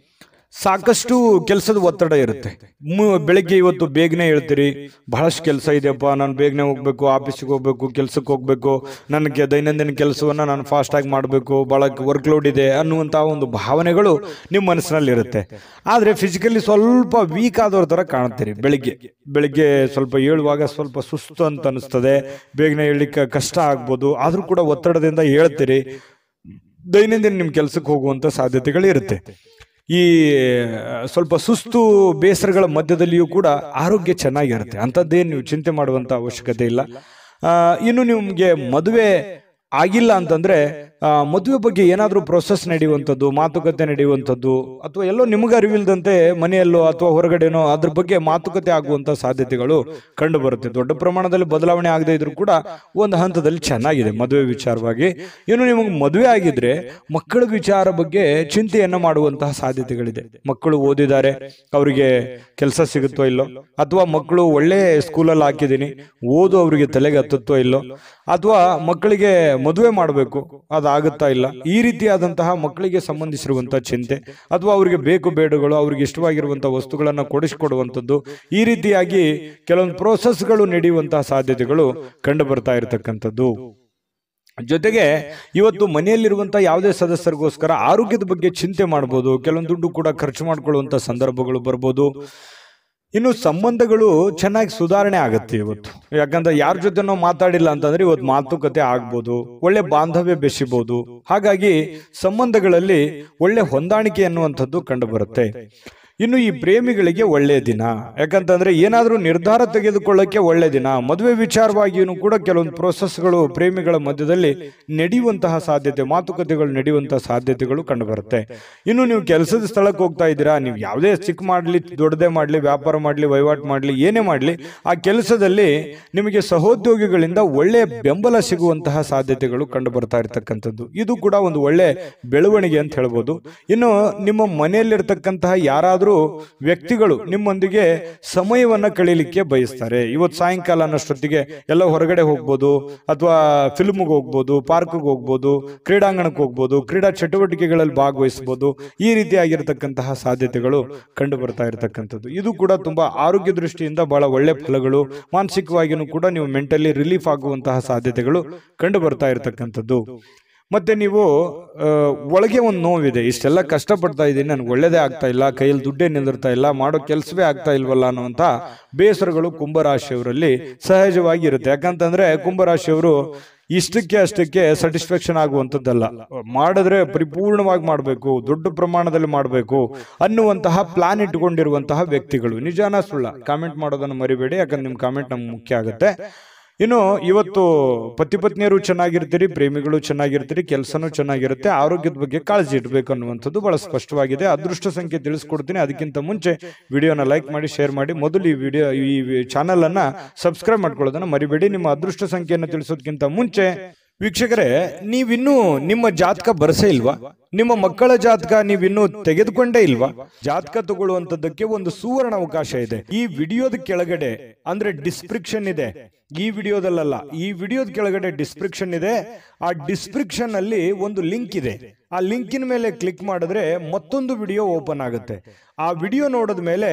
ಸಾಕಷ್ಟು ಕೆಲಸದ ಒತ್ತಡ ಇರುತ್ತೆ ಬೆಳಗ್ಗೆ ಇವತ್ತು ಬೇಗನೆ ಹೇಳ್ತೀರಿ ಬಹಳಷ್ಟು ಕೆಲಸ ಇದೆಯಪ್ಪ ನಾನು ಬೇಗನೆ ಹೋಗ್ಬೇಕು ಆಫೀಸಿಗೆ ಹೋಗ್ಬೇಕು ಕೆಲ್ಸಕ್ಕೆ ಹೋಗ್ಬೇಕು ನನಗೆ ದೈನಂದಿನ ಕೆಲಸವನ್ನು ನಾನು ಫಾಸ್ಟಾಗಿ ಮಾಡಬೇಕು ಭಾಳ ವರ್ಕ್ ಲೋಡ್ ಇದೆ ಅನ್ನುವಂಥ ಒಂದು ಭಾವನೆಗಳು ನಿಮ್ಮ ಮನಸ್ಸಿನಲ್ಲಿರುತ್ತೆ ಆದರೆ ಫಿಸಿಕಲಿ ಸ್ವಲ್ಪ ವೀಕ್ ಆದವ್ರ ಥರ ಕಾಣ್ತೀರಿ ಬೆಳಿಗ್ಗೆ ಬೆಳಿಗ್ಗೆ ಸ್ವಲ್ಪ ಹೇಳುವಾಗ ಸ್ವಲ್ಪ ಸುಸ್ತು ಅಂತ ಅನ್ನಿಸ್ತದೆ ಬೇಗನೆ ಹೇಳಲಿಕ್ಕೆ ಕಷ್ಟ ಆಗ್ಬೋದು ಆದರೂ ಕೂಡ ಒತ್ತಡದಿಂದ ಹೇಳ್ತೀರಿ ದೈನಂದಿನ ನಿಮ್ಮ ಕೆಲಸಕ್ಕೆ ಹೋಗುವಂಥ ಸಾಧ್ಯತೆಗಳು ಇರುತ್ತೆ ಈ ಸ್ವಲ್ಪ ಸುಸ್ತು ಬೇಸರಗಳ ಮಧ್ಯದಲ್ಲಿಯೂ ಕೂಡ ಆರೋಗ್ಯ ಚೆನ್ನಾಗಿರುತ್ತೆ ಅಂಥದ್ದೇನು ನೀವು ಚಿಂತೆ ಮಾಡುವಂಥ ಅವಶ್ಯಕತೆ ಇಲ್ಲ ಇನ್ನು ನಿಮಗೆ ಮದುವೆ ಆಗಿಲ್ಲ ಅಂತಂದರೆ ಮದುವೆ ಬಗ್ಗೆ ಏನಾದರೂ ಪ್ರೊಸೆಸ್ ನಡೆಯುವಂಥದ್ದು ಮಾತುಕತೆ ನಡೆಯುವಂಥದ್ದು ಅಥವಾ ಎಲ್ಲೋ ನಿಮಗೆ ಅರಿವಿಲ್ಲದಂತೆ ಮನೆಯಲ್ಲೋ ಅಥವಾ ಹೊರಗಡೆನೋ ಅದ್ರ ಬಗ್ಗೆ ಮಾತುಕತೆ ಆಗುವಂಥ ಸಾಧ್ಯತೆಗಳು ಕಂಡುಬರುತ್ತೆ ದೊಡ್ಡ ಪ್ರಮಾಣದಲ್ಲಿ ಬದಲಾವಣೆ ಆಗದೇ ಇದ್ರೂ ಕೂಡ ಒಂದು ಹಂತದಲ್ಲಿ ಚೆನ್ನಾಗಿದೆ ಮದುವೆ ವಿಚಾರವಾಗಿ ಇನ್ನು ನಿಮಗೆ ಮದುವೆ ಆಗಿದ್ರೆ ಮಕ್ಕಳ ವಿಚಾರ ಬಗ್ಗೆ ಚಿಂತೆಯನ್ನು ಮಾಡುವಂತಹ ಸಾಧ್ಯತೆಗಳಿದೆ ಮಕ್ಕಳು ಓದಿದ್ದಾರೆ ಅವರಿಗೆ ಕೆಲಸ ಸಿಗುತ್ತೋ ಇಲ್ಲೋ ಅಥವಾ ಮಕ್ಕಳು ಒಳ್ಳೆ ಸ್ಕೂಲಲ್ಲಿ ಹಾಕಿದ್ದೀನಿ ಓದು ಅವರಿಗೆ ತಲೆಗೆ ಹತ್ತುತ್ತೋ ಇಲ್ಲೋ ಅಥವಾ ಮಕ್ಕಳಿಗೆ ಮದುವೆ ಮಾಡಬೇಕು ಅದು ಆಗುತ್ತಾ ಇಲ್ಲ ಈ ರೀತಿಯಾದಂತಹ ಮಕ್ಕಳಿಗೆ ಸಂಬಂಧಿಸಿರುವಂತಹ ಚಿಂತೆ ಅಥವಾ ಅವರಿಗೆ ಬೇಕು ಬೇಡಗಳು ಅವ್ರಿಗೆ ಇಷ್ಟವಾಗಿರುವಂತಹ ವಸ್ತುಗಳನ್ನು ಕೊಡಿಸಿಕೊಡುವಂಥದ್ದು ಈ ರೀತಿಯಾಗಿ ಕೆಲವೊಂದು ಪ್ರೋಸೆಸ್ಗಳು ನಡೆಯುವಂತಹ ಸಾಧ್ಯತೆಗಳು ಕಂಡು ಬರ್ತಾ ಇರತಕ್ಕಂಥದ್ದು ಜೊತೆಗೆ ಇವತ್ತು ಮನೆಯಲ್ಲಿರುವಂತಹ ಯಾವುದೇ ಸದಸ್ಯರಿಗೋಸ್ಕರ ಆರೋಗ್ಯದ ಬಗ್ಗೆ ಚಿಂತೆ ಮಾಡ್ಬೋದು ಕೆಲವೊಂದು ದುಡ್ಡು ಕೂಡ ಖರ್ಚು ಮಾಡಿಕೊಳ್ಳುವಂತಹ ಸಂದರ್ಭಗಳು ಬರ್ಬೋದು ಇನ್ನು ಸಂಬಂಧಗಳು ಚೆನ್ನಾಗಿ ಸುಧಾರಣೆ ಆಗುತ್ತೆ ಇವತ್ತು ಯಾಕಂದ್ರೆ ಯಾರ ಜೊತೆ ಮಾತಾಡಿಲ್ಲ ಅಂತಂದ್ರೆ ಇವತ್ತು ಮಾತುಕತೆ ಆಗ್ಬೋದು ಒಳ್ಳೆ ಬಾಂಧವ್ಯ ಬೆಸಿಬಹುದು ಹಾಗಾಗಿ ಸಂಬಂಧಗಳಲ್ಲಿ ಒಳ್ಳೆ ಹೊಂದಾಣಿಕೆ ಅನ್ನುವಂಥದ್ದು ಕಂಡು ಬರುತ್ತೆ ಇನ್ನು ಈ ಪ್ರೇಮಿಗಳಿಗೆ ಒಳ್ಳೆಯ ದಿನ ಯಾಕಂತಂದರೆ ಏನಾದರೂ ನಿರ್ಧಾರ ತೆಗೆದುಕೊಳ್ಳೋಕ್ಕೆ ಒಳ್ಳೆಯ ದಿನ ಮದುವೆ ವಿಚಾರವಾಗಿಯೂ ಕೂಡ ಕೆಲವೊಂದು ಪ್ರೋಸೆಸ್ಗಳು ಪ್ರೇಮಿಗಳ ಮಧ್ಯದಲ್ಲಿ ನಡೆಯುವಂತಹ ಸಾಧ್ಯತೆ ಮಾತುಕತೆಗಳು ನಡೆಯುವಂತಹ ಸಾಧ್ಯತೆಗಳು ಕಂಡುಬರುತ್ತೆ ಇನ್ನು ನೀವು ಕೆಲಸದ ಸ್ಥಳಕ್ಕೆ ಹೋಗ್ತಾ ಇದ್ದೀರಾ ನೀವು ಯಾವುದೇ ಚಿಕ್ಕ ಮಾಡಲಿ ದೊಡ್ಡದೇ ಮಾಡಲಿ ವ್ಯಾಪಾರ ಮಾಡಲಿ ವಹಿವಾಟು ಮಾಡಲಿ ಏನೇ ಮಾಡಲಿ ಆ ಕೆಲಸದಲ್ಲಿ ನಿಮಗೆ ಸಹೋದ್ಯೋಗಿಗಳಿಂದ ಒಳ್ಳೆಯ ಬೆಂಬಲ ಸಿಗುವಂತಹ ಸಾಧ್ಯತೆಗಳು ಕಂಡು ಬರ್ತಾ ಇರತಕ್ಕಂಥದ್ದು ಇದು ಕೂಡ ಒಂದು ಒಳ್ಳೆ ಬೆಳವಣಿಗೆ ಅಂತ ಹೇಳ್ಬೋದು ಇನ್ನು ನಿಮ್ಮ ಮನೆಯಲ್ಲಿರ್ತಕ್ಕಂತಹ ಯಾರಾದರೂ ವ್ಯಕ್ತಿಗಳು ನಿಮ್ಮೊಂದಿಗೆ ಸಮಯವನ್ನು ಕಳೀಲಿಕ್ಕೆ ಬಯಸ್ತಾರೆ ಇವತ್ತು ಸಾಯಂಕಾಲ ಅನ್ನೋಷ್ಟೊತ್ತಿಗೆ ಎಲ್ಲ ಹೊರಗಡೆ ಹೋಗ್ಬೋದು ಅಥವಾ ಫಿಲ್ಮ್ಗೆ ಹೋಗ್ಬೋದು ಪಾರ್ಕ್ಗೆ ಹೋಗ್ಬೋದು ಕ್ರೀಡಾಂಗಣಕ್ಕೆ ಹೋಗ್ಬೋದು ಕ್ರೀಡಾ ಚಟುವಟಿಕೆಗಳಲ್ಲಿ ಭಾಗವಹಿಸ್ಬೋದು ಈ ರೀತಿಯಾಗಿರ್ತಕ್ಕಂತಹ ಸಾಧ್ಯತೆಗಳು ಕಂಡು ಬರ್ತಾ ಇರತಕ್ಕಂಥದ್ದು ಇದು ಕೂಡ ತುಂಬ ಆರೋಗ್ಯ ದೃಷ್ಟಿಯಿಂದ ಬಹಳ ಒಳ್ಳೆ ಫಲಗಳು ಮಾನಸಿಕವಾಗಿಯೂ ಕೂಡ ನೀವು ಮೆಂಟಲಿ ರಿಲೀಫ್ ಆಗುವಂತಹ ಸಾಧ್ಯತೆಗಳು ಕಂಡು ಬರ್ತಾ ಇರತಕ್ಕಂಥದ್ದು ಮತ್ತು ನೀವು ಒಳಗೆ ಒಂದು ನೋವಿದೆ ಇಷ್ಟೆಲ್ಲ ಕಷ್ಟಪಡ್ತಾ ಇದ್ದೀನಿ ನನಗೆ ಒಳ್ಳೇದೇ ಆಗ್ತಾ ಇಲ್ಲ ಕೈಯಲ್ಲಿ ದುಡ್ಡೇ ನಿಂದಿರ್ತಾ ಇಲ್ಲ ಮಾಡೋ ಕೆಲಸವೇ ಆಗ್ತಾ ಇಲ್ವಲ್ಲ ಅನ್ನುವಂಥ ಬೇಸರಗಳು ಕುಂಭರಾಶಿಯವರಲ್ಲಿ ಸಹಜವಾಗಿರುತ್ತೆ ಇರುತ್ತೆ ಯಾಕಂತಂದರೆ ಕುಂಭರಾಶಿಯವರು ಇಷ್ಟಕ್ಕೆ ಅಷ್ಟಕ್ಕೆ ಸ್ಯಾಟಿಸ್ಫ್ಯಾಕ್ಷನ್ ಆಗುವಂಥದ್ದಲ್ಲ ಮಾಡಿದ್ರೆ ಪರಿಪೂರ್ಣವಾಗಿ ಮಾಡಬೇಕು ದೊಡ್ಡ ಪ್ರಮಾಣದಲ್ಲಿ ಮಾಡಬೇಕು ಅನ್ನುವಂತಹ ಪ್ಲಾನ್ ಇಟ್ಕೊಂಡಿರುವಂತಹ ವ್ಯಕ್ತಿಗಳು ನಿಜಾನ ಸುಳ್ಳ ಕಾಮೆಂಟ್ ಮಾಡೋದನ್ನು ಮರಿಬೇಡಿ ಯಾಕಂದ್ರೆ ನಿಮ್ಮ ಕಾಮೆಂಟ್ ನಮ್ಗೆ ಮುಖ್ಯ ಆಗುತ್ತೆ ಇನ್ನು ಇವತ್ತು ಪತಿ ಪತ್ನಿಯರು ಚೆನ್ನಾಗಿರ್ತೀರಿ ಪ್ರೇಮಿಗಳು ಚೆನ್ನಾಗಿರ್ತೀರಿ ಕೆಲಸನೂ ಚೆನ್ನಾಗಿರುತ್ತೆ ಆರೋಗ್ಯದ ಬಗ್ಗೆ ಕಾಳಜಿ ಇಡಬೇಕು ಅನ್ನುವಂಥದ್ದು ಬಹಳ ಸ್ಪಷ್ಟವಾಗಿದೆ ಅದೃಷ್ಟ ಸಂಖ್ಯೆ ತಿಳಿಸ್ಕೊಡ್ತೀನಿ ಅದಕ್ಕಿಂತ ಮುಂಚೆ ವಿಡಿಯೋನ ಲೈಕ್ ಮಾಡಿ ಶೇರ್ ಮಾಡಿ ಮೊದಲು ಈ ವಿಡಿಯೋ ಈ ಚಾನಲ್ ಅನ್ನ ಸಬ್ಸ್ಕ್ರೈಬ್ ಮಾಡ್ಕೊಳ್ಳೋದನ್ನ ಮರಿಬೇಡಿ ನಿಮ್ಮ ಅದೃಷ್ಟ ಸಂಖ್ಯೆಯನ್ನು ತಿಳಿಸೋದಕ್ಕಿಂತ ಮುಂಚೆ ವೀಕ್ಷಕರೇ ನೀವಿನ್ನೂ ನಿಮ್ಮ ಜಾತಕ ಬರಸೇ ಇಲ್ವಾ ನಿಮ್ಮ ಮಕ್ಕಳ ಜಾತಕ ನೀವಿನ್ನೂ ತೆಗೆದುಕೊಂಡೇ ಇಲ್ವಾ ಜಾತಕ ತಗೊಳ್ಳುವಂಥದ್ದಕ್ಕೆ ಒಂದು ಸುವರ್ಣ ಅವಕಾಶ ಇದೆ ಈ ವಿಡಿಯೋದ ಕೆಳಗಡೆ ಅಂದ್ರೆ ಡಿಸ್ಕ್ರಿಪ್ಷನ್ ಇದೆ ಈ ವಿಡಿಯೋದಲ್ಲ ಈ ವಿಡಿಯೋದ ಕೆಳಗಡೆ ಡಿಸ್ಕ್ರಿಪ್ಷನ್ ಇದೆ ಆ ಡಿಸ್ಕ್ರಿಪ್ಷನ್ ಅಲ್ಲಿ ಒಂದು ಲಿಂಕ್ ಇದೆ ಆ ಲಿಂಕಿನ ಮೇಲೆ ಕ್ಲಿಕ್ ಮಾಡಿದ್ರೆ ಮತ್ತೊಂದು ವಿಡಿಯೋ ಓಪನ್ ಆಗುತ್ತೆ ಆ ವಿಡಿಯೋ ನೋಡಿದ ಮೇಲೆ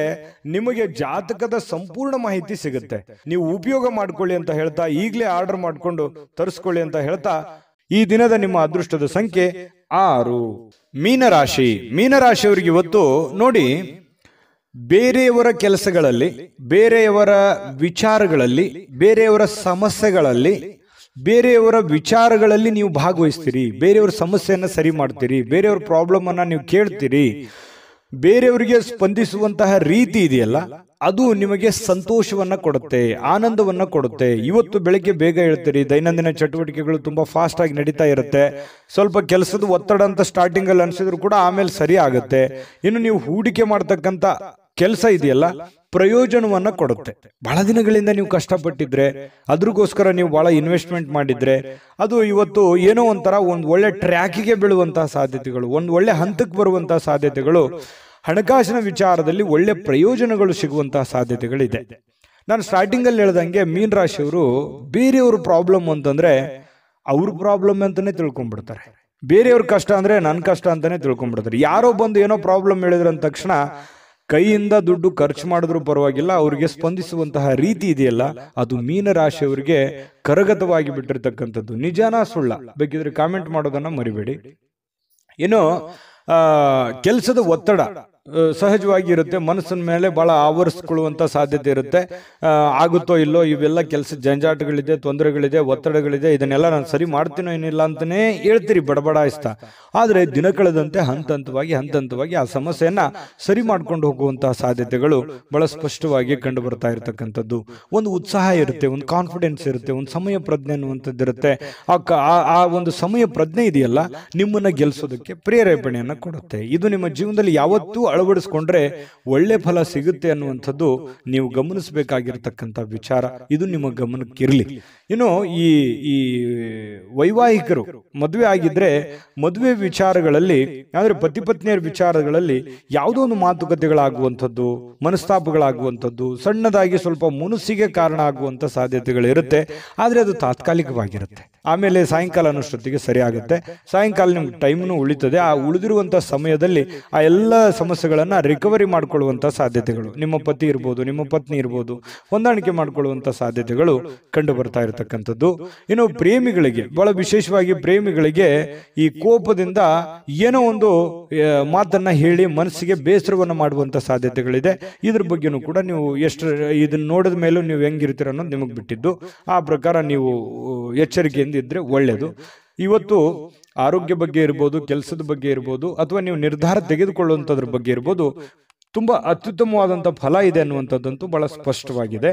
ನಿಮಗೆ ಜಾತಕದ ಸಂಪೂರ್ಣ ಮಾಹಿತಿ ಸಿಗುತ್ತೆ ನೀವು ಉಪಯೋಗ ಮಾಡ್ಕೊಳ್ಳಿ ಅಂತ ಹೇಳ್ತಾ ಈಗಲೇ ಆರ್ಡರ್ ಮಾಡಿಕೊಂಡು ತರಿಸ್ಕೊಳ್ಳಿ ಅಂತ ಹೇಳ್ತಾ ಈ ದಿನದ ನಿಮ್ಮ ಅದೃಷ್ಟದ ಸಂಖ್ಯೆ ಆರು ಮೀನರಾಶಿ ಮೀನರಾಶಿಯವರಿಗೆ ಇವತ್ತು ನೋಡಿ ಬೇರೆಯವರ ಕೆಲಸಗಳಲ್ಲಿ ಬೇರೆಯವರ ವಿಚಾರಗಳಲ್ಲಿ ಬೇರೆಯವರ ಸಮಸ್ಯೆಗಳಲ್ಲಿ ಬೇರೆಯವರ ವಿಚಾರಗಳಲ್ಲಿ ನೀವು ಭಾಗವಹಿಸ್ತೀರಿ ಬೇರೆಯವರ ಸಮಸ್ಯೆಯನ್ನು ಸರಿ ಮಾಡ್ತೀರಿ ಬೇರೆಯವ್ರ ಪ್ರಾಬ್ಲಮನ್ನು ನೀವು ಕೇಳ್ತೀರಿ ಬೇರೆಯವರಿಗೆ ಸ್ಪಂದಿಸುವಂತಹ ರೀತಿ ಇದೆಯಲ್ಲ ಅದು ನಿಮಗೆ ಸಂತೋಷವನ್ನು ಕೊಡುತ್ತೆ ಆನಂದವನ್ನು ಕೊಡುತ್ತೆ ಇವತ್ತು ಬೆಳಗ್ಗೆ ಬೇಗ ಹೇಳ್ತೀರಿ ದೈನಂದಿನ ಚಟುವಟಿಕೆಗಳು ತುಂಬ ಫಾಸ್ಟಾಗಿ ನಡೀತಾ ಇರುತ್ತೆ ಸ್ವಲ್ಪ ಕೆಲಸದ ಒತ್ತಡ ಅಂತ ಸ್ಟಾರ್ಟಿಂಗಲ್ಲಿ ಅನಿಸಿದ್ರು ಕೂಡ ಆಮೇಲೆ ಸರಿ ಆಗುತ್ತೆ ಇನ್ನು ನೀವು ಹೂಡಿಕೆ ಮಾಡ್ತಕ್ಕಂಥ ಕೆಲಸ ಇದೆಯಲ್ಲ ಪ್ರಯೋಜನವನ್ನು ಕೊಡುತ್ತೆ ಬಹಳ ದಿನಗಳಿಂದ ನೀವು ಕಷ್ಟಪಟ್ಟಿದ್ರೆ ಅದ್ರಗೋಸ್ಕರ ನೀವು ಭಾಳ ಇನ್ವೆಸ್ಟ್ಮೆಂಟ್ ಮಾಡಿದ್ರೆ ಅದು ಇವತ್ತು ಏನೋ ಒಂಥರ ಒಂದು ಒಳ್ಳೆ ಟ್ರ್ಯಾಕಿಗೆ ಬೀಳುವಂತಹ ಸಾಧ್ಯತೆಗಳು ಒಂದು ಒಳ್ಳೆ ಹಂತಕ್ಕೆ ಬರುವಂತಹ ಸಾಧ್ಯತೆಗಳು ಹಣಕಾಸಿನ ವಿಚಾರದಲ್ಲಿ ಒಳ್ಳೆ ಪ್ರಯೋಜನಗಳು ಸಿಗುವಂತಹ ಸಾಧ್ಯತೆಗಳಿದೆ ನಾನು ಸ್ಟಾರ್ಟಿಂಗಲ್ಲಿ ಹೇಳ್ದಂಗೆ ಮೀನ್ ರಾಶಿಯವರು ಬೇರೆಯವ್ರ ಪ್ರಾಬ್ಲಮ್ ಅಂತಂದ್ರೆ ಅವ್ರ ಪ್ರಾಬ್ಲಮ್ ಅಂತಲೇ ತಿಳ್ಕೊಂಡ್ಬಿಡ್ತಾರೆ ಬೇರೆಯವ್ರ ಕಷ್ಟ ಅಂದರೆ ನನ್ನ ಕಷ್ಟ ಅಂತಲೇ ತಿಳ್ಕೊಂಡ್ಬಿಡ್ತಾರೆ ಯಾರೋ ಬಂದು ಏನೋ ಪ್ರಾಬ್ಲಮ್ ಹೇಳಿದ್ರಂದ ಅಂದ ತಕ್ಷಣ ಕೈಯಿಂದ ದುಡ್ಡು ಖರ್ಚು ಮಾಡಿದ್ರೂ ಪರವಾಗಿಲ್ಲ ಅವರಿಗೆ ಸ್ಪಂದಿಸುವಂತಹ ರೀತಿ ಇದೆಯಲ್ಲ ಅದು ಮೀನರಾಶಿಯವರಿಗೆ ಕರಗತವಾಗಿ ಬಿಟ್ಟಿರ್ತಕ್ಕಂಥದ್ದು ನಿಜಾನ ಸುಳ್ಳ ಬೇಕಿದ್ರೆ ಕಾಮೆಂಟ್ ಮಾಡೋದನ್ನ ಮರಿಬೇಡಿ ಏನು ಕೆಲಸದ ಒತ್ತಡ ಸಹಜವಾಗಿರುತ್ತೆ ಮನಸ್ಸಿನ ಮೇಲೆ ಭಾಳ ಆವರಿಸ್ಕೊಳ್ಳುವಂಥ ಸಾಧ್ಯತೆ ಇರುತ್ತೆ ಆಗುತ್ತೋ ಇಲ್ಲೋ ಇವೆಲ್ಲ ಕೆಲಸ ಜಂಜಾಟಗಳಿದೆ ತೊಂದರೆಗಳಿದೆ ಒತ್ತಡಗಳಿದೆ ಇದನ್ನೆಲ್ಲ ನಾನು ಸರಿ ಮಾಡ್ತೀನೋ ಏನಿಲ್ಲ ಅಂತಲೇ ಹೇಳ್ತೀರಿ ಬಡಬಡಾಯಿಸ್ತಾ ಆದರೆ ದಿನ ಕಳೆದಂತೆ ಹಂತ ಹಂತವಾಗಿ ಹಂತ ಹಂತವಾಗಿ ಆ ಸಮಸ್ಯೆಯನ್ನು ಸರಿ ಮಾಡ್ಕೊಂಡು ಹೋಗುವಂತಹ ಸಾಧ್ಯತೆಗಳು ಭಾಳ ಸ್ಪಷ್ಟವಾಗಿ ಕಂಡು ಬರ್ತಾ ಇರತಕ್ಕಂಥದ್ದು ಒಂದು ಉತ್ಸಾಹ ಇರುತ್ತೆ ಒಂದು ಕಾನ್ಫಿಡೆನ್ಸ್ ಇರುತ್ತೆ ಒಂದು ಸಮಯ ಪ್ರಜ್ಞೆ ಅನ್ನುವಂಥದ್ದು ಇರುತ್ತೆ ಆ ಒಂದು ಸಮಯ ಪ್ರಜ್ಞೆ ಇದೆಯಲ್ಲ ನಿಮ್ಮನ್ನು ಗೆಲ್ಲಿಸೋದಕ್ಕೆ ಪ್ರೇರೇಪಣೆಯನ್ನು ಕೊಡುತ್ತೆ ಇದು ನಿಮ್ಮ ಜೀವನದಲ್ಲಿ ಯಾವತ್ತೂ ಅಳವಡಿಸ್ಕೊಂಡ್ರೆ ಒಳ್ಳೆ ಫಲ ಸಿಗುತ್ತೆ ಅನ್ನುವಂಥದ್ದು ನೀವು ಗಮನಿಸಬೇಕಾಗಿರ್ತಕ್ಕಂಥ ವಿಚಾರ ಇದು ನಿಮ್ಮ ಗಮನಕ್ಕಿರಲಿ ಇನ್ನು ಈ ಈ ವೈವಾಹಿಕರು ಮದುವೆ ಆಗಿದ್ರೆ ಮದುವೆ ವಿಚಾರಗಳಲ್ಲಿ ಅಂದರೆ ಪತಿ ಪತ್ನಿಯರ ವಿಚಾರಗಳಲ್ಲಿ ಯಾವುದೋ ಒಂದು ಮಾತುಕತೆಗಳಾಗುವಂಥದ್ದು ಮನಸ್ತಾಪಗಳಾಗುವಂಥದ್ದು ಸಣ್ಣದಾಗಿ ಸ್ವಲ್ಪ ಮುನಸ್ಸಿಗೆ ಕಾರಣ ಆಗುವಂಥ ಸಾಧ್ಯತೆಗಳಿರುತ್ತೆ ಆದರೆ ಅದು ತಾತ್ಕಾಲಿಕವಾಗಿರುತ್ತೆ ಆಮೇಲೆ ಸಾಯಂಕಾಲ ಅನ್ನೋಷ್ಟೊತ್ತಿಗೆ ಸರಿ ಆಗುತ್ತೆ ಸಾಯಂಕಾಲ ನಿಮ್ಗೆ ಟೈಮ್ನು ಉಳಿತದೆ ಆ ಉಳಿದಿರುವಂಥ ಸಮಯದಲ್ಲಿ ಆ ಎಲ್ಲ ಸಮಸ್ಯೆಗಳನ್ನು ರಿಕವರಿ ಮಾಡಿಕೊಳ್ಳುವಂಥ ಸಾಧ್ಯತೆಗಳು ನಿಮ್ಮ ಪತಿ ಇರ್ಬೋದು ನಿಮ್ಮ ಪತ್ನಿ ಇರ್ಬೋದು ಹೊಂದಾಣಿಕೆ ಮಾಡಿಕೊಳ್ಳುವಂಥ ಸಾಧ್ಯತೆಗಳು ಕಂಡು ಬರ್ತಾ ಇರುತ್ತೆ ಆಗಿರ್ತಕ್ಕಂಥದ್ದು ಇನ್ನು ಪ್ರೇಮಿಗಳಿಗೆ ಬಹಳ ವಿಶೇಷವಾಗಿ ಪ್ರೇಮಿಗಳಿಗೆ ಈ ಕೋಪದಿಂದ ಏನೋ ಒಂದು ಮಾತನ್ನ ಹೇಳಿ ಮನಸ್ಸಿಗೆ ಬೇಸರವನ್ನು ಮಾಡುವಂಥ ಸಾಧ್ಯತೆಗಳಿದೆ ಇದ್ರ ಬಗ್ಗೆನೂ ಕೂಡ ನೀವು ಎಷ್ಟು ಇದನ್ನ ನೋಡಿದ ಮೇಲೂ ನೀವು ಹೆಂಗಿರ್ತೀರ ಅನ್ನೋದು ನಿಮಗೆ ಬಿಟ್ಟಿದ್ದು ಆ ಪ್ರಕಾರ ನೀವು ಎಚ್ಚರಿಕೆಯಿಂದ ಇದ್ದರೆ ಒಳ್ಳೆಯದು ಇವತ್ತು ಆರೋಗ್ಯ ಬಗ್ಗೆ ಇರ್ಬೋದು ಕೆಲಸದ ಬಗ್ಗೆ ಇರ್ಬೋದು ಅಥವಾ ನೀವು ನಿರ್ಧಾರ ತೆಗೆದುಕೊಳ್ಳುವಂಥದ್ರ ಬಗ್ಗೆ ಇರ್ಬೋದು ತುಂಬ ಅತ್ಯುತ್ತಮವಾದಂಥ ಫಲ ಇದೆ ಅನ್ನುವಂಥದ್ದಂತೂ ಭಾಳ ಸ್ಪಷ್ಟವಾಗಿದೆ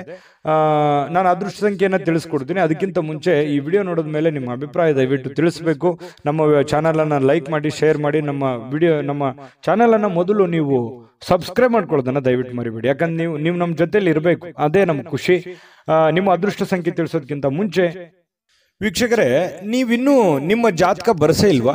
ನಾನು ಅದೃಷ್ಟ ಸಂಖ್ಯೆಯನ್ನು ತಿಳಿಸ್ಕೊಡ್ತೀನಿ ಅದಕ್ಕಿಂತ ಮುಂಚೆ ಈ ವಿಡಿಯೋ ನೋಡಿದ ಮೇಲೆ ನಿಮ್ಮ ಅಭಿಪ್ರಾಯ ದಯವಿಟ್ಟು ತಿಳಿಸಬೇಕು ನಮ್ಮ ಚಾನಲನ್ನು ಲೈಕ್ ಮಾಡಿ ಶೇರ್ ಮಾಡಿ ನಮ್ಮ ವಿಡಿಯೋ ನಮ್ಮ ಚಾನಲನ್ನು ಮೊದಲು ನೀವು ಸಬ್ಸ್ಕ್ರೈಬ್ ಮಾಡ್ಕೊಳ್ಳೋದನ್ನು ದಯವಿಟ್ಟು ಮರಿಬೇಡಿ ಯಾಕಂದ್ರೆ ನೀವು ನೀವು ನಮ್ಮ ಜೊತೆಯಲ್ಲಿ ಇರಬೇಕು ಅದೇ ನಮ್ಮ ಖುಷಿ ನಿಮ್ಮ ಅದೃಷ್ಟ ಸಂಖ್ಯೆ ತಿಳಿಸೋದಕ್ಕಿಂತ ಮುಂಚೆ ವೀಕ್ಷಕರೇ ನೀವಿನ್ನೂ ನಿಮ್ಮ ಜಾತಕ ಬರಸೇ ಇಲ್ವಾ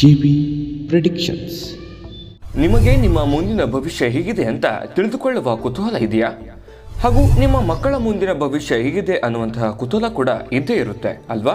ಜಿ ಬಿ ಪ್ರಿಡಿಕ್ಷನ್ಸ್ ನಿಮಗೆ ನಿಮ್ಮ ಮುಂದಿನ ಭವಿಷ್ಯ ಹೇಗಿದೆ ಅಂತ ತಿಳಿದುಕೊಳ್ಳುವ ಕುತೂಹಲ ಇದೆಯಾ ಹಾಗೂ ನಿಮ್ಮ ಮಕ್ಕಳ ಮುಂದಿನ ಭವಿಷ್ಯ ಹೇಗಿದೆ ಅನ್ನುವಂತಹ ಕುತೂಹಲ ಕೂಡ ಇದ್ದೇ ಇರುತ್ತೆ ಅಲ್ವಾ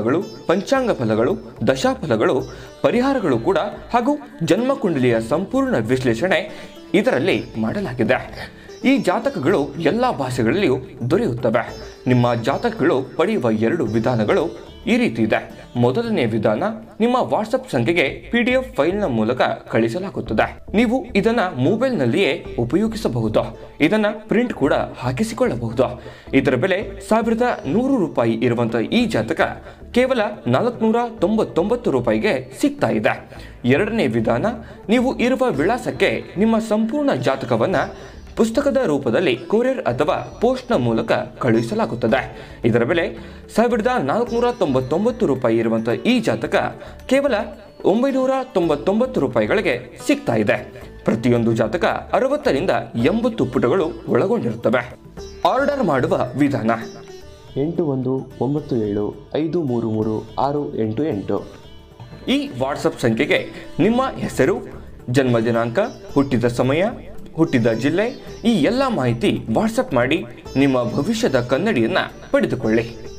ಫಲಗಳು ಪಂಚಾಂಗ ಫಲಗಳು ದಶಾಫಲಗಳು ಪರಿಹಾರಗಳು ಕೂಡ ಹಾಗೂ ಜನ್ಮಕುಂಡಲಿಯ ಸಂಪೂರ್ಣ ವಿಶ್ಲೇಷಣೆ ಇದರಲ್ಲಿ ಮಾಡಲಾಗಿದೆ ಈ ಜಾತಕಗಳು ಎಲ್ಲ ಭಾಷೆಗಳಲ್ಲಿಯೂ ದೊರೆಯುತ್ತವೆ ನಿಮ್ಮ ಜಾತಕಗಳು ಪಡೆಯುವ ಎರಡು ವಿಧಾನಗಳು ಈ ರೀತಿ ಇದೆ ಮೊದಲನೇ ವಿಧಾನ ನಿಮ್ಮ ವಾಟ್ಸಪ್ ಸಂಖ್ಯೆಗೆ ಪಿ ಡಿ ಎಫ್ ಫೈಲ್ನ ಮೂಲಕ ಕಳಿಸಲಾಗುತ್ತದೆ ನೀವು ಇದನ್ನ ಮೊಬೈಲ್ನಲ್ಲಿಯೇ ಉಪಯೋಗಿಸಬಹುದು ಇದನ್ನ ಪ್ರಿಂಟ್ ಕೂಡ ಹಾಕಿಸಿಕೊಳ್ಳಬಹುದು ಇದರ ಬೆಲೆ ಸಾವಿರದ ನೂರು ರೂಪಾಯಿ ಇರುವಂತಹ ಈ ಜಾತಕ ಕೇವಲ ನಾಲ್ಕುನೂರ ತೊಂಬತ್ತೊಂಬತ್ತು ರೂಪಾಯಿಗೆ ಸಿಗ್ತಾ ಇದೆ ಎರಡನೇ ವಿಧಾನ ನೀವು ಇರುವ ವಿಳಾಸಕ್ಕೆ ನಿಮ್ಮ ಸಂಪೂರ್ಣ ಜಾತಕವನ್ನು ಪುಸ್ತಕದ ರೂಪದಲ್ಲಿ ಕೊರಿಯರ್ ಅಥವಾ ಪೋಸ್ಟ್ನ ಮೂಲಕ ಕಳುಹಿಸಲಾಗುತ್ತದೆ ಇದರ ಬೆಲೆ ಸಾವಿರದ ನಾಲ್ಕುನೂರ ತೊಂಬತ್ತೊಂಬತ್ತು ರೂಪಾಯಿ ಇರುವಂಥ ಈ ಜಾತಕ ಕೇವಲ ಒಂಬೈನೂರ ತೊಂಬತ್ತೊಂಬತ್ತು ರೂಪಾಯಿಗಳಿಗೆ ಸಿಗ್ತಾ ಇದೆ ಪ್ರತಿಯೊಂದು ಜಾತಕ ಅರವತ್ತರಿಂದ ಎಂಬತ್ತು ಪುಟಗಳು ಒಳಗೊಂಡಿರುತ್ತವೆ ಆರ್ಡರ್ ಮಾಡುವ ವಿಧಾನ ಎಂಟು ಒಂದು ಒಂಬತ್ತು ಏಳು ಐದು ಮೂರು ಮೂರು ಆರು ಎಂಟು ಎಂಟು ಈ ವಾಟ್ಸಪ್ ಸಂಖ್ಯೆಗೆ ನಿಮ್ಮ ಹೆಸರು ಜನ್ಮ ದಿನಾಂಕ ಹುಟ್ಟಿದ ಸಮಯ ಹುಟ್ಟಿದ ಜಿಲ್ಲೆ ಈ ಎಲ್ಲ ಮಾಹಿತಿ ವಾಟ್ಸಪ್ ಮಾಡಿ ನಿಮ್ಮ ಭವಿಷ್ಯದ ಕನ್ನಡಿಯನ್ನು ಪಡೆದುಕೊಳ್ಳಿ